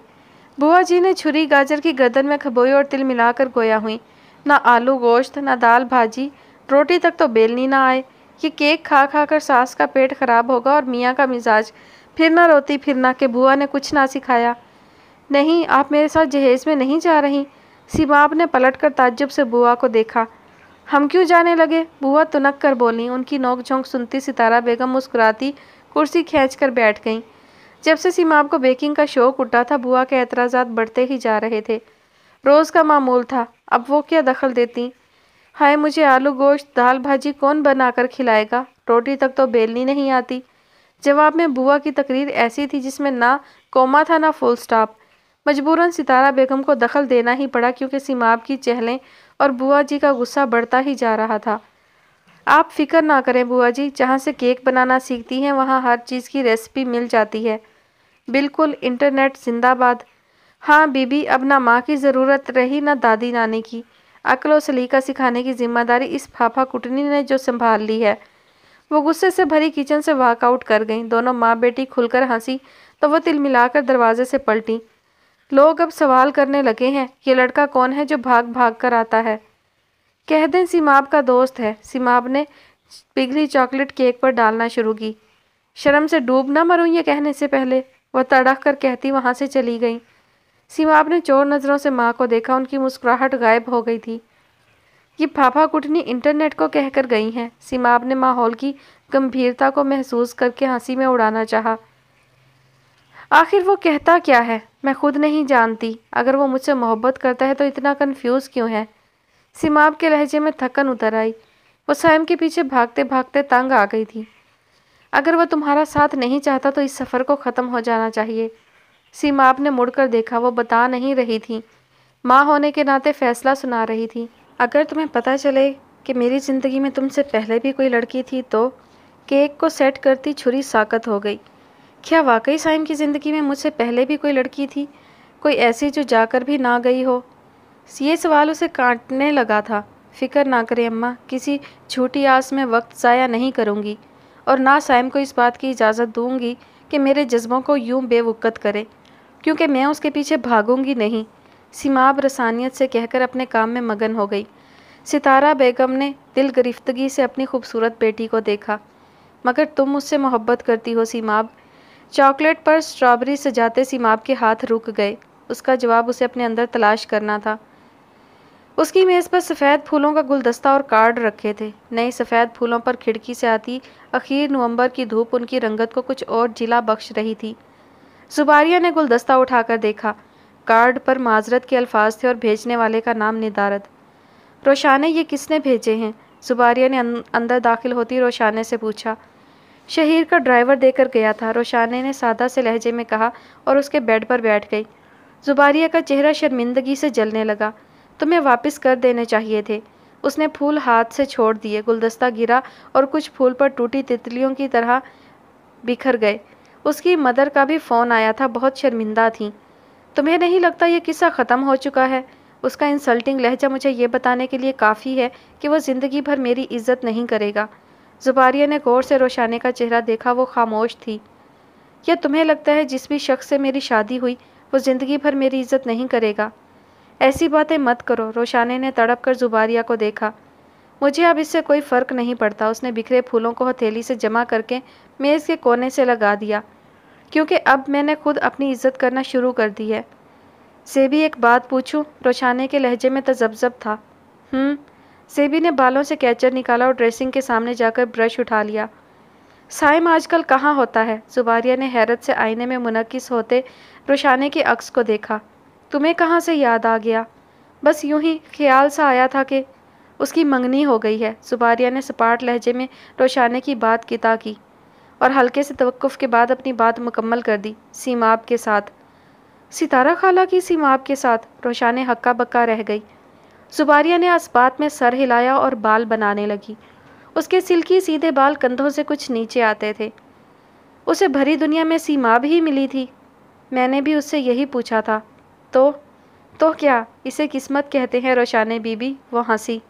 बुआ जी ने छुरी गाजर की गर्दन में खबोई और तिल मिलाकर गोया हुई ना आलू गोश्त ना दाल भाजी रोटी तक तो बेलनी ना आए कि केक खा खा कर सास का पेट खराब होगा और मियाँ का मिजाज फिर ना रोती फिर ना कि बुआ ने कुछ ना सिखाया नहीं आप मेरे साथ जहेज में नहीं जा रही सीमाब ने पलट कर ताज्जुब से बुआ को देखा हम क्यों जाने लगे बुआ तुनक कर बोली उनकी नोक झोंक सुनती सितारा बेगम मुस्कुराती कुर्सी खींच कर बैठ गईं जब से सीमाब को बेकिंग का शौक उठा था बुआ के एतराज़ात बढ़ते ही जा रहे थे रोज़ का मामूल था अब वो क्या दखल देती हाय मुझे आलू गोश्त दाल भाजी कौन बनाकर खिलाएगा रोटी तक तो बेलनी नहीं आती जवाब में बुआ की तकरीर ऐसी थी जिसमें ना कोमा था ना फुल स्टॉप मजबूरन सितारा बेगम को दखल देना ही पड़ा क्योंकि सीमाब की चहलें और बुआ जी का गुस्सा बढ़ता ही जा रहा था आप फिक्र ना करें बुआ जी जहाँ से केक बनाना सीखती हैं वहाँ हर चीज़ की रेसिपी मिल जाती है बिल्कुल इंटरनेट जिंदाबाद हाँ बीबी अब ना माँ की ज़रूरत रही ना दादी नानी की अकल और सलीका सिखाने की जिम्मेदारी इस फाफा कुटनी ने जो संभाल ली है वो गुस्से से भरी किचन से वॉकआउट कर गईं दोनों माँ बेटी खुलकर हंसी तो वह तिल मिलाकर दरवाजे से पलटी लोग अब सवाल करने लगे हैं ये लड़का कौन है जो भाग भाग कर आता है कह दें सीमाब का दोस्त है सीमाब ने पिघली चॉकलेट केक पर डालना शुरू की शर्म से डूब ना मरूं ये कहने से पहले वह तड़क कर कहती वहाँ से चली गई सीमाब ने चोर नज़रों से माँ को देखा उनकी मुस्कुराहट गायब हो गई थी ये फाफा कुटनी इंटरनेट को कहकर गई हैं सीमाब ने माहौल की गंभीरता को महसूस करके हंसी में उड़ाना चाहा आखिर वो कहता क्या है मैं खुद नहीं जानती अगर वो मुझसे मोहब्बत करता है तो इतना कन्फ्यूज़ क्यों है सिमाब के लहजे में थकन उतर आई वो स्वयं के पीछे भागते भागते तंग आ गई थी अगर वह तुम्हारा साथ नहीं चाहता तो इस सफ़र को ख़त्म हो जाना चाहिए सीमाब ने मुड़कर देखा वो बता नहीं रही थी माँ होने के नाते फैसला सुना रही थी अगर तुम्हें पता चले कि मेरी ज़िंदगी में तुमसे पहले भी कोई लड़की थी तो केक को सेट करती छुरी साकत हो गई क्या वाकई साइम की ज़िंदगी में मुझसे पहले भी कोई लड़की थी कोई ऐसी जो जाकर भी ना गई हो ये सवाल उसे काटने लगा था फ़िक्र ना करें अम्मा किसी झूठी आस में वक्त ज़ाया नहीं करूँगी और ना साइम को इस बात की इजाज़त दूँगी कि मेरे जज्बों को यूं बेवकत करे क्योंकि मैं उसके पीछे भागूंगी नहीं सीमाब रसानियत से कहकर अपने काम में मगन हो गई सितारा बेगम ने दिल गिरफ्तगी से अपनी खूबसूरत बेटी को देखा मगर तुम उससे मोहब्बत करती हो सीमाब चॉकलेट पर स्ट्रॉबेरी सजाते सीमाब के हाथ रुक गए उसका जवाब उसे अपने अंदर तलाश करना था उसकी मेज़ पर सफ़ेद फूलों का गुलदस्ता और कार्ड रखे थे नए सफ़ेद फूलों पर खिड़की से आती अखीर नवंबर की धूप उनकी रंगत को कुछ और जिला बख्श रही थी जुबारिया ने गुलदस्ता उठाकर देखा कार्ड पर माजरत के अल्फाज थे और भेजने वाले का नाम निदारत रोशाने ये किसने भेजे हैं जुबारिया ने अं-, अंदर दाखिल होती रोशाने से पूछा शहीर का ड्राइवर देकर गया था रोशाने ने सादा से लहजे में कहा और उसके बेड पर बैठ गई जुबारिया का चेहरा शर्मिंदगी से जलने लगा तुम्हें वापस कर देने चाहिए थे उसने फूल हाथ से छोड़ दिए गुलदस्ता गिरा और कुछ फूल पर टूटी तितलियों की तरह बिखर गए उसकी मदर का भी फ़ोन आया था बहुत शर्मिंदा थी तुम्हें नहीं लगता यह किस्सा ख़त्म हो चुका है उसका इंसल्टिंग लहजा मुझे ये बताने के लिए काफ़ी है कि वह ज़िंदगी भर मेरी इज्जत नहीं करेगा जुबारिया ने गौर से रोशाने का चेहरा देखा वो खामोश थी यह तुम्हें लगता है जिस भी शख्स से मेरी शादी हुई वो ज़िंदगी भर मेरी इज्जत नहीं करेगा ऐसी बातें मत करो रोशाने ने तड़प कर जुबारिया को देखा मुझे अब इससे कोई फ़र्क नहीं पड़ता उसने बिखरे फूलों को हथेली से जमा करके मेज़ के कोने से लगा दिया क्योंकि अब मैंने खुद अपनी इज्जत करना शुरू कर दी है से भी एक बात पूछूं रोशाने के लहजे में तजब्जब था हम्म सेबी ने बालों से कैचर निकाला और ड्रेसिंग के सामने जाकर ब्रश उठा लिया साइम आजकल कहाँ होता है जुबारिया ने हैरत से आईने में मुनकस होते रोशाने के अक्स को देखा तुम्हें कहाँ से याद आ गया बस यूं ही ख्याल सा आया था कि उसकी मंगनी हो गई है जुबारिया ने सपाट लहजे में रोशाने की बात किता की और हल्के से तवक़ के बाद अपनी बात मुकम्मल कर दी सीमाब के साथ सितारा खाला की सीमाब के साथ रोशाने हक्का बक्का रह गई जुबारिया ने अस्पात में सर हिलाया और बाल बनाने लगी उसके सिल्की सीधे बाल कंधों से कुछ नीचे आते थे उसे भरी दुनिया में सीमा भी मिली थी मैंने भी उससे यही पूछा था तो तो क्या इसे किस्मत कहते हैं रोशाने बीबी वो हंसी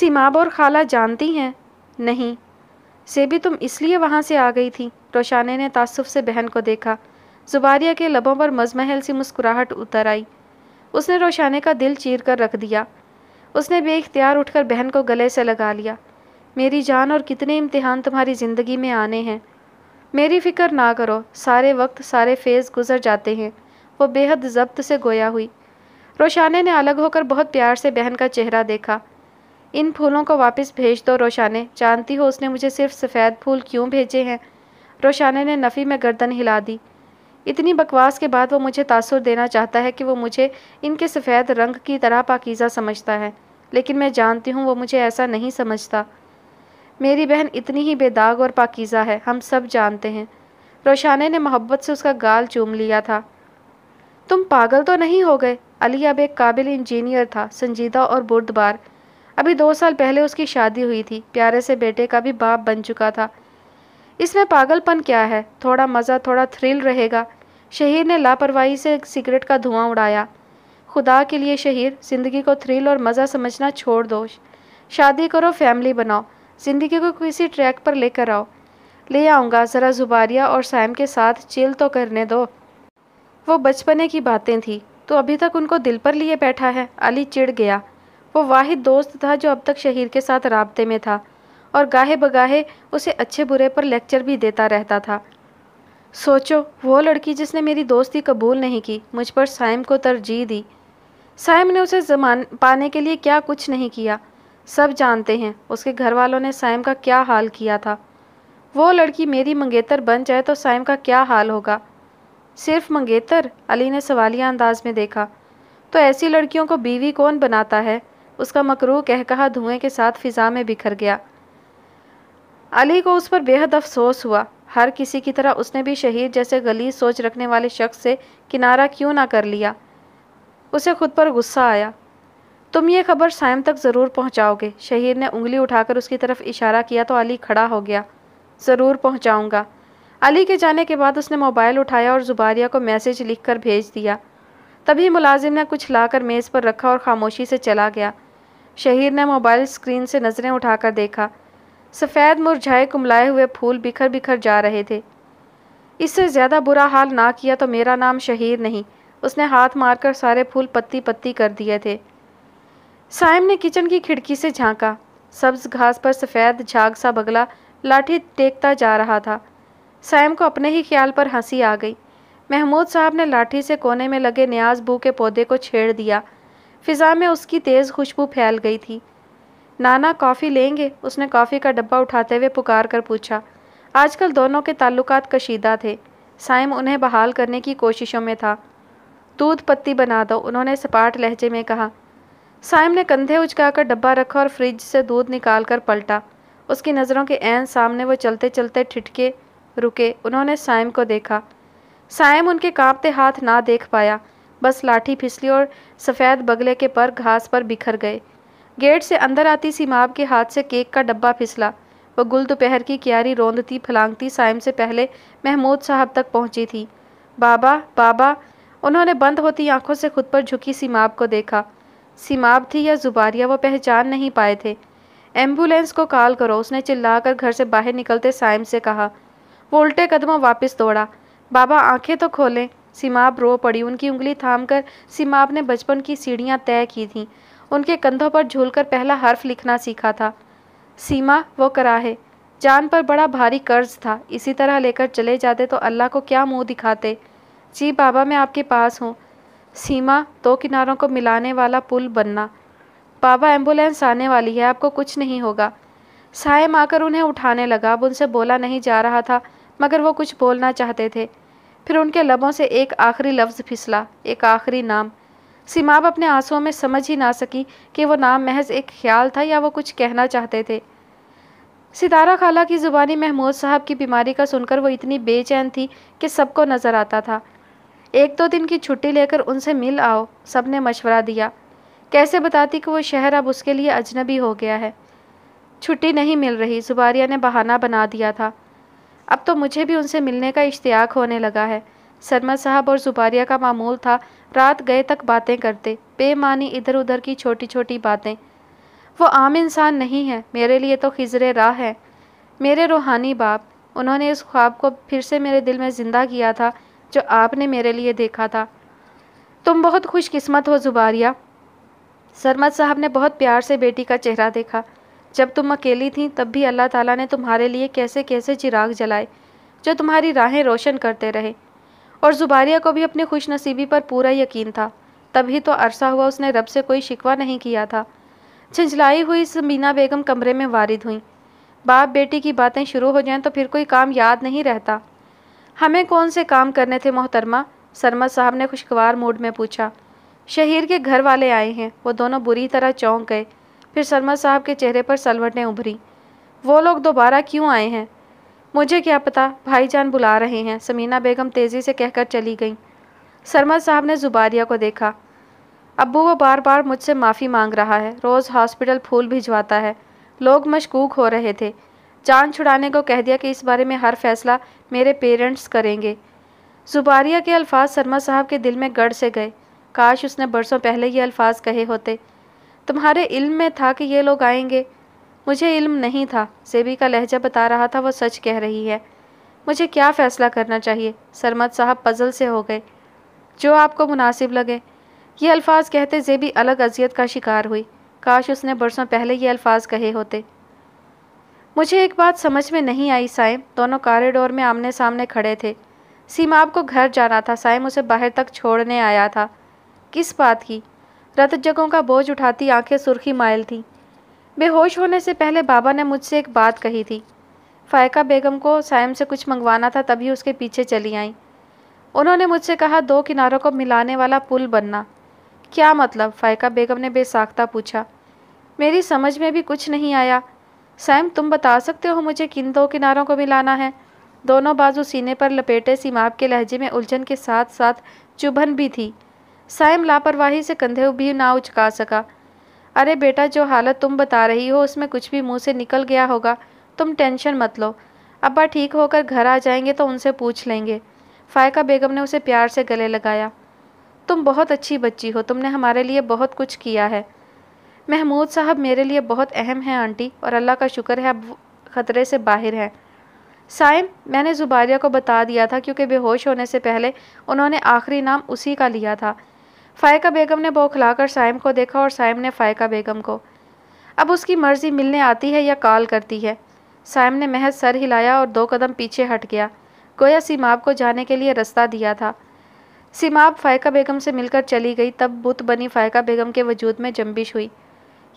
सीमाब और खाला जानती हैं नहीं से भी तुम इसलिए वहाँ से आ गई थी रोशाने ने तासुफ से बहन को देखा जुबारिया के लबों पर मजमहल सी मुस्कुराहट उतर आई उसने रोशाने का दिल चीर कर रख दिया उसने बेख्तियार उठकर बहन को गले से लगा लिया मेरी जान और कितने इम्तिहान तुम्हारी ज़िंदगी में आने हैं मेरी फ़िक्र ना करो सारे वक्त सारे फेज़ गुजर जाते हैं वो बेहद जब्त से गोया हुई रोशाने ने अलग होकर बहुत प्यार से बहन का चेहरा देखा इन फूलों को वापस भेज दो रोशाने जानती हो उसने मुझे सिर्फ सफ़ेद फूल क्यों भेजे हैं रोशाने ने नफ़ी में गर्दन हिला दी इतनी बकवास के बाद वो मुझे तासुर देना चाहता है कि वो मुझे इनके सफ़ेद रंग की तरह पाकिज़ा समझता है लेकिन मैं जानती हूँ वो मुझे ऐसा नहीं समझता मेरी बहन इतनी ही बेदाग और पाकिज़ा है हम सब जानते हैं रोशाने ने मोहब्बत से उसका गाल चूम लिया था तुम पागल तो नहीं हो गए अली अब एक काबिल इंजीनियर था संजीदा और बुर्दबार अभी दो साल पहले उसकी शादी हुई थी प्यारे से बेटे का भी बाप बन चुका था इसमें पागलपन क्या है थोड़ा मज़ा थोड़ा थ्रिल रहेगा शहीर ने लापरवाही से सिगरेट का धुआं उड़ाया खुदा के लिए शहीर ज़िंदगी को थ्रिल और मज़ा समझना छोड़ दो शादी करो फैमिली बनाओ ज़िंदगी को किसी ट्रैक पर लेकर आओ ले आऊँगा ज़रा जुबारिया और सैम के साथ चिल तो करने दो वो बचपने की बातें थी तो अभी तक उनको दिल पर लिए बैठा है अली चिढ़ गया वो वाहिद दोस्त था जो अब तक शहीर के साथ रबते में था और गाहे बगाहे उसे अच्छे बुरे पर लेक्चर भी देता रहता था सोचो वो लड़की जिसने मेरी दोस्ती कबूल नहीं की मुझ पर साइम को तरजीह दी साइम ने उसे जमान पाने के लिए क्या कुछ नहीं किया सब जानते हैं उसके घर वालों ने साइम का क्या हाल किया था वो लड़की मेरी मंगेतर बन जाए तो साइम का क्या हाल होगा सिर्फ मंगेतर अली ने सवालिया अंदाज में देखा तो ऐसी लड़कियों को बीवी कौन बनाता है उसका मकरू कह कहा धुएं के साथ फिजा में बिखर गया अली को उस पर बेहद अफसोस हुआ हर किसी की तरह उसने भी शहीद जैसे गली सोच रखने वाले शख्स से किनारा क्यों ना कर लिया उसे खुद पर गुस्सा आया तुम ये खबर सायम तक ज़रूर पहुंचाओगे शहीर ने उंगली उठाकर उसकी तरफ इशारा किया तो अली खड़ा हो गया ज़रूर पहुंचाऊंगा अली के जाने के बाद उसने मोबाइल उठाया और जुबारिया को मैसेज लिखकर भेज दिया तभी मुलाजिम ने कुछ लाकर मेज़ पर रखा और ख़ामोशी से चला गया शहीर ने मोबाइल स्क्रीन से नज़रें उठाकर देखा सफ़ेद मुरझाए कुमलाए हुए फूल बिखर बिखर जा रहे थे इससे ज़्यादा बुरा हाल ना किया तो मेरा नाम शहीर नहीं उसने हाथ मारकर सारे फूल पत्ती पत्ती कर दिए थे साइम ने किचन की खिड़की से झांका सब्ज घास पर सफ़ेद झाग सा बगला लाठी टेकता जा रहा था साइम को अपने ही ख्याल पर हंसी आ गई महमूद साहब ने लाठी से कोने में लगे न्याज बू के पौधे को छेड़ दिया फिजा में उसकी तेज़ खुशबू फैल गई थी नाना कॉफ़ी लेंगे उसने कॉफ़ी का डब्बा उठाते हुए पुकार कर पूछा आजकल दोनों के ताल्लुकात कशीदा थे साइम उन्हें बहाल करने की कोशिशों में था दूध पत्ती बना दो उन्होंने सपाट लहजे में कहा साइम ने कंधे उचकाकर डब्बा रखा और फ्रिज से दूध निकाल कर पलटा उसकी नज़रों के एन सामने वो चलते चलते ठिठके रुके उन्होंने साइम को देखा साइम उनके कांपते हाथ ना देख पाया बस लाठी फिसली और सफ़ेद बगले के पर घास पर बिखर गए गेट से अंदर आती सीमाब के हाथ से केक का डब्बा फिसला वह गुल दोपहर की क्यारी रोंदती फलांगती साइम से पहले महमूद साहब तक पहुंची थी बाबा बाबा उन्होंने बंद होती आंखों से खुद पर झुकी सीमाब को देखा सीमाब थी या जुबारिया वह पहचान नहीं पाए थे एम्बुलेंस को कॉल करो उसने चिल्लाकर घर से बाहर निकलते साइम से कहा वो उल्टे कदमों वापस दौड़ा बाबा आंखें तो खोलें सीमाब रो पड़ी उनकी उंगली थाम कर सीमाब ने बचपन की सीढ़ियाँ तय की थीं उनके कंधों पर झूलकर पहला हर्फ लिखना सीखा था सीमा वो कराहे जान पर बड़ा भारी कर्ज था इसी तरह लेकर चले जाते तो अल्लाह को क्या मुंह दिखाते जी बाबा मैं आपके पास हूँ सीमा दो किनारों को मिलाने वाला पुल बनना बाबा एम्बुलेंस आने वाली है आपको कुछ नहीं होगा सायम आकर उन्हें उठाने लगा अब उनसे बोला नहीं जा रहा था मगर वो कुछ बोलना चाहते थे फिर उनके लबों से एक आखिरी लफ्ज़ फिसला एक आखिरी नाम सिमाब अपने आंसुओं में समझ ही ना सकी कि वो नाम महज एक ख्याल था या वो कुछ कहना चाहते थे सितारा खाला की ज़ुबानी महमूद साहब की बीमारी का सुनकर वो इतनी बेचैन थी कि सबको नज़र आता था एक दो दिन की छुट्टी लेकर उनसे मिल आओ सब ने मशवरा दिया कैसे बताती कि वो शहर अब उसके लिए अजनबी हो गया है छुट्टी नहीं मिल रही जुबारिया ने बहाना बना दिया था अब तो मुझे भी उनसे मिलने का इश्तियाक होने लगा है सरमद साहब और जुबारिया का मामूल था रात गए तक बातें करते बेमानी इधर उधर की छोटी छोटी बातें वो आम इंसान नहीं है मेरे लिए तो खिजर राह है मेरे रूहानी बाप उन्होंने इस ख्वाब को फिर से मेरे दिल में ज़िंदा किया था जो आपने मेरे लिए देखा था तुम बहुत खुशकस्मत हो जुबारिया सरमद साहब ने बहुत प्यार से बेटी का चेहरा देखा जब तुम अकेली थी तब भी अल्लाह ताला ने तुम्हारे लिए कैसे कैसे चिराग जलाए जो तुम्हारी राहें रोशन करते रहे और जुबारिया को भी अपनी नसीबी पर पूरा यकीन था तभी तो अरसा हुआ उसने रब से कोई शिकवा नहीं किया था छिंझलाई हुई समीना बेगम कमरे में वारिद हुई बाप बेटी की बातें शुरू हो जाएं तो फिर कोई काम याद नहीं रहता हमें कौन से काम करने थे मोहतरमा सरमा साहब ने खुशगवार मूड में पूछा शहीर के घर वाले आए हैं वो दोनों बुरी तरह चौंक गए फिर सरमा साहब के चेहरे पर सलवटें उभरी वो लोग दोबारा क्यों आए हैं मुझे क्या पता भाईजान बुला रहे हैं समीना बेगम तेज़ी से कहकर चली गई सरमद साहब ने जुबारिया को देखा अबू वो बार बार मुझसे माफ़ी मांग रहा है रोज़ हॉस्पिटल फूल भिजवाता है लोग मशकूक हो रहे थे जान छुड़ाने को कह दिया कि इस बारे में हर फैसला मेरे पेरेंट्स करेंगे जुबारिया के अल्फाज सरमा साहब के दिल में गढ़ से गए काश उसने बरसों पहले ये अल्फाज कहे होते तुम्हारे इल्म में था कि ये लोग आएंगे मुझे इल्म नहीं था सेबी का लहजा बता रहा था वो सच कह रही है मुझे क्या फ़ैसला करना चाहिए सरमद साहब पजल से हो गए जो आपको मुनासिब लगे ये अल्फाज कहते जेबी अलग अजियत का शिकार हुई काश उसने बरसों पहले ये अल्फाज कहे होते मुझे एक बात समझ में नहीं आई साइम दोनों कॉरिडोर में आमने सामने खड़े थे सीमा आपको घर जाना था साइम उसे बाहर तक छोड़ने आया था किस बात की रत जगहों का बोझ उठाती आंखें सुर्खी मायल थीं बेहोश होने से पहले बाबा ने मुझसे एक बात कही थी फ़ायका बेगम को सायम से कुछ मंगवाना था तभी उसके पीछे चली आई उन्होंने मुझसे कहा दो किनारों को मिलाने वाला पुल बनना क्या मतलब फ़ायका बेगम ने बेसाख्ता पूछा मेरी समझ में भी कुछ नहीं आया सैम तुम बता सकते हो मुझे किन दो किनारों को मिलाना है दोनों बाजू सीने पर लपेटे सीमाब के लहजे में उलझन के साथ साथ चुभन भी थी सैम लापरवाही से कंधे भी ना उचका सका अरे बेटा जो हालत तुम बता रही हो उसमें कुछ भी मुंह से निकल गया होगा तुम टेंशन मत लो अब्बा ठीक होकर घर आ जाएंगे तो उनसे पूछ लेंगे फ़ायका बेगम ने उसे प्यार से गले लगाया तुम बहुत अच्छी बच्ची हो तुमने हमारे लिए बहुत कुछ किया है महमूद साहब मेरे लिए बहुत अहम हैं आंटी और अल्लाह का शुक्र है अब ख़तरे से बाहर हैं साइम मैंने जुबारिया को बता दिया था क्योंकि बेहोश होने से पहले उन्होंने आखिरी नाम उसी का लिया था फ़ायका बेगम ने बौखलाकर साइम को देखा और साइम ने फ़ायका बेगम को अब उसकी मर्ज़ी मिलने आती है या कॉल करती है साइम ने महज सर हिलाया और दो कदम पीछे हट गया गोया सीमाब को जाने के लिए रास्ता दिया था सीमाब फ़ायका बेगम से मिलकर चली गई तब बुत बनी फ़ायका बेगम के वजूद में जम्बिश हुई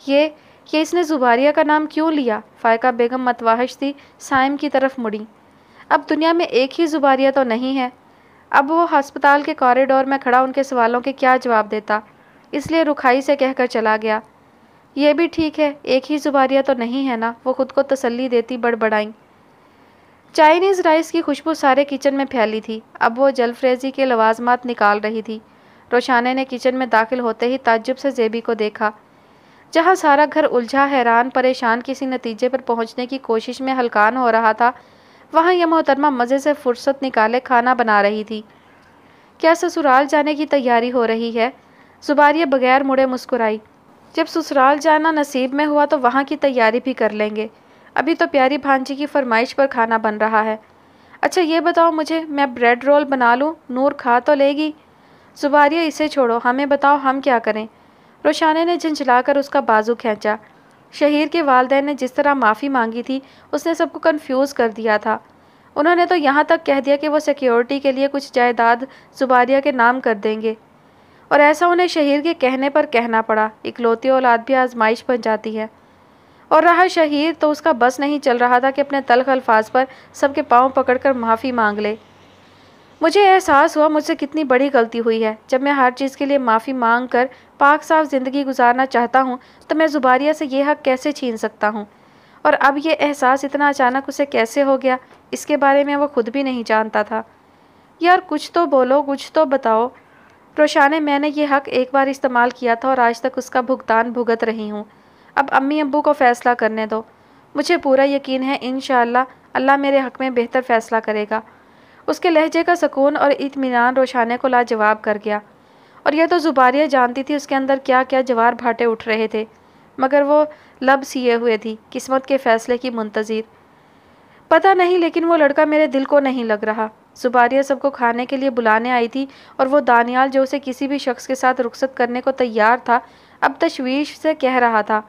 ये ये इसने जुबारिया का नाम क्यों लिया फ़ायका बेगम मतवाहश थी साइम की तरफ मुड़ी अब दुनिया में एक ही जुबारिया तो नहीं है अब वो हस्पताल के कॉरिडोर में खड़ा उनके सवालों के क्या जवाब देता इसलिए रुखाई से कहकर चला गया ये भी ठीक है एक ही जुबारिया तो नहीं है ना वो खुद को तसल्ली देती बड़बड़ाई चाइनीज़ राइस की खुशबू सारे किचन में फैली थी अब वो जलफ्रेजी के लवाजमात निकाल रही थी रोशाने ने किचन में दाखिल होते ही ताज्जुब से जेबी को देखा जहाँ सारा घर उलझा हैरान परेशान किसी नतीजे पर पहुँचने की कोशिश में हलकान हो रहा था वहाँ यह मोहतरमा मज़े से फुर्सत निकाले खाना बना रही थी क्या ससुराल जाने की तैयारी हो रही है जुबारिया बगैर मुड़े मुस्कुराई जब ससुराल जाना नसीब में हुआ तो वहाँ की तैयारी भी कर लेंगे अभी तो प्यारी भांजी की फरमाइश पर खाना बन रहा है अच्छा ये बताओ मुझे मैं ब्रेड रोल बना लूँ नूर खा तो लेगी जुबारिया इसे छोड़ो हमें बताओ हम क्या करें रोशाने ने झंझला उसका बाजू खींचा शहीर के वालदे ने जिस तरह माफ़ी मांगी थी उसने सबको कन्फ्यूज़ कर दिया था उन्होंने तो यहाँ तक कह दिया कि वो सिक्योरिटी के लिए कुछ जायदाद जुबारिया के नाम कर देंगे और ऐसा उन्हें शहीर के कहने पर कहना पड़ा इकलौती औलाद भी आजमाइश बन जाती है और रहा शहीर तो उसका बस नहीं चल रहा था कि अपने तलख अल्फाज पर सबके पाँव पकड़कर माफ़ी मांग ले मुझे एहसास हुआ मुझसे कितनी बड़ी गलती हुई है जब मैं हर चीज़ के लिए माफ़ी मांग कर पाक साफ ज़िंदगी गुजारना चाहता हूँ तो मैं जुबारिया से यह हक़ कैसे छीन सकता हूँ और अब यह एहसास इतना अचानक उसे कैसे हो गया इसके बारे में वो खुद भी नहीं जानता था यार कुछ तो बोलो कुछ तो बताओ रोशाने मैंने ये हक़ एक बार इस्तेमाल किया था और आज तक उसका भुगतान भुगत रही हूँ अब अम्मी अबू को फ़ैसला करने दो मुझे पूरा यकीन है इन अल्लाह मेरे हक़ में बेहतर फ़ैसला करेगा उसके लहजे का सुकून और इतमान रोशाने को लाजवाब कर गया और यह तो जुबारिया जानती थी उसके अंदर क्या क्या जवार भाटे उठ रहे थे मगर वो लब सिए हुए थी किस्मत के फैसले की मुंतज़र पता नहीं लेकिन वो लड़का मेरे दिल को नहीं लग रहा जुबारिया सबको खाने के लिए बुलाने आई थी और वो दानियाल जो उसे किसी भी शख्स के साथ रुख्सत करने को तैयार था अब तशवीश से कह रहा था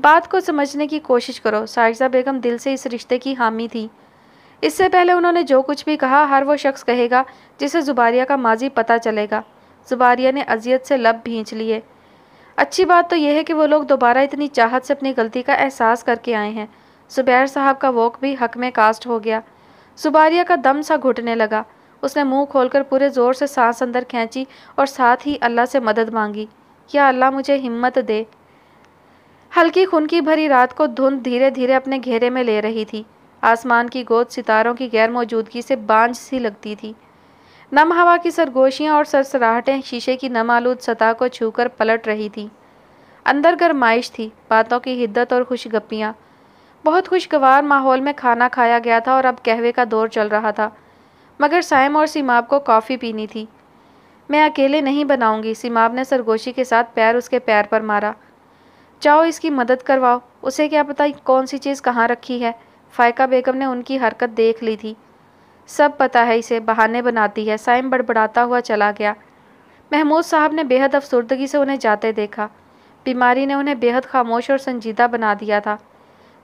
बात को समझने की कोशिश करो साइजा बेगम दिल से इस रिश्ते की हामी थी इससे पहले उन्होंने जो कुछ भी कहा हर वो शख्स कहेगा जिसे जुबारिया का माजी पता चलेगा जुबारिया ने अजियत से लब भींच लिए अच्छी बात तो यह है कि वो लोग दोबारा इतनी चाहत से अपनी गलती का एहसास करके आए हैं जुबैर साहब का वॉक भी हक में कास्ट हो गया सुबारिया का दम सा घुटने लगा उसने मुंह खोलकर पूरे ज़ोर से सांस अंदर खींची और साथ ही अल्लाह से मदद मांगी या अल्लाह मुझे हिम्मत दे हल्की खुनकी भरी रात को धुंध धीरे धीरे अपने घेरे में ले रही थी आसमान की गोद सितारों की गैर मौजूदगी से बांझ सी लगती थी नम हवा की सरगोशियाँ और सरसराहटें शीशे की नम आलूद सतह को छूकर पलट रही थी अंदर गरमाइश थी बातों की हिद्दत और खुशगपियाँ बहुत खुशगवार माहौल में खाना खाया गया था और अब कहवे का दौर चल रहा था मगर साइम और सीमाब को कॉफ़ी पीनी थी मैं अकेले नहीं बनाऊंगी सीमाब ने सरगोशी के साथ पैर उसके पैर पर मारा चाहो इसकी मदद करवाओ उसे क्या पता कौन सी चीज़ कहाँ रखी है फ़ायका बेगम ने उनकी हरकत देख ली थी सब पता है इसे बहाने बनाती है साइम बड़बड़ाता हुआ चला गया महमूद साहब ने बेहद अफसरदगी से उन्हें जाते देखा बीमारी ने उन्हें बेहद खामोश और संजीदा बना दिया था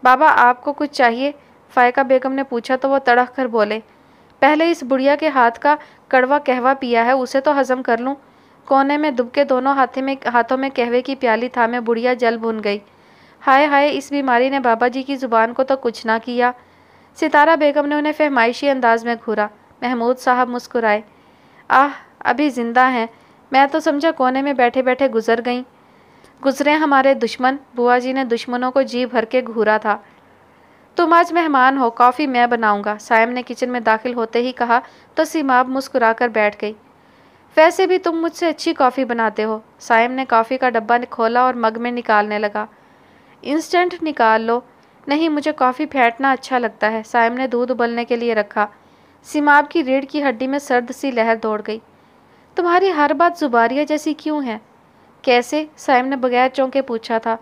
बाबा आपको कुछ चाहिए फ़ायका बेगम ने पूछा तो वो तड़क कर बोले पहले इस बुढ़िया के हाथ का कड़वा कहवा पिया है उसे तो हज़म कर लूँ कोने में दुबके दोनों हाथे में हाथों में कहवे की प्याली थामे बुढ़िया जल भुन गई हाय हाय इस बीमारी ने बाबा जी की ज़ुबान को तो कुछ ना किया सितारा बेगम ने उन्हें फहमाइशी अंदाज में घूरा महमूद साहब मुस्कुराए आह अभी ज़िंदा हैं मैं तो समझा कोने में बैठे बैठे गुजर गई गुजरे हमारे दुश्मन बुआ जी ने दुश्मनों को जी भर के घूरा था तुम आज मेहमान हो कॉफ़ी मैं बनाऊंगा सायम ने किचन में दाखिल होते ही कहा तो सीमाब मुस्कुरा कर बैठ गई वैसे भी तुम मुझसे अच्छी कॉफ़ी बनाते हो सायम ने कॉफ़ी का डब्बा खोला और मग में निकालने लगा इंस्टेंट निकाल लो नहीं मुझे कॉफ़ी फेंटना अच्छा लगता है साइम ने दूध उबलने के लिए रखा सिमाब की रीढ़ की हड्डी में सर्द सी लहर दौड़ गई तुम्हारी हर बात जुबारिया जैसी क्यों है कैसे साइम ने बगैर चौंके पूछा था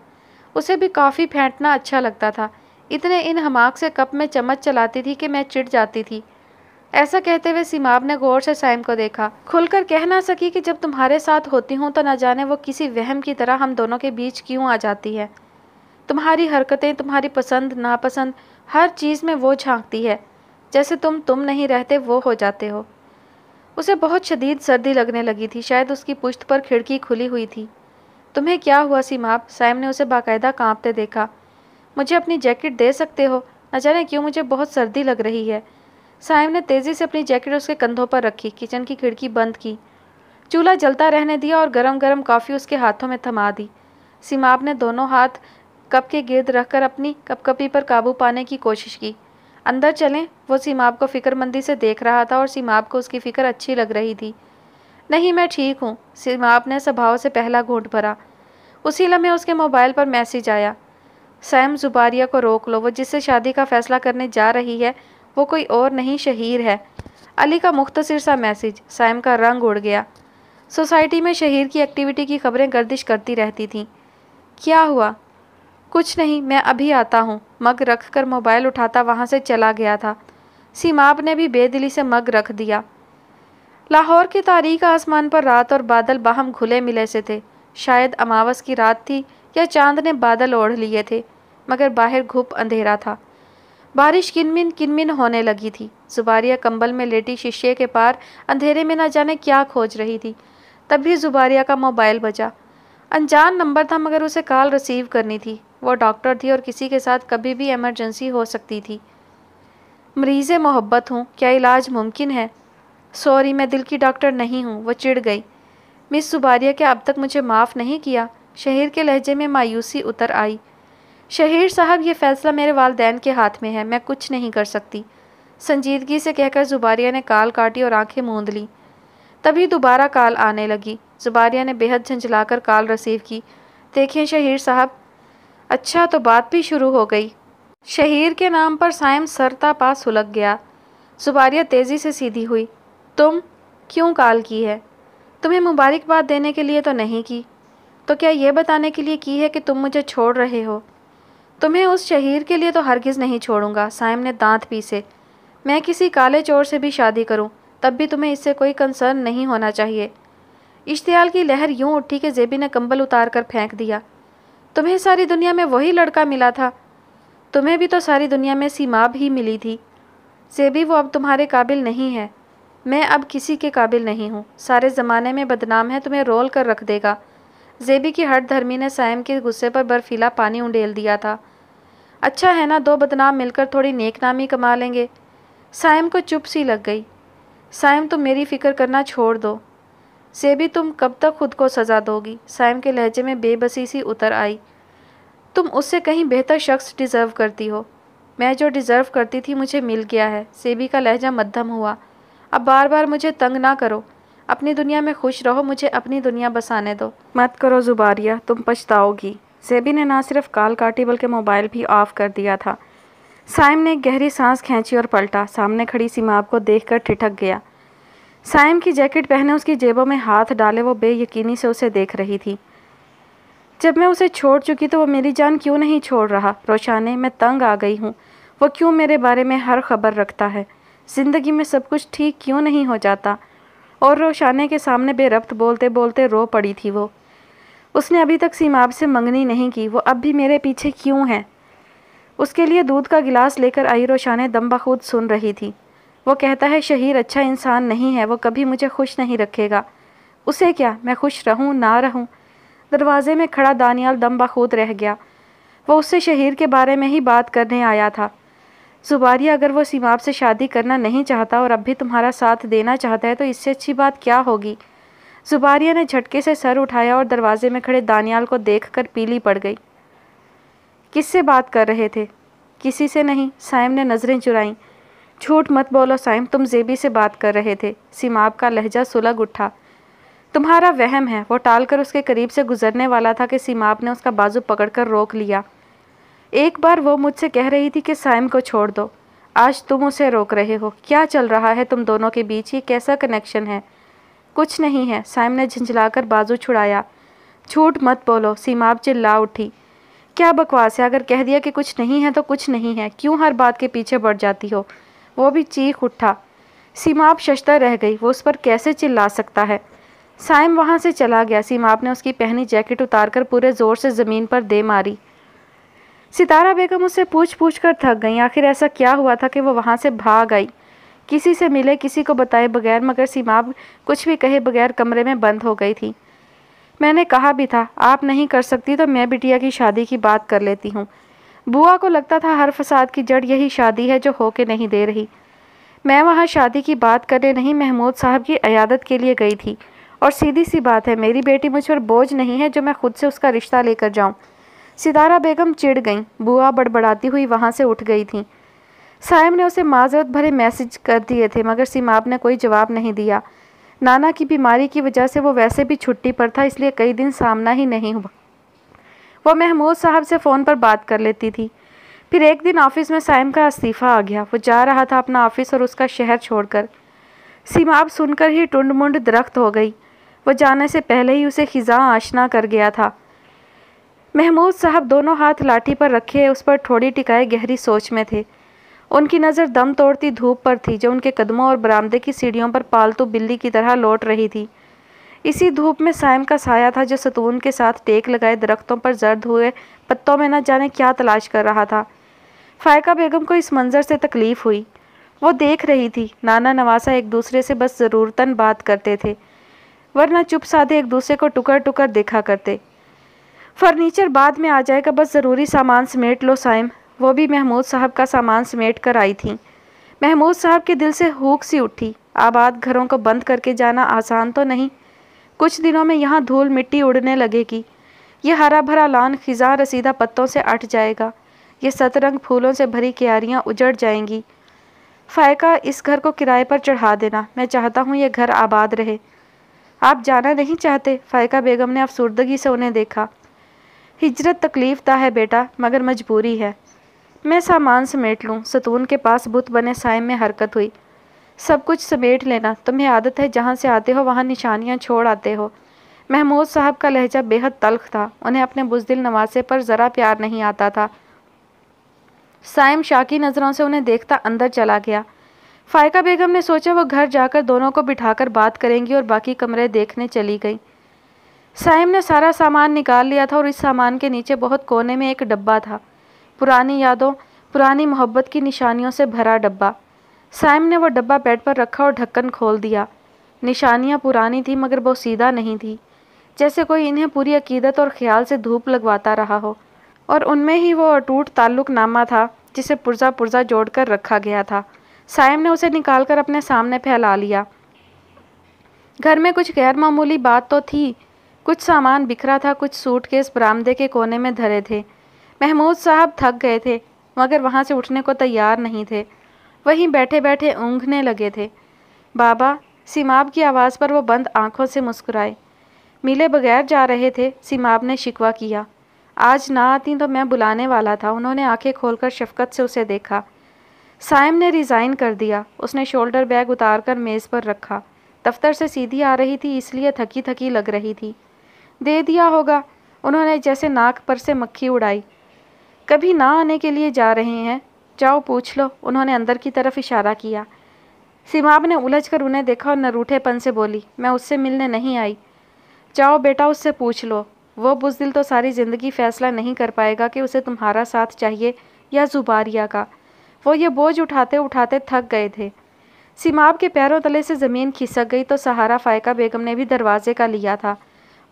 उसे भी कॉफ़ी फेंटना अच्छा लगता था इतने इन हमाक से कप में चम्मच चलाती थी कि मैं चिढ़ जाती थी ऐसा कहते हुए सीमाब ने गौर से साइम को देखा खुलकर कह ना सकी कि जब तुम्हारे साथ होती हूँ तो ना जाने वो किसी वहम की तरह हम दोनों के बीच क्यों आ जाती है तुम्हारी हरकतें तुम्हारी पसंद नापसंद हर चीज़ में वो झांकती है जैसे तुम तुम नहीं रहते वो हो जाते हो उसे बहुत शदीद सर्दी लगने लगी थी शायद उसकी पुश्त पर खिड़की खुली हुई थी तुम्हें क्या हुआ सीमाप साइम ने उसे बाकायदा कांपते देखा मुझे अपनी जैकेट दे सकते हो न जाने क्यों मुझे बहुत सर्दी लग रही है साइम ने तेज़ी से अपनी जैकेट उसके कंधों पर रखी किचन की खिड़की बंद की चूल्हा जलता रहने दिया और गरम गरम कॉफ़ी उसके हाथों में थमा दी सीमाब ने दोनों हाथ कप के गिरद रखकर अपनी कपकपी पर काबू पाने की कोशिश की अंदर चलें वो सीमाब को फिक्रमंदी से देख रहा था और सीमाब को उसकी फ़िक्र अच्छी लग रही थी नहीं मैं ठीक हूँ सीमाब ने स्वभाव से पहला घूट भरा उसी लम्हे उसके मोबाइल पर मैसेज आया सैम जुबारिया को रोक लो वो जिससे शादी का फ़ैसला करने जा रही है वो कोई और नहीं शहीर है अली का मुख्तसर सा मैसेज सैम का रंग उड़ गया सोसाइटी में शहीर की एक्टिविटी की खबरें गर्दिश करती रहती थीं क्या हुआ कुछ नहीं मैं अभी आता हूँ मग रख कर मोबाइल उठाता वहाँ से चला गया था सीमाब ने भी बेदिली से मग रख दिया लाहौर की तारीख आसमान पर रात और बादल बाहम घुले मिले से थे शायद अमावस की रात थी या चांद ने बादल ओढ़ लिए थे मगर बाहर घुप अंधेरा था बारिश किनमिन किनमिन होने लगी थी जुबारिया कंबल में लेटी शीशे के पार अंधेरे में ना जाने क्या खोज रही थी तभी जुबारिया का मोबाइल बजा अनजान नंबर था मगर उसे कॉल रिसीव करनी थी वो डॉक्टर थी और किसी के साथ कभी भी इमरजेंसी हो सकती थी मरीज़ मोहब्बत हूँ क्या इलाज मुमकिन है सॉरी मैं दिल की डॉक्टर नहीं हूँ वो चिढ़ गई मिस सुबारिया के अब तक मुझे माफ़ नहीं किया शहर के लहजे में मायूसी उतर आई शहीर साहब ये फ़ैसला मेरे वालदेन के हाथ में है मैं कुछ नहीं कर सकती संजीदगी से कहकर जुबारिया ने काल काटी और आंखें मूंद ली तभी दोबारा काल आने लगी जुबारिया ने बेहद झंझलाकर काल रसीव की देखें शहीर साहब अच्छा तो बात भी शुरू हो गई शहीर के नाम पर साइम सरता पास सुलग गया सुपारिया तेज़ी से सीधी हुई तुम क्यों कॉल की है तुम्हें मुबारकबाद देने के लिए तो नहीं की तो क्या यह बताने के लिए की है कि तुम मुझे छोड़ रहे हो तुम्हें उस शहीर के लिए तो हरगिज़ नहीं छोड़ूंगा साइम ने दांत पीसे मैं किसी काले चोर से भी शादी करूं, तब भी तुम्हें इससे कोई कंसर्न नहीं होना चाहिए इश्तियाल की लहर यूं उठी कि जेबी ने कंबल उतार कर फेंक दिया तुम्हें सारी दुनिया में वही लड़का मिला था तुम्हें भी तो सारी दुनिया में सीमाब ही मिली थी से भी वो अब तुम्हारे काबिल नहीं है मैं अब किसी के काबिल नहीं हूँ सारे ज़माने में बदनाम है तुम्हें रोल कर रख देगा जेबी की हट धर्मी ने सायम के गुस्से पर बर्फीला पानी उंडेल दिया था अच्छा है ना दो बदनाम मिलकर थोड़ी नेकनामी कमा लेंगे सायम को चुप सी लग गई सायम तुम मेरी फ़िक्र करना छोड़ दो से भी तुम कब तक खुद को सज़ा दोगी साइम के लहजे में बेबसी सी उतर आई तुम उससे कहीं बेहतर शख्स डिज़र्व करती हो मैं जो डिज़र्व करती थी मुझे मिल गया है सेबी का लहजा मध्यम हुआ अब बार बार मुझे तंग ना करो अपनी दुनिया में खुश रहो मुझे अपनी दुनिया बसाने दो मत करो जुबारिया तुम पछताओगी सेबी ने ना सिर्फ काल काटी बल्कि मोबाइल भी ऑफ कर दिया था साइम ने गहरी सांस खींची और पलटा सामने खड़ी सीमा को देख ठिठक गया सायम की जैकेट पहने उसकी जेबों में हाथ डाले वो बेयकीनी से उसे देख रही थी जब मैं उसे छोड़ चुकी तो वो मेरी जान क्यों नहीं छोड़ रहा रोशाने मैं तंग आ गई हूँ वो क्यों मेरे बारे में हर खबर रखता है ज़िंदगी में सब कुछ ठीक क्यों नहीं हो जाता और रोशाने के सामने बेरब्त बोलते बोलते रो पड़ी थी वो उसने अभी तक सीमाब से मंगनी नहीं की वो अब भी मेरे पीछे क्यों है उसके लिए दूध का गिलास लेकर आई रोशाने दम बखूद सुन रही थी वो कहता है शहीर अच्छा इंसान नहीं है वो कभी मुझे खुश नहीं रखेगा उसे क्या मैं खुश रहूं ना रहूं दरवाजे में खड़ा दानियाल दम बखूद रह गया वो उससे शहीर के बारे में ही बात करने आया था जुबारिया अगर वो सीमाब से शादी करना नहीं चाहता और अब भी तुम्हारा साथ देना चाहता है तो इससे अच्छी बात क्या होगी जुबारिया ने झटके से सर उठाया और दरवाजे में खड़े दानियाल को कर पीली पड़ गई किससे बात कर रहे थे किसी से नहीं साइम ने नज़रें चुराईं झूठ मत बोलो साइम तुम जेबी से बात कर रहे थे सीमाब का लहजा सुलग उठा तुम्हारा वहम है वो टालकर उसके करीब से गुजरने वाला था कि सीमाब ने उसका बाजू पकड़कर रोक लिया एक बार वो मुझसे कह रही थी कि साइम को छोड़ दो आज तुम उसे रोक रहे हो क्या चल रहा है तुम दोनों के बीच ये कैसा कनेक्शन है कुछ नहीं है साइम ने झंझलाकर बाजू छुड़ाया झूठ मत बोलो सीमाब चिल्ला उठी क्या बकवास है अगर कह दिया कि कुछ नहीं है तो कुछ नहीं है क्यों हर बात के पीछे बढ़ जाती हो वो भी चीख उठा सीमाब शस्ता रह गई वो उस पर कैसे चिल्ला सकता है साइम वहाँ से चला गया सीमाब ने उसकी पहनी जैकेट उतारकर पूरे ज़ोर से ज़मीन पर दे मारी सितारा बेगम उससे पूछ पूछ कर थक गई आखिर ऐसा क्या हुआ था कि वो वहाँ से भाग आई किसी से मिले किसी को बताए बगैर मगर सीमाब कुछ भी कहे बगैर कमरे में बंद हो गई थी मैंने कहा भी था आप नहीं कर सकती तो मैं बिटिया की शादी की बात कर लेती हूँ बुआ को लगता था हर फसाद की जड़ यही शादी है जो होके नहीं दे रही मैं वहाँ शादी की बात करने नहीं महमूद साहब की अयादत के लिए गई थी और सीधी सी बात है मेरी बेटी मुझ पर बोझ नहीं है जो मैं खुद से उसका रिश्ता लेकर जाऊँ सितारा बेगम चिढ़ गईं बुआ बड़बड़ाती हुई वहाँ से उठ गई थी साहिब ने उसे माजरत भरे मैसेज कर दिए थे मगर सीमाब ने कोई जवाब नहीं दिया नाना की बीमारी की वजह से वो वैसे भी छुट्टी पर था इसलिए कई दिन सामना ही नहीं हुआ वो महमूद साहब से फ़ोन पर बात कर लेती थी फिर एक दिन ऑफिस में साइम का इस्तीफ़ा आ गया वो जा रहा था अपना ऑफिस और उसका शहर छोड़कर सीमाब सुनकर ही टुंड मुंड दरख्त हो गई वो जाने से पहले ही उसे खिजा आशना कर गया था महमूद साहब दोनों हाथ लाठी पर रखे उस पर थोड़ी टिकाए गहरी सोच में थे उनकी नज़र दम तोड़ती धूप पर थी जो उनके कदमों और बरामदे की सीढ़ियों पर पालतू बिल्ली की तरह लौट रही थी इसी धूप में सायम का साया था जो सतून के साथ टेक लगाए दरख्तों पर जर्द हुए पत्तों में न जाने क्या तलाश कर रहा था फ़ायका बेगम को इस मंज़र से तकलीफ़ हुई वो देख रही थी नाना नवासा एक दूसरे से बस ज़रूरतन बात करते थे वरना चुप साधे एक दूसरे को टुकर टुकर देखा करते फर्नीचर बाद में आ जाएगा बस ज़रूरी सामान समेट लो साइम वो भी महमूद साहब का सामान समेट कर आई थी महमूद साहब के दिल से हूक सी उठी आबाद घरों को बंद करके जाना आसान तो नहीं कुछ दिनों में यहाँ धूल मिट्टी उड़ने लगेगी यह हरा भरा लान खिजा रसीदा पत्तों से अट जाएगा ये सतरंग फूलों से भरी क्यारियाँ उजड़ जाएंगी फ़ायका इस घर को किराए पर चढ़ा देना मैं चाहता हूँ यह घर आबाद रहे आप जाना नहीं चाहते फ़ायका बेगम ने अफसरदगी से उन्हें देखा हिजरत तकलीफ ता है बेटा मगर मजबूरी है मैं सामान समेट लूँ सतून के पास बुत बने साय में हरकत हुई सब कुछ समेट लेना तुम्हें आदत है जहाँ से आते हो वहाँ निशानियाँ छोड़ आते हो महमूद साहब का लहजा बेहद तलख था उन्हें अपने बुजदिल नवासे पर ज़रा प्यार नहीं आता था साइम शाकी नज़रों से उन्हें देखता अंदर चला गया फ़ायका बेगम ने सोचा वो घर जाकर दोनों को बिठाकर बात करेंगी और बाकी कमरे देखने चली गई साइम ने सारा सामान निकाल लिया था और इस सामान के नीचे बहुत कोने में एक डब्बा था पुरानी यादों पुरानी मोहब्बत की निशानियों से भरा डब्बा साइम ने वो डब्बा बेड पर रखा और ढक्कन खोल दिया निशानियाँ पुरानी थी मगर वो सीधा नहीं थी जैसे कोई इन्हें पूरी अकीदत और ख्याल से धूप लगवाता रहा हो और उनमें ही वो अटूट ताल्लुक़ नामा था जिसे पुर्जा पुर्जा जोड़कर रखा गया था साइम ने उसे निकालकर अपने सामने फैला लिया घर में कुछ गैर मामूली बात तो थी कुछ सामान बिखरा था कुछ सूट इस बरामदे के कोने में धरे थे महमूद साहब थक गए थे मगर वहाँ से उठने को तैयार नहीं थे वहीं बैठे बैठे ऊँघने लगे थे बाबा सीमाब की आवाज़ पर वो बंद आंखों से मुस्कुराए मिले बगैर जा रहे थे सीमाब ने शिकवा किया आज ना आती तो मैं बुलाने वाला था उन्होंने आंखें खोलकर शफकत से उसे देखा साइम ने रिज़ाइन कर दिया उसने शोल्डर बैग उतार कर मेज़ पर रखा दफ्तर से सीधी आ रही थी इसलिए थकी थकी लग रही थी दे दिया होगा उन्होंने जैसे नाक पर से मक्खी उड़ाई कभी ना आने के लिए जा रहे हैं जाओ पूछ लो उन्होंने अंदर की तरफ इशारा किया सीमाब ने उलझकर उन्हें देखा और नरूठेपन से बोली मैं उससे मिलने नहीं आई जाओ बेटा उससे पूछ लो वो बुजदिल तो सारी ज़िंदगी फैसला नहीं कर पाएगा कि उसे तुम्हारा साथ चाहिए या जुबारिया का वो ये बोझ उठाते उठाते थक गए थे सीमाब के पैरों तले से ज़मीन खिसक गई तो सहारा फ़ायका बेगम ने भी दरवाजे का लिया था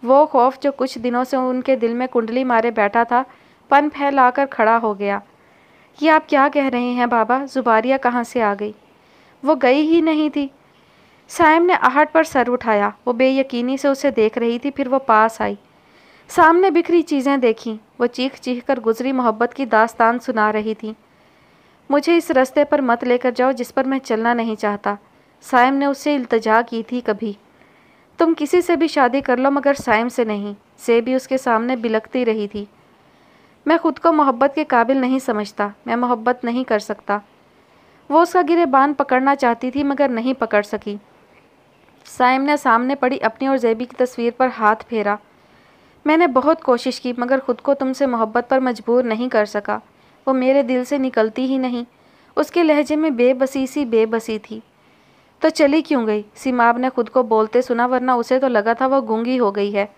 वो खौफ जो कुछ दिनों से उनके दिल में कुंडली मारे बैठा था पन फैलाकर खड़ा हो गया कि आप क्या कह रहे हैं बाबा जुबारिया कहाँ से आ गई वो गई ही नहीं थी सायम ने आहट पर सर उठाया वो बेयकीनी से उसे देख रही थी फिर वो पास आई सामने बिखरी चीज़ें देखी वो चीख चीख कर गुजरी मोहब्बत की दास्तान सुना रही थी मुझे इस रास्ते पर मत लेकर जाओ जिस पर मैं चलना नहीं चाहता सायम ने उससे इल्तजा की थी कभी तुम किसी से भी शादी कर लो मगर साइम से नहीं से भी उसके सामने बिलकती रही थी मैं खुद को मोहब्बत के काबिल नहीं समझता मैं मोहब्बत नहीं कर सकता वो उसका गिरे बांध पकड़ना चाहती थी मगर नहीं पकड़ सकी साइम ने सामने पड़ी अपनी और जैबी की तस्वीर पर हाथ फेरा मैंने बहुत कोशिश की मगर ख़ुद को तुमसे मोहब्बत पर मजबूर नहीं कर सका वो मेरे दिल से निकलती ही नहीं उसके लहजे में बेबसी सी बेबसी थी तो चली क्यों गई सीमाब ने खुद को बोलते सुना वरना उसे तो लगा था वह गूंगी हो गई है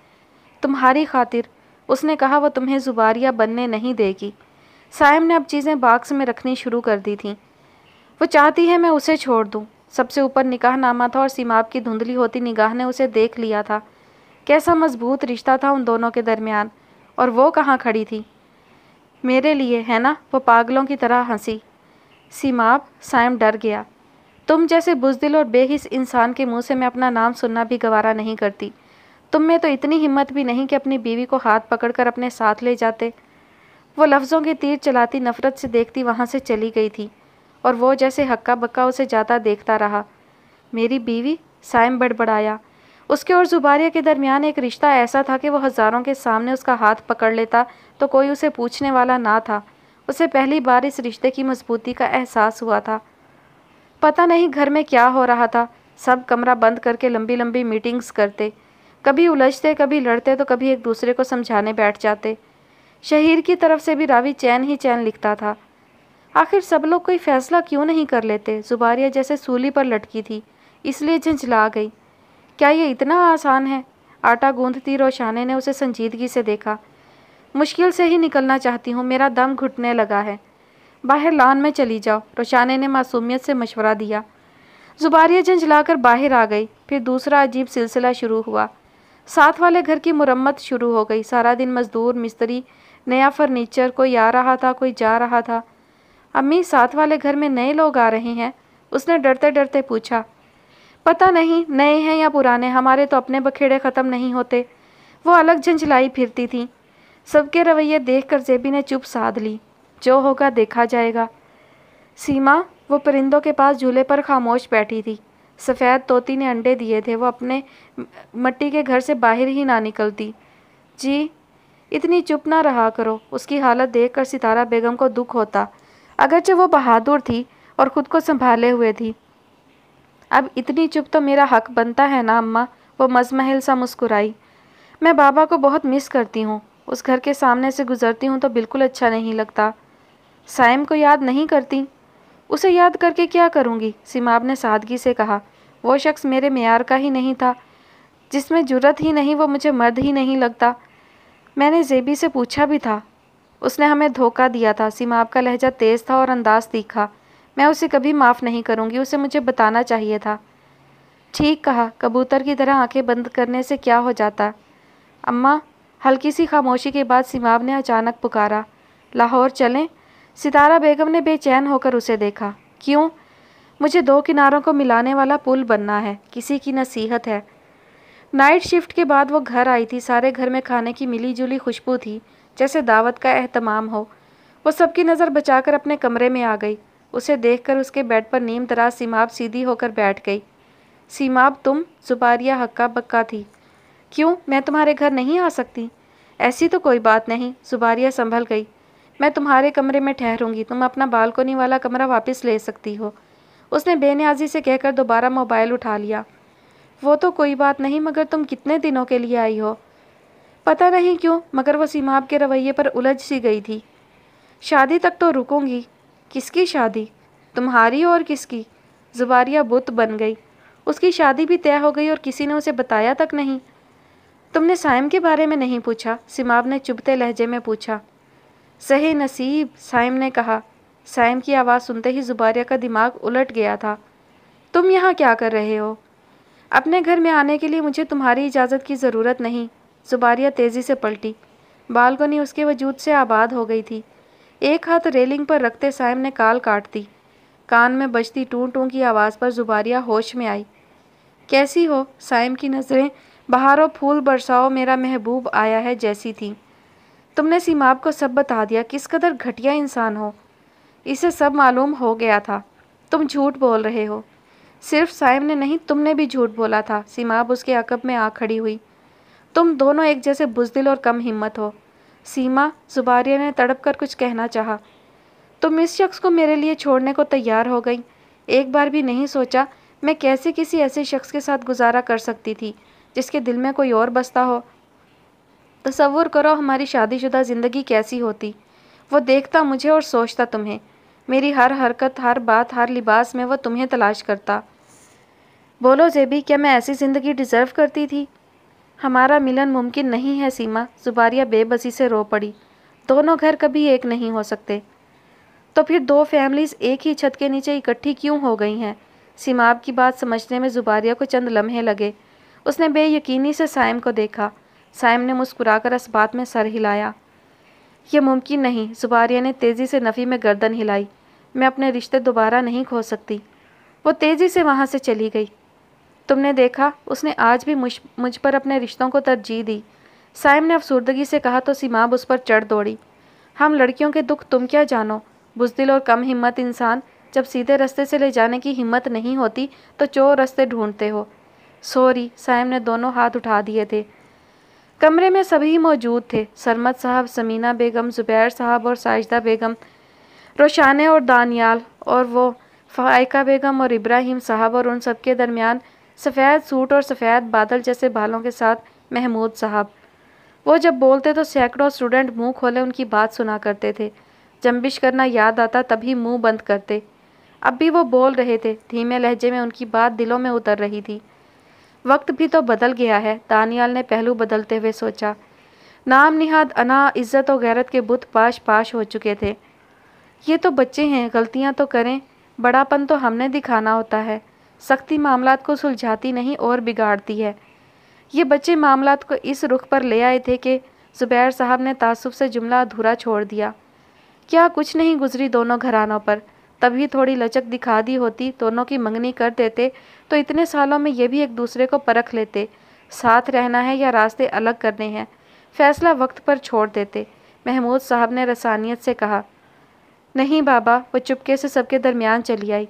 तुम्हारी खातिर उसने कहा वह तुम्हें जुबारिया बनने नहीं देगी सायम ने अब चीज़ें बाक्स में रखनी शुरू कर दी थीं वो चाहती है मैं उसे छोड़ दूँ सबसे ऊपर निकाह नामा था और सीमाब की धुंधली होती निगाह ने उसे देख लिया था कैसा मजबूत रिश्ता था उन दोनों के दरमियान और वो कहाँ खड़ी थी मेरे लिए है ना वो पागलों की तरह हंसी सीमाब सायम डर गया तुम जैसे बुजदिल और बेहिस इंसान के मुंह से मैं अपना नाम सुनना भी गवारा नहीं करती तुम में तो इतनी हिम्मत भी नहीं कि अपनी बीवी को हाथ पकड़कर अपने साथ ले जाते वो लफ्ज़ों के तीर चलाती नफ़रत से देखती वहाँ से चली गई थी और वो जैसे हक्का बक्का उसे जाता देखता रहा मेरी बीवी साइम बड़बड़ाया उसके और जुबारिया के दरमियान एक रिश्ता ऐसा था कि वो हज़ारों के सामने उसका हाथ पकड़ लेता तो कोई उसे पूछने वाला ना था उसे पहली बार इस रिश्ते की मजबूती का एहसास हुआ था पता नहीं घर में क्या हो रहा था सब कमरा बंद करके लंबी लंबी मीटिंग्स करते कभी उलझते कभी लड़ते तो कभी एक दूसरे को समझाने बैठ जाते शहीर की तरफ से भी रावी चैन ही चैन लिखता था आखिर सब लोग कोई फैसला क्यों नहीं कर लेते जुबारिया जैसे सूली पर लटकी थी इसलिए झंझला गई क्या ये इतना आसान है आटा गूंधती रोशाने ने उसे संजीदगी से देखा मुश्किल से ही निकलना चाहती हूँ मेरा दम घुटने लगा है बाहर लान में चली जाओ रोशाने ने मासूमियत से मशवरा दिया जुबारिया झंझला कर बाहर आ गई फिर दूसरा अजीब सिलसिला शुरू हुआ साथ वाले घर की मुरम्मत शुरू हो गई सारा दिन मज़दूर मिस्त्री नया फर्नीचर कोई आ रहा था कोई जा रहा था अम्मी साथ वाले घर में नए लोग आ रहे हैं उसने डरते डरते पूछा पता नहीं नए हैं या पुराने हमारे तो अपने बखेड़े ख़त्म नहीं होते वो अलग झंझलाई फिरती थी सबके रवैये देखकर जेबी ने चुप साध ली जो होगा देखा जाएगा सीमा वो परिंदों के पास झूले पर खामोश बैठी थी सफ़ेद तोती ने अंडे दिए थे वो अपने मट्टी के घर से बाहर ही ना निकलती जी इतनी चुप ना रहा करो उसकी हालत देखकर सितारा बेगम को दुख होता अगरचे वो बहादुर थी और ख़ुद को संभाले हुए थी अब इतनी चुप तो मेरा हक बनता है ना अम्मा वो मजमहल सा मुस्कुराई मैं बाबा को बहुत मिस करती हूँ उस घर के सामने से गुजरती हूँ तो बिल्कुल अच्छा नहीं लगता साइम को याद नहीं करती उसे याद करके क्या करूँगी सिमाब ने सादगी से कहा वो शख्स मेरे मैार का ही नहीं था जिसमें जुरत ही नहीं वो मुझे मर्द ही नहीं लगता मैंने जेबी से पूछा भी था उसने हमें धोखा दिया था सिमाब का लहजा तेज़ था और अंदाज तीखा मैं उसे कभी माफ़ नहीं करूँगी उसे मुझे बताना चाहिए था ठीक कहा कबूतर की तरह आंखें बंद करने से क्या हो जाता अम्मा हल्की सी खामोशी के बाद सिमाब ने अचानक पुकारा लाहौर चलें सितारा बेगम ने बेचैन होकर उसे देखा क्यों मुझे दो किनारों को मिलाने वाला पुल बनना है किसी की नसीहत है नाइट शिफ्ट के बाद वो घर आई थी सारे घर में खाने की मिली जुली खुशबू थी जैसे दावत का अहतमाम हो वो सबकी नज़र बचाकर अपने कमरे में आ गई उसे देखकर उसके बेड पर नीम दराज सीमाब सीधी होकर बैठ गई सीमाब तुम सुपारिया हक्का बक्का थी क्यों मैं तुम्हारे घर नहीं आ सकती ऐसी तो कोई बात नहीं जुबारिया संभल गई मैं तुम्हारे कमरे में ठहरूंगी तुम अपना बालकोनी वाला कमरा वापस ले सकती हो उसने बेनियाजी से कहकर दोबारा मोबाइल उठा लिया वो तो कोई बात नहीं मगर तुम कितने दिनों के लिए आई हो पता नहीं क्यों मगर वो सीमाब के रवैये पर उलझ सी गई थी शादी तक तो रुकूंगी किसकी शादी तुम्हारी और किसकी जुबारिया बुत बन गई उसकी शादी भी तय हो गई और किसी ने उसे बताया तक नहीं तुमने सायम के बारे में नहीं पूछा सिमाब ने चुभते लहजे में पूछा सही नसीब साइम ने कहा साइम की आवाज़ सुनते ही जुबारिया का दिमाग उलट गया था तुम यहाँ क्या कर रहे हो अपने घर में आने के लिए मुझे तुम्हारी इजाज़त की ज़रूरत नहीं जुबारिया तेज़ी से पलटी बालकनी उसके वजूद से आबाद हो गई थी एक हाथ रेलिंग पर रखते साइम ने काल काट दी कान में बजती टू टू की आवाज़ पर जुबारिया होश में आई कैसी हो साइम की नज़रें बहारों फूल बरसाओ मेरा महबूब आया है जैसी थी तुमने सीमाब को सब बता दिया किस कदर घटिया इंसान हो इसे सब मालूम हो गया था तुम झूठ बोल रहे हो सिर्फ साइम ने नहीं तुमने भी झूठ बोला था सीमाब उसके अकब में आ खड़ी हुई तुम दोनों एक जैसे बुजदिल और कम हिम्मत हो सीमा जुबारिया ने तड़प कर कुछ कहना चाहा तुम इस शख्स को मेरे लिए छोड़ने को तैयार हो गई एक बार भी नहीं सोचा मैं कैसे किसी ऐसे शख्स के साथ गुजारा कर सकती थी जिसके दिल में कोई और बसता हो तस्वुर करो हमारी शादीशुदा ज़िंदगी कैसी होती वो देखता मुझे और सोचता तुम्हें मेरी हर हरकत हर बात हर लिबास में वो तुम्हें तलाश करता बोलो जेबी क्या मैं ऐसी ज़िंदगी डिज़र्व करती थी हमारा मिलन मुमकिन नहीं है सीमा जुबारिया बेबसी से रो पड़ी दोनों घर कभी एक नहीं हो सकते तो फिर दो फैमिलीज़ एक ही छत के नीचे इकट्ठी क्यों हो गई हैं सीमाब की बात समझने में जुबारिया को चंद लम्हे लगे उसने बेयकीनी से साइम को देखा साइम ने मुस्कुराकर इस बात में सर हिलाया यह मुमकिन नहीं जुबारिया ने तेज़ी से नफ़ी में गर्दन हिलाई मैं अपने रिश्ते दोबारा नहीं खो सकती वो तेज़ी से वहाँ से चली गई तुमने देखा उसने आज भी मुझ मुझ पर अपने रिश्तों को तरजीह दी साइम ने अफसरदगी से कहा तो सीमाब उस पर चढ़ दौड़ी हम लड़कियों के दुख तुम क्या जानो बुजदिल और कम हिम्मत इंसान जब सीधे रास्ते से ले जाने की हिम्मत नहीं होती तो चोर रास्ते ढूंढते हो सॉरी साइम ने दोनों हाथ उठा दिए थे कमरे में सभी मौजूद थे सरमद साहब समीना बेगम ज़ुबैर साहब और साजदा बेगम रोशाने और दानियाल और वो फ़ायका बेगम और इब्राहिम साहब और उन सब के दरमियान सफ़ेद सूट और सफ़ेद बादल जैसे बालों के साथ महमूद साहब वो जब बोलते तो सैकड़ों स्टूडेंट मुंह खोले उनकी बात सुना करते थे जम्बिश करना याद आता तभी मुंह बंद करते अब भी वो बोल रहे थे धीमे लहजे में उनकी बात दिलों में उतर रही थी वक्त भी तो बदल गया है दानियाल ने पहलू बदलते हुए सोचा नाम निहाद अना इज्जत और गैरत के बुत पाश पाश हो चुके थे ये तो बच्चे हैं गलतियां तो करें बड़ापन तो हमने दिखाना होता है सख्ती मामला को सुलझाती नहीं और बिगाड़ती है ये बच्चे मामला को इस रुख पर ले आए थे कि ज़ुबैर साहब ने तासुब से जुमला अधूरा छोड़ दिया क्या कुछ नहीं गुजरी दोनों घरानों पर तभी थोड़ी लचक दिखा दी होती दोनों की मंगनी कर देते तो इतने सालों में ये भी एक दूसरे को परख लेते साथ रहना है या रास्ते अलग करने हैं फैसला वक्त पर छोड़ देते महमूद साहब ने रसानियत से कहा नहीं बाबा वो चुपके से सबके दरमियान चली आई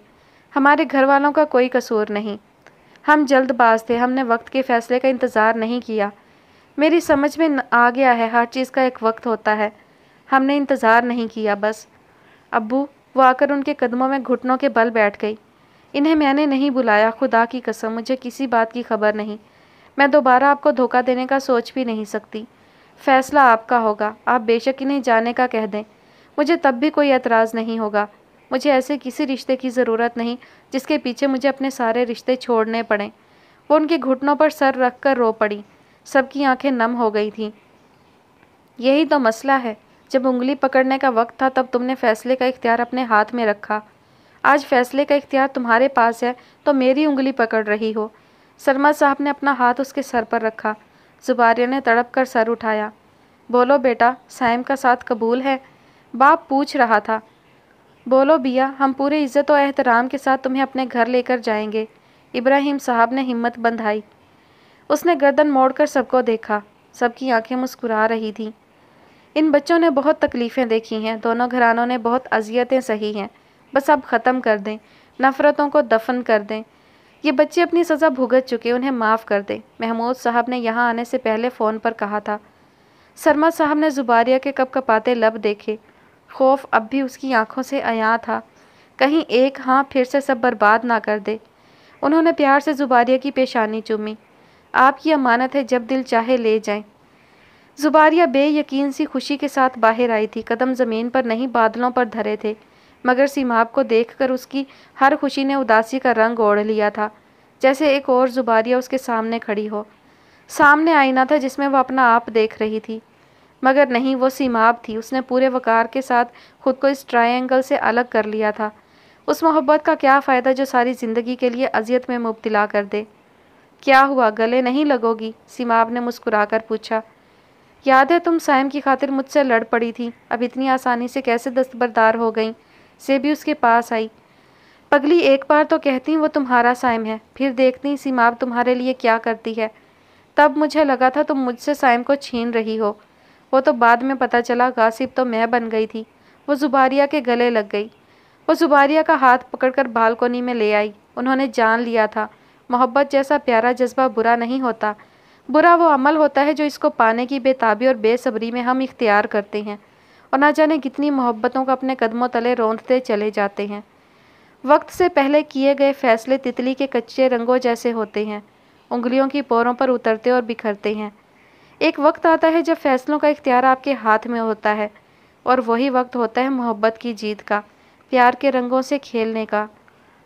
हमारे घर वालों का कोई कसूर नहीं हम जल्दबाज थे हमने वक्त के फैसले का इंतज़ार नहीं किया मेरी समझ में आ गया है हर चीज़ का एक वक्त होता है हमने इंतज़ार नहीं किया बस अब्बू वो आकर उनके कदमों में घुटनों के बल बैठ गई इन्हें मैंने नहीं बुलाया खुदा की कसम मुझे किसी बात की खबर नहीं मैं दोबारा आपको धोखा देने का सोच भी नहीं सकती फैसला आपका होगा आप बेशक इन्हें जाने का कह दें मुझे तब भी कोई एतराज़ नहीं होगा मुझे ऐसे किसी रिश्ते की ज़रूरत नहीं जिसके पीछे मुझे अपने सारे रिश्ते छोड़ने पड़े वो उनके घुटनों पर सर रख कर रो पड़ी सबकी आंखें नम हो गई थीं यही तो मसला है जब उंगली पकड़ने का वक्त था तब तुमने फैसले का इख्तियार अपने हाथ में रखा आज फैसले का इख्तियार तुम्हारे पास है तो मेरी उंगली पकड़ रही हो सरमा साहब ने अपना हाथ उसके सर पर रखा जुबारिया ने तड़प कर सर उठाया बोलो बेटा साइम का साथ कबूल है बाप पूछ रहा था बोलो बिया हम पूरे इज़्ज़त और एहतराम के साथ तुम्हें अपने घर लेकर जाएंगे इब्राहिम साहब ने हिम्मत बंधाई उसने गर्दन मोड़कर सबको देखा सबकी आंखें मुस्कुरा रही थीं इन बच्चों ने बहुत तकलीफ़ें देखी हैं दोनों घरानों ने बहुत अजियतें सही हैं बस अब ख़त्म कर दें नफ़रतों को दफन कर दें ये बच्चे अपनी सज़ा भुगत चुके उन्हें माफ़ कर दें महमूद साहब ने यहाँ आने से पहले फ़ोन पर कहा था सरमा साहब ने जुबारिया के कप कपाते लब देखे खौफ अब भी उसकी आंखों से आया था कहीं एक हाँ फिर से सब बर्बाद ना कर दे उन्होंने प्यार से जुबारिया की पेशानी चूमी आपकी अमानत है जब दिल चाहे ले जाएं जुबारिया बेयकीन सी खुशी के साथ बाहर आई थी कदम ज़मीन पर नहीं बादलों पर धरे थे मगर सीमाब को देखकर उसकी हर खुशी ने उदासी का रंग ओढ़ लिया था जैसे एक और जुबारिया उसके सामने खड़ी हो सामने आईना था जिसमें वह अपना आप देख रही थी मगर नहीं वो सीमाब थी उसने पूरे वकार के साथ खुद को इस ट्रायंगल से अलग कर लिया था उस मोहब्बत का क्या फ़ायदा जो सारी ज़िंदगी के लिए अजियत में मुबतला कर दे क्या हुआ गले नहीं लगोगी सीमाब ने मुस्कुरा कर पूछा याद है तुम सैम की खातिर मुझसे लड़ पड़ी थी अब इतनी आसानी से कैसे दस्तबरदार हो गई से भी उसके पास आई पगली एक बार तो कहती वो तुम्हारा साइम है फिर देखती सीमाब तुम्हारे लिए क्या करती है तब मुझे लगा था तुम मुझसे साइम को छीन रही हो वो तो बाद में पता चला गासिब तो मैं बन गई थी वो जुबारिया के गले लग गई वो जुबारिया का हाथ पकड़कर बालकोनी में ले आई उन्होंने जान लिया था मोहब्बत जैसा प्यारा जज्बा बुरा नहीं होता बुरा वो अमल होता है जो इसको पाने की बेताबी और बेसब्री में हम इख्तियार करते हैं और ना जाने कितनी मोहब्बतों का अपने कदमों तले रौंदते चले जाते हैं वक्त से पहले किए गए फैसले तितली के कच्चे रंगों जैसे होते हैं उंगलियों की पोरों पर उतरते और बिखरते हैं एक वक्त आता है जब फैसलों का इख्तियार आपके हाथ में होता है और वही वक्त होता है मोहब्बत की जीत का प्यार के रंगों से खेलने का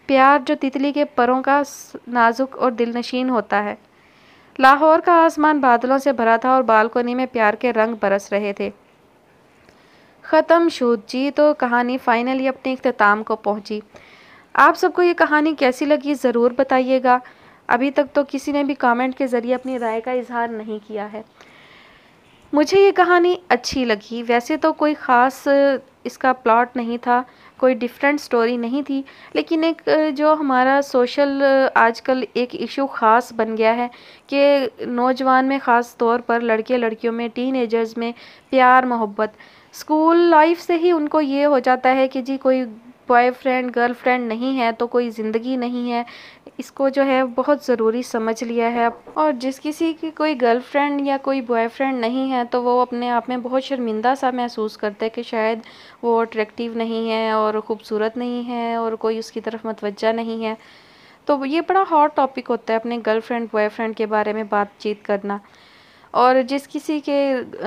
प्यार जो तितली के परों का नाजुक और दिलनशीन होता है लाहौर का आसमान बादलों से भरा था और बालकोनी में प्यार के रंग बरस रहे थे ख़त्म शूद जी तो कहानी फ़ाइनली अपने अख्ताम को पहुंची आप सबको ये कहानी कैसी लगी ज़रूर बताइएगा अभी तक तो किसी ने भी कमेंट के ज़रिए अपनी राय का इजहार नहीं किया है मुझे ये कहानी अच्छी लगी वैसे तो कोई ख़ास इसका प्लॉट नहीं था कोई डिफरेंट स्टोरी नहीं थी लेकिन एक जो हमारा सोशल आजकल एक इशू ख़ास बन गया है कि नौजवान में ख़ास तौर पर लड़के लड़कियों में टीन में प्यार मोहब्बत स्कूल लाइफ से ही उनको ये हो जाता है कि जी कोई बॉयफ्रेंड गर्लफ्रेंड नहीं है तो कोई ज़िंदगी नहीं है इसको जो है बहुत ज़रूरी समझ लिया है और जिस किसी की कोई गर्लफ्रेंड या कोई बॉयफ्रेंड नहीं है तो वो अपने आप में बहुत शर्मिंदा सा महसूस करते हैं कि शायद वो अट्रैक्टिव नहीं है और ख़ूबसूरत नहीं है और कोई उसकी तरफ मतवजा नहीं है तो ये बड़ा हॉट टॉपिक होता है अपने गर्लफ्रेंड बॉयफ्रेंड के बारे में बातचीत करना और जिस किसी के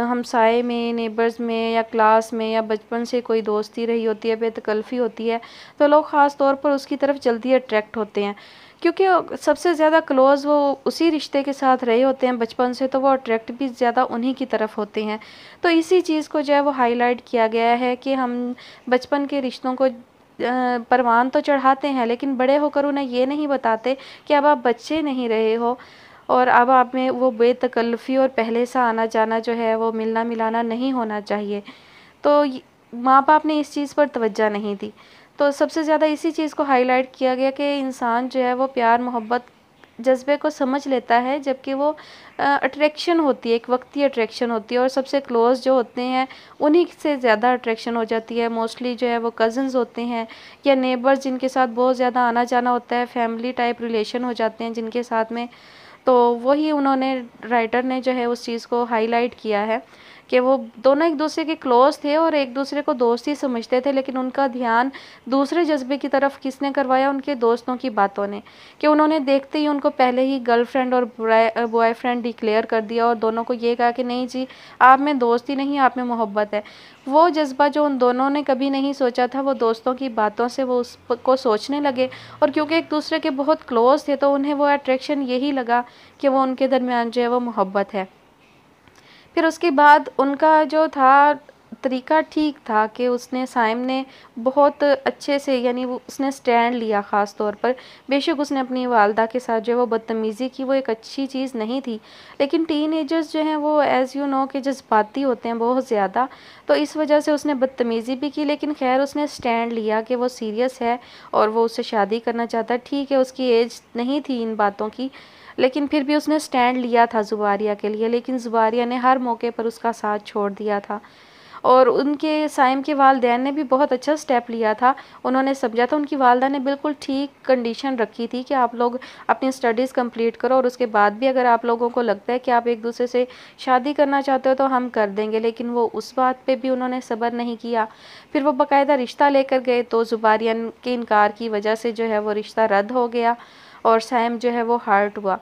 हमसाए में नेबर्स में या क्लास में या बचपन से कोई दोस्ती रही होती है बेतकल्फ़ी होती है तो लोग ख़ास तौर पर उसकी तरफ जल्दी अट्रैक्ट होते हैं क्योंकि सबसे ज़्यादा क्लोज वो उसी रिश्ते के साथ रहे होते हैं बचपन से तो वो अट्रैक्ट भी ज़्यादा उन्हीं की तरफ होते हैं तो इसी चीज़ को जो है वो हाईलाइट किया गया है कि हम बचपन के रिश्तों को परवान तो चढ़ाते हैं लेकिन बड़े होकर उन्हें ये नहीं बताते कि अब आप बच्चे नहीं रहे हो और अब आप में वो बेतकल्फ़ी और पहले सा आना जाना जो है वो मिलना मिलाना नहीं होना चाहिए तो माँ बाप ने इस चीज़ पर तवज्जो नहीं दी तो सबसे ज़्यादा इसी चीज़ को हाईलाइट किया गया कि इंसान जो है वो प्यार मोहब्बत जज्बे को समझ लेता है जबकि वो अट्रैक्शन होती है एक वक्त ही अट्रैक्शन होती है और सबसे क्लोज जो होते हैं उन्हीं से ज़्यादा अट्रैक्शन हो जाती है मोस्टली जो है वो कज़न्स होते हैं या नेबर्स जिनके साथ बहुत ज़्यादा आना जाना होता है फैमिली टाइप रिलेशन हो जाते हैं जिनके साथ में तो वही उन्होंने राइटर ने जो है उस चीज़ को हाईलाइट किया है कि वो दोनों एक दूसरे के क्लोज थे और एक दूसरे को दोस्त ही समझते थे लेकिन उनका ध्यान दूसरे जज्बे की तरफ किसने करवाया उनके दोस्तों की बातों ने कि उन्होंने देखते ही उनको पहले ही गर्लफ्रेंड और बॉयफ्रेंड डिक्लेयर कर दिया और दोनों को ये कहा कि नहीं जी आप में दोस्ती नहीं आप में मोहब्बत है वो जज्बा जो उन दोनों ने कभी नहीं सोचा था वो दोस्तों की बातों से वो उसको सोचने लगे और क्योंकि एक दूसरे के बहुत क्लोज थे तो उन्हें वो अट्रैक्शन यही लगा कि वो उनके दरमियान जो है वो मोहब्बत है फिर उसके बाद उनका जो था तरीका ठीक था कि उसने साइम ने बहुत अच्छे से यानी वो उसने स्टैंड लिया ख़ास तौर पर बेशक उसने अपनी वालदा के साथ जो है वो बदतमीज़ी की वो एक अच्छी चीज़ नहीं थी लेकिन टीन एजर्स जो हैं वो एज़ यू नो के जज्बाती होते हैं बहुत ज़्यादा तो इस वजह से उसने बदतमीज़ी भी की लेकिन खैर उसने स्टैंड लिया कि वो सीरियस है और वो उससे शादी करना चाहता है ठीक है उसकी एज नहीं थी इन बातों की लेकिन फिर भी उसने स्टैंड लिया था जुबारिया के लिए लेकिन जुबारिया ने हर मौके पर उसका साथ छोड़ दिया था और उनके साइम के वालदेन ने भी बहुत अच्छा स्टेप लिया था उन्होंने समझा था उनकी वालदा ने बिल्कुल ठीक कंडीशन रखी थी कि आप लोग अपनी स्टडीज़ कंप्लीट करो और उसके बाद भी अगर आप लोगों को लगता है कि आप एक दूसरे से शादी करना चाहते हो तो हम कर देंगे लेकिन वो उस बात पर भी उन्होंने सब्र नहीं किया फिर वो बाकायदा रिश्ता लेकर गए तो जुबारियन के इनकार की वजह से जो है वो रिश्ता रद्द हो गया और सैम जो है वो हार्ट हुआ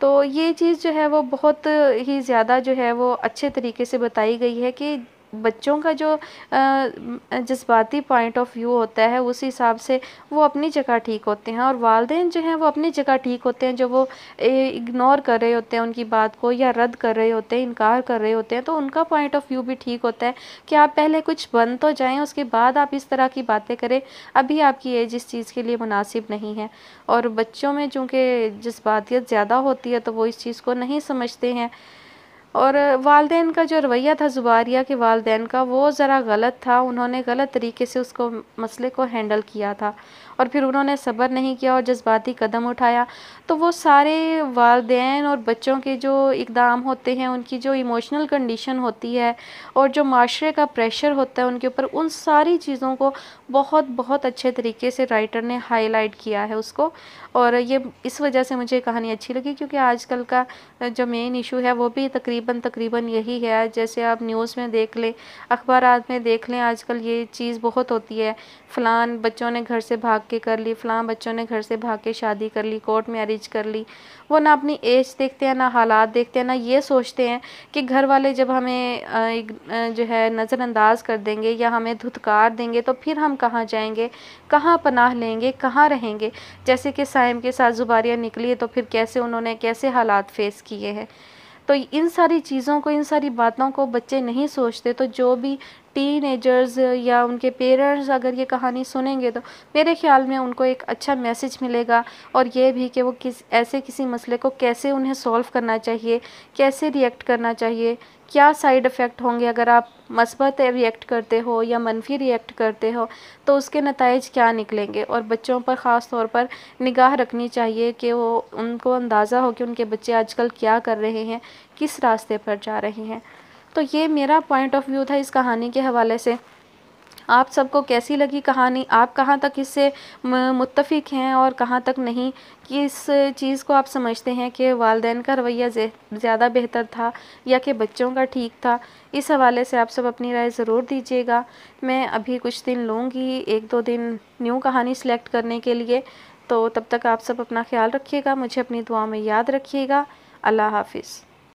तो ये चीज़ जो है वो बहुत ही ज़्यादा जो है वो अच्छे तरीके से बताई गई है कि बच्चों का जो जज्बाती पॉइंट ऑफ व्यू होता है उस हिसाब से वो अपनी जगह ठीक होते हैं और वालदे जो हैं वो अपनी जगह ठीक होते हैं जो वो इग्नोर कर रहे होते हैं उनकी बात को या रद्द कर रहे होते हैं इनकार कर रहे होते हैं तो उनका पॉइंट ऑफ व्यू भी ठीक होता है कि आप पहले कुछ बन तो जाएँ उसके बाद आप इस तरह की बातें करें अभी आपकी एज इस चीज़ के लिए मुनासिब नहीं है और बच्चों में चूँकि जज्बातियत ज़्यादा होती है तो वो इस चीज़ को नहीं समझते हैं और वालदेन का जो रवैया था जुबारिया के वालदेन का वो ज़रा गलत था उन्होंने गलत तरीके से उसको मसले को हैंडल किया था और फिर उन्होंने सब्र नहीं किया और जज्बाती कदम उठाया तो वो सारे वालदेन और बच्चों के जो इकदाम होते हैं उनकी जो इमोशनल कंडीशन होती है और जो माशरे का प्रेशर होता है उनके ऊपर उन सारी चीज़ों को बहुत बहुत अच्छे तरीके से राइटर ने हाईलाइट किया है उसको और ये इस वजह से मुझे कहानी अच्छी लगी क्योंकि आजकल का जो मेन इशू है वो भी तकरीबन तकरीबन यही है जैसे आप न्यूज़ में देख लें अखबार में देख लें आजकल ये चीज़ बहुत होती है फलान बच्चों ने घर से भाग के कर ली फलान बच्चों ने घर से भाग के शादी कर ली कोर्ट मैरिज कर ली वो ना अपनी एज देखते हैं ना हालात देखते हैं ना ये सोचते हैं कि घर वाले जब हमें जो है नज़रअंदाज कर देंगे या हमें धुतकार देंगे तो फिर हम कहाँ जाएंगे कहाँ पनाह लेंगे कहाँ रहेंगे जैसे कि साइम के साथ जुबारियाँ निकली है तो फिर कैसे उन्होंने कैसे हालात फेस किए हैं तो इन सारी चीज़ों को इन सारी बातों को बच्चे नहीं सोचते तो जो भी टीन एजर्स uh, या उनके पेरेंट्स अगर ये कहानी सुनेंगे तो मेरे ख्याल में उनको एक अच्छा मैसेज मिलेगा और ये भी कि वो किस ऐसे किसी मसले को कैसे उन्हें सॉल्व करना चाहिए कैसे रिएक्ट करना चाहिए क्या साइड इफ़ेक्ट होंगे अगर आप मस्बत रिएक्ट करते हो या मनफी रिएक्ट करते हो तो उसके नतज क्या निकलेंगे और बच्चों पर ख़ास तौर पर निगाह रखनी चाहिए कि वो उनको अंदाज़ा हो कि उनके बच्चे आजकल क्या कर रहे हैं किस रास्ते पर जा रहे हैं तो ये मेरा पॉइंट ऑफ व्यू था इस कहानी के हवाले से आप सबको कैसी लगी कहानी आप कहाँ तक इससे मुतफिक हैं और कहाँ तक नहीं कि इस चीज़ को आप समझते हैं कि वालदे का रवैया ज़्यादा बेहतर था या कि बच्चों का ठीक था इस हवाले से आप सब अपनी राय ज़रूर दीजिएगा मैं अभी कुछ दिन लूँगी एक दो दिन न्यू कहानी सिलेक्ट करने के लिए तो तब तक आप सब अपना ख्याल रखिएगा मुझे अपनी दुआ में याद रखिएगा अल्लाह हाफिज़